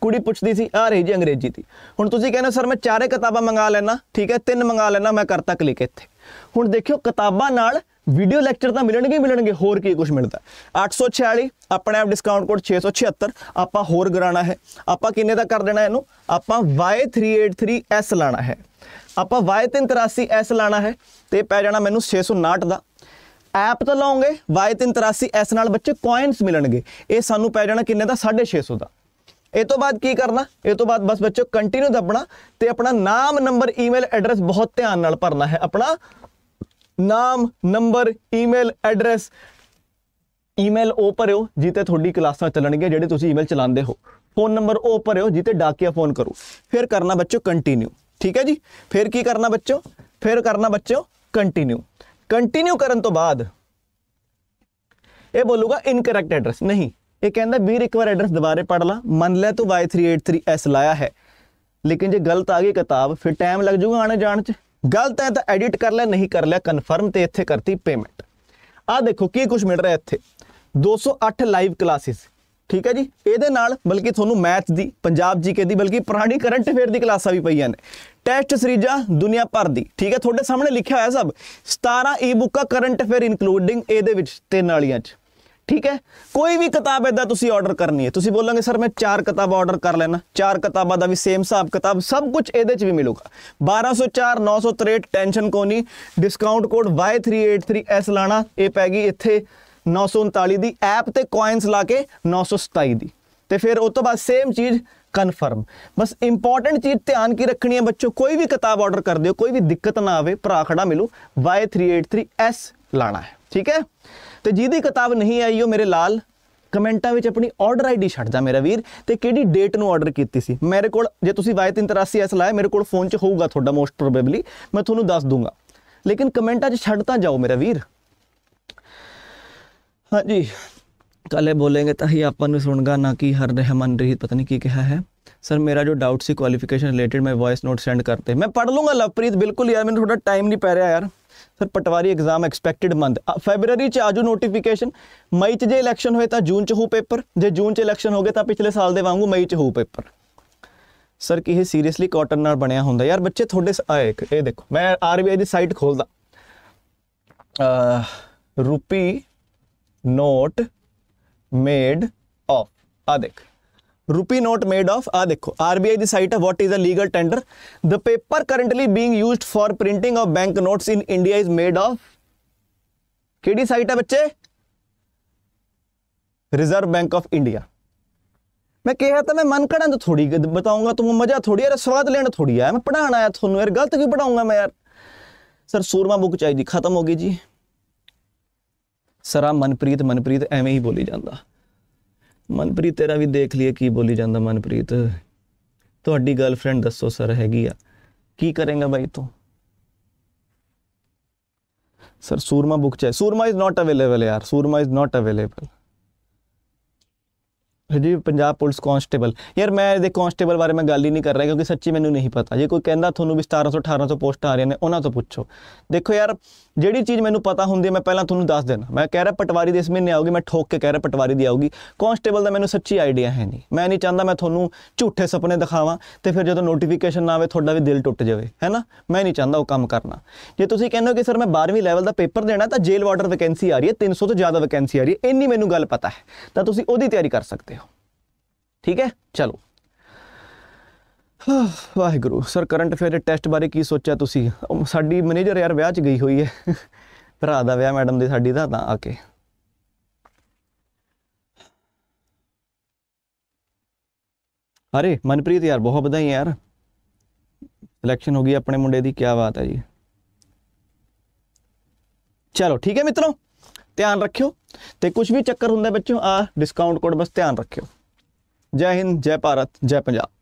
ਕੁੜੀ ਪੁੱਛਦੀ ਸੀ ਆ ਰਹੀ ਜੀ ਅੰਗਰੇਜ਼ੀ ਦੀ ਹੁਣ ਤੁਸੀਂ ਕਹਿੰਦੇ ਸਰ ਮੈਂ ਚਾਰੇ ਕਿਤਾਬਾਂ ਮੰਗਾ ਲੈਣਾ ਠੀਕ ਹੈ ਤਿੰਨ ਮੰਗਾ ਲੈਣਾ ਮੈਂ ਕਰਤਾ ਕਲਿੱਕ ਇੱਥੇ ਹੁਣ ਦੇਖਿਓ ਕਿਤਾਬਾਂ ਨਾਲ ਵੀਡੀਓ ਲੈਕਚਰ ਤਾਂ ਮਿਲਣਗੇ ਮਿਲਣਗੇ ਹੋਰ ਕੀ ਕੁਝ ਮਿਲਦਾ 846 ਆਪਣੇ ਆਪ ਡਿਸਕਾਊਂਟ ਕੋਡ 676 ਆਪਾਂ ਹੋਰ ਗਰਾਣਾ ਹੈ ਆਪਾਂ ਕਿੰਨੇ ਦਾ ਕਰ ਦੇਣਾ ਇਹਨੂੰ ਆਪਾਂ Y383S ਲਾਣਾ ਹੈ ਆਪਾਂ Y383S ਲਾਣਾ ਹੈ ਤੇ ਪੈ ਜਾਣਾ ਮੈਨੂੰ 659 ਦਾ ਐਪ ਤਾਂ ਲਾਉਂਗੇ Y383S ਨਾਲ ਬੱਚੇ ਕੋਇਨਸ ਮਿਲਣਗੇ ਇਹ ਸਾਨੂੰ ਪੈ ਜਾਣਾ ਕਿੰਨੇ ਦਾ 650 ਦਾ ਇਹ ਤੋਂ ਬਾਅਦ ਕੀ ਕਰਨਾ ਇਹ ਤੋਂ ਬਾਅਦ ਬਸ ਬੱਚੋ ਕੰਟੀਨਿਊ ਦੱਬਣਾ ਤੇ ਆਪਣਾ ਨਾਮ ਨੰਬਰ ਈਮੇਲ ਐਡਰੈਸ ਬਹੁਤ ਧਿਆਨ ਨਾਲ ਭਰਨਾ ਹੈ ਆਪਣਾ ਨਾਮ ਨੰਬਰ ਈਮੇਲ ਐਡਰੈਸ ਈਮੇਲ ਉਹ ਭਰਿਓ ਜਿੱਤੇ ਤੁਹਾਡੀ ਕਲਾਸਾਂ ਚੱਲਣਗੀਆਂ ਜਿਹੜੇ ਤੁਸੀਂ ਈਮੇਲ ਚਲਾਉਂਦੇ ਹੋ ਫੋਨ ਨੰਬਰ ਉਹ ਭਰਿਓ ਜਿੱਤੇ ਡਾਕਿਆ ਫੋਨ ਕਰੋ ਫਿਰ ਕਰਨਾ ਬੱਚੋ ਕੰਟੀਨਿਊ ਠੀਕ ਹੈ ਜੀ ਫਿਰ ਕੀ ਕਰਨਾ ਬੱਚੋ ਫਿਰ ਕਰਨਾ ਬੱਚੋ ਕੰਟੀਨਿਊ ਕੰਟੀਨਿਊ ਕਰਨ ਤੋਂ ਬਾਅਦ ਇਹ ਬੋਲੂਗਾ ਇਨਕਰੈਕਟ ਐਡਰੈਸ ਨਹੀਂ ਇਹ ਕਹਿੰਦਾ ਵੀ ਰਿਕਵਰ ਐਡਰੈਸ ਦੁਬਾਰੇ ਪੜ ਲਾ ਮੰਨ ਲੈ ਤੂੰ y383s ਲਾਇਆ ਹੈ ਲੇਕਿਨ ਜੇ ਗਲਤ ਆ ਗਈ ਕਿਤਾਬ ਫਿਰ ਟਾਈਮ ਲੱਗ ਜਾਊਗਾ ਆਣੇ ਜਾਣ 'ਚ ਗਲਤ ਹੈ ਤਾਂ ਐਡਿਟ ਕਰ ਲੈ ਨਹੀਂ ਕਰ ਲਿਆ ਕਨਫਰਮ ਤੇ ਇੱਥੇ ਕਰਤੀ ਪੇਮੈਂਟ ਆ ਦੇਖੋ ਕੀ ਕੁਝ ਮਿਲ ਰਿਹਾ ਇੱਥੇ 208 ਲਾਈਵ ਕਲਾਸਿਸ ਠੀਕ ਹੈ ਜੀ ਇਹਦੇ ਨਾਲ ਬਲਕਿ ਤੁਹਾਨੂੰ ਮੈਥ ਦੀ ਪੰਜਾਬ ਜੀਕੇ ਦੀ ਬਲਕਿ ਪੁਰਾਣੀ ਕਰੰਟ ਅਫੇਅਰ ਦੀ ਕਲਾਸਾਂ ਵੀ ਪਈਆਂ ਨੇ ਟੈਸਟ ਸੀਰੀਜ਼ਾਂ ਦੁਨੀਆ ਭਰ ਦੀ ਠੀਕ ਹੈ ਤੁਹਾਡੇ ਸਾਹਮਣੇ ਲਿਖਿਆ ਹੋਇਆ ਸਭ 17 ਈ ਬੁੱਕਾਂ ਕਰੰਟ ਅਫੇਅਰ ਇਨਕਲੂਡਿੰਗ ਇਹਦੇ ਵਿੱਚ ਤਿੰਨ ਵਾਲੀਆਂ 'ਚ ਠੀਕ ਹੈ ਕੋਈ ਵੀ ਕਿਤਾਬ ਐਦਾ ਤੁਸੀਂ ਆਰਡਰ ਕਰਨੀ ਹੈ ਤੁਸੀਂ ਬੋਲੋਗੇ ਸਰ ਮੈਂ ਚਾਰ ਕਿਤਾਬ ਆਰਡਰ ਕਰ ਲੈਣਾ ਚਾਰ ਕਿਤਾਬਾਂ ਦਾ ਵੀ ਸੇਮ ਹਿਸਾਬ ਕਿਤਾਬ ਸਭ ਕੁਝ ਇਹਦੇ 'ਚ ਵੀ ਮਿਲੂਗਾ 1204 963 ਟੈਨਸ਼ਨ ਕੋਨੀ ਡਿਸਕਾਊਂਟ ਕੋਡ Y383S ਲਾਣਾ ਇਹ ਪੈ ਗਈ ਇੱਥੇ 939 ਦੀ ਐਪ ਤੇ ਕੋਇਨਸ ਲਾ ਕੇ 927 ਦੀ ਤੇ ਫਿਰ ਉਸ ਤੋਂ ਬਾਅਦ ਸੇਮ ਚੀਜ਼ ਕਨਫਰਮ ਬਸ ਇੰਪੋਰਟੈਂਟ ਚੀਜ਼ ਧਿਆਨ ਕੀ ਰੱਖਣੀ ਹੈ ਬੱਚੋ ਕੋਈ ਵੀ ਕਿਤਾਬ ਆਰਡਰ ਕਰਦੇ ਹੋ ਕੋਈ ਵੀ ਦਿੱਕਤ ਨਾ ਆਵੇ ਭਰਾ ਖੜਾ ਮਿਲੂ Y383S ਲਾਣਾ ਹੈ ਠੀਕ ਹੈ ਤੇ ਜਿਹਦੀ ਕਿਤਾਬ ਨਹੀਂ ਆਈ ਉਹ ਮੇਰੇ ਲਾਲ ਕਮੈਂਟਾਂ ਵਿੱਚ ਆਪਣੀ ਆਰਡਰ ਆਈਡੀ ਛੱਡ ਜਾ ਮੇਰਾ ਵੀਰ ਤੇ ਕਿਹੜੀ ਡੇਟ ਨੂੰ ਆਰਡਰ ਕੀਤੀ ਸੀ ਮੇਰੇ ਕੋਲ ਜੇ ਤੁਸੀਂ ਐਸ ਲਾਇਆ ਮੇਰੇ ਕੋਲ ਫੋਨ 'ਚ ਹੋਊਗਾ ਤੁਹਾਡਾ ਮੋਸਟ ਪ੍ਰੋਬੇਬਲੀ ਮੈਂ ਤੁਹਾਨੂੰ ਦੱਸ ਦੂੰਗਾ ਲੇਕਿਨ ਕਮੈਂਟਾਂ 'ਚ ਛੱਡ ਤਾਂ ਜਾਓ ਮੇਰਾ ਵੀਰ ਹਾਂਜੀ ਕੱਲੇ ਬੋਲेंगे ਤਾਂ ਹੀ ਆਪਾਂ ਨੂੰ ਸੁਣਗਾ ਨਾ ਕਿ ਹਰ ਰਹਿਮਨ ਰਹੀ ਪਤਾ ਨਹੀਂ ਕੀ ਕਿਹਾ ਹੈ ਸਰ ਮੇਰਾ ਜੋ ਡਾਊਟ ਸੀ ਕੁਆਲੀਫਿਕੇਸ਼ਨ ਰਿਲੇਟਡ ਮੈਂ ਵੌਇਸ ਨੋਟ ਸੈਂਡ ਕਰਤੇ ਮੈਂ ਪੜ ਲੂੰਗਾ ਲਵਪ੍ਰੀਤ ਬਿਲਕੁਲ ਯਾਰ ਮੈਨੂੰ ਥੋੜਾ ਟਾਈਮ ਨਹੀਂ ਪੈ ਰਿਹਾ ਯਾਰ ਫਿਰ patwari exam expected month February ਚ ਆਜੂ ਨੋਟੀਫਿਕੇਸ਼ਨ ਮਈ ਚ ਜੇ ਇਲੈਕਸ਼ਨ ਹੋਏ ਤਾਂ ਜੂਨ ਚ ਹੋ ਪੇਪਰ ਜੇ ਜੂਨ ਚ ਇਲੈਕਸ਼ਨ ਹੋ ਗਏ ਤਾਂ ਪਿਛਲੇ ਸਾਲ ਦੇ ਵਾਂਗੂ ਮਈ ਚ ਹੋ ਪੇਪਰ ਸਰ ਕਿ ਇਹ ਸੀਰੀਅਸਲੀ ਕਾਟਨ ਨਾਲ ਬਣਿਆ ਹੁੰਦਾ ਯਾਰ ਬੱਚੇ ਤੁਹਾਡੇ ਆਏ ਇਹ ਦੇਖੋ ਮੈਂ ਆਰਬੀਆਈ ਦੀ ਸਾਈਟ ਖੋਲਦਾ ਰੁਪੀ ਨੋਟ ਮੇਡ ਆਫ ਆ ਦੇਖ ਰੁਪੀ ਨੋਟ ਮੇਡ ਆਫ ਆ ਦੇਖੋ ਆਰਬੀਆਈ ਦੀ ਸਾਈਟ ਹੈ what is a legal tender the paper currently being used for printing of bank notes in India is made of ਕਿਹੜੀ ਸਾਈਟ ਹੈ ਬੱਚੇ ਰਿਜ਼ਰਵ ਬੈਂਕ ਆਫ ਇੰਡੀਆ ਮੈਂ ਕਿਹਾ ਤਾਂ ਮੈਂ ਮਨ ਕੜਾਂ ਤੋਂ ਥੋੜੀ ਬਤਾਉਂਗਾ ਤੁਹਾਨੂੰ ਮਜ਼ਾ ਥੋੜੀ ਯਾਰ ਸਵਾਦ ਲੈਣ ਥੋੜੀ ਆ ਮੈਂ ਪੜਾਉਣ ਆਇਆ ਤੁਹਾਨੂੰ ਯਾਰ ਗਲਤ ਕਿਉਂ ਪੜਾਉਂਗਾ ਮੈਂ ਯਾਰ ਸਰ ਸੂਰਮਾ ਬੁੱਕ ਚਾਹੀਦੀ ਖਤਮ ਹੋ ਗਈ ਜੀ ਸਰਾ ਮਨਪ੍ਰੀਤ ਮਨਪ੍ਰੀਤ ਐਵੇਂ ਹੀ ਬੋਲੀ ਜਾਂਦਾ ਮਨਪ੍ਰੀਤ ਤੇਰਾ ਵੀ ਦੇਖ ਲਈਏ ਕੀ ਬੋਲੀ ਜਾਂਦਾ ਮਨਪ੍ਰੀਤ ਤੁਹਾਡੀ ਗਰਲਫ੍ਰੈਂਡ ਦੱਸੋ ਸਰ ਹੈਗੀ ਆ ਕੀ ਕਰੇਗਾ ਬਾਈ ਤੂੰ ਸਰ ਸੂਰਮਾ ਬੁੱਕ ਚਾਹੀਦਾ ਸੂਰਮਾ ਇਜ਼ ਨਾਟ ਅਵੇਲੇਬਲ ਯਾਰ ਸੂਰਮਾ ਇਜ਼ ਨਾਟ ਅਵੇਲੇਬਲ ਜੀ ਪੰਜਾਬ ਪੁਲਿਸ ਕਾਂਸਟੇਬਲ ਯਾਰ ਮੈਂ ਇਹਦੇ ਕਾਂਸਟੇਬਲ ਬਾਰੇ ਮੈਂ ਗੱਲ ਹੀ ਨਹੀਂ ਕਰ ਰਿਹਾ ਕਿਉਂਕਿ ਸੱਚੀ ਮੈਨੂੰ ਨਹੀਂ ਪਤਾ ਜੇ ਕੋਈ ਕਹਿੰਦਾ ਤੁਹਾਨੂੰ ਵੀ 1700 1800 ਪੋਸਟ ਆ ਰਹੀਆਂ ਨੇ ਉਹਨਾਂ ਤੋਂ ਪੁੱਛੋ ਦੇਖੋ ਯਾਰ ਜਿਹੜੀ ਚੀਜ਼ ਮੈਨੂੰ ਪਤਾ ਹੁੰਦੀ ਮੈਂ ਪਹਿਲਾਂ ਤੁਹਾਨੂੰ ਦੱਸ ਦੇਣਾ ਮੈਂ ਕਹਿ ਰਿਹਾ ਪਟਵਾਰੀ ਦੇ ਇਸ ਮਹੀਨੇ ਆਉਗੀ ਮੈਂ ਠੋਕ ਕੇ ਕਹਿ ਰਿਹਾ ਪਟਵਾਰੀ ਦੀ ਆਉਗੀ ਕਾਂਸਟੇਬਲ ਦਾ ਮੈਨੂੰ ਸੱਚੀ ਆਈਡੀਆ ਹੈ ਨਹੀਂ ਮੈਂ ਨਹੀਂ ਚਾਹੁੰਦਾ ਮੈਂ ਤੁਹਾਨੂੰ ਝੂਠੇ ਸੁਪਨੇ ਦਿਖਾਵਾਂ ਤੇ ਫਿਰ ਜਦੋਂ ਨੋਟੀਫਿਕੇਸ਼ਨ ਨਾ ਆਵੇ ਤੁਹਾਡਾ ਵੀ ਦਿਲ ਟੁੱਟ ਜਾਵੇ ਹੈਨਾ ਮੈਂ ਨਹੀਂ ਚਾਹੁੰਦਾ ਉਹ ਕੰਮ ਕਰਨਾ ਜੇ ਤੁਸੀਂ ਕਹਿੰਦੇ ਹੋ ਕਿ ਸਰ ਮੈਂ 12ਵੀਂ ਲੈਵਲ ਦਾ ਪੇਪਰ ਦੇਣਾ ਤਾਂ ਜੇਲ ਵਾਰਡਰ ਵੈਕੈਂਸੀ ਆ ਰਹੀ ਹੈ 300 ਤੋਂ ਜ਼ਿਆਦਾ ਵੈਕੈਂਸੀ ਆ ਰਹੀ ਹੈ ਇੰਨੀ ਮੈਨੂੰ ਗੱਲ ਪਤਾ ਹੈ ਤਾਂ ਤੁਸੀਂ ਉਹਦੀ ਤਿਆਰੀ ਕਰ ਸਕਦੇ ठीक है चलो ਵਾਹਿਗੁਰੂ हाँ, सर करंट अफेयर ਦੇ बारे की सोचा ਸੋਚਿਆ साड़ी मैनेजर यार विह च गई हुई है ਹੈ का विह मैडम ਮੈਡਮ ਦੇ ਸਾਡੀ अरे मनप्रीत यार बहुत बधाई यार इलेक्शन हो गई अपने मुंडे की क्या बात है जी चलो ठीक है मित्रों ध्यान रखियो तो कुछ भी चक्कर होंगे बच्चों आ डिस्काउंट कोड बस ध्यान रखियो ਜੈ ਹਿੰਦ ਜੈ ਭਾਰਤ ਜੈ ਪੰਜਾਬ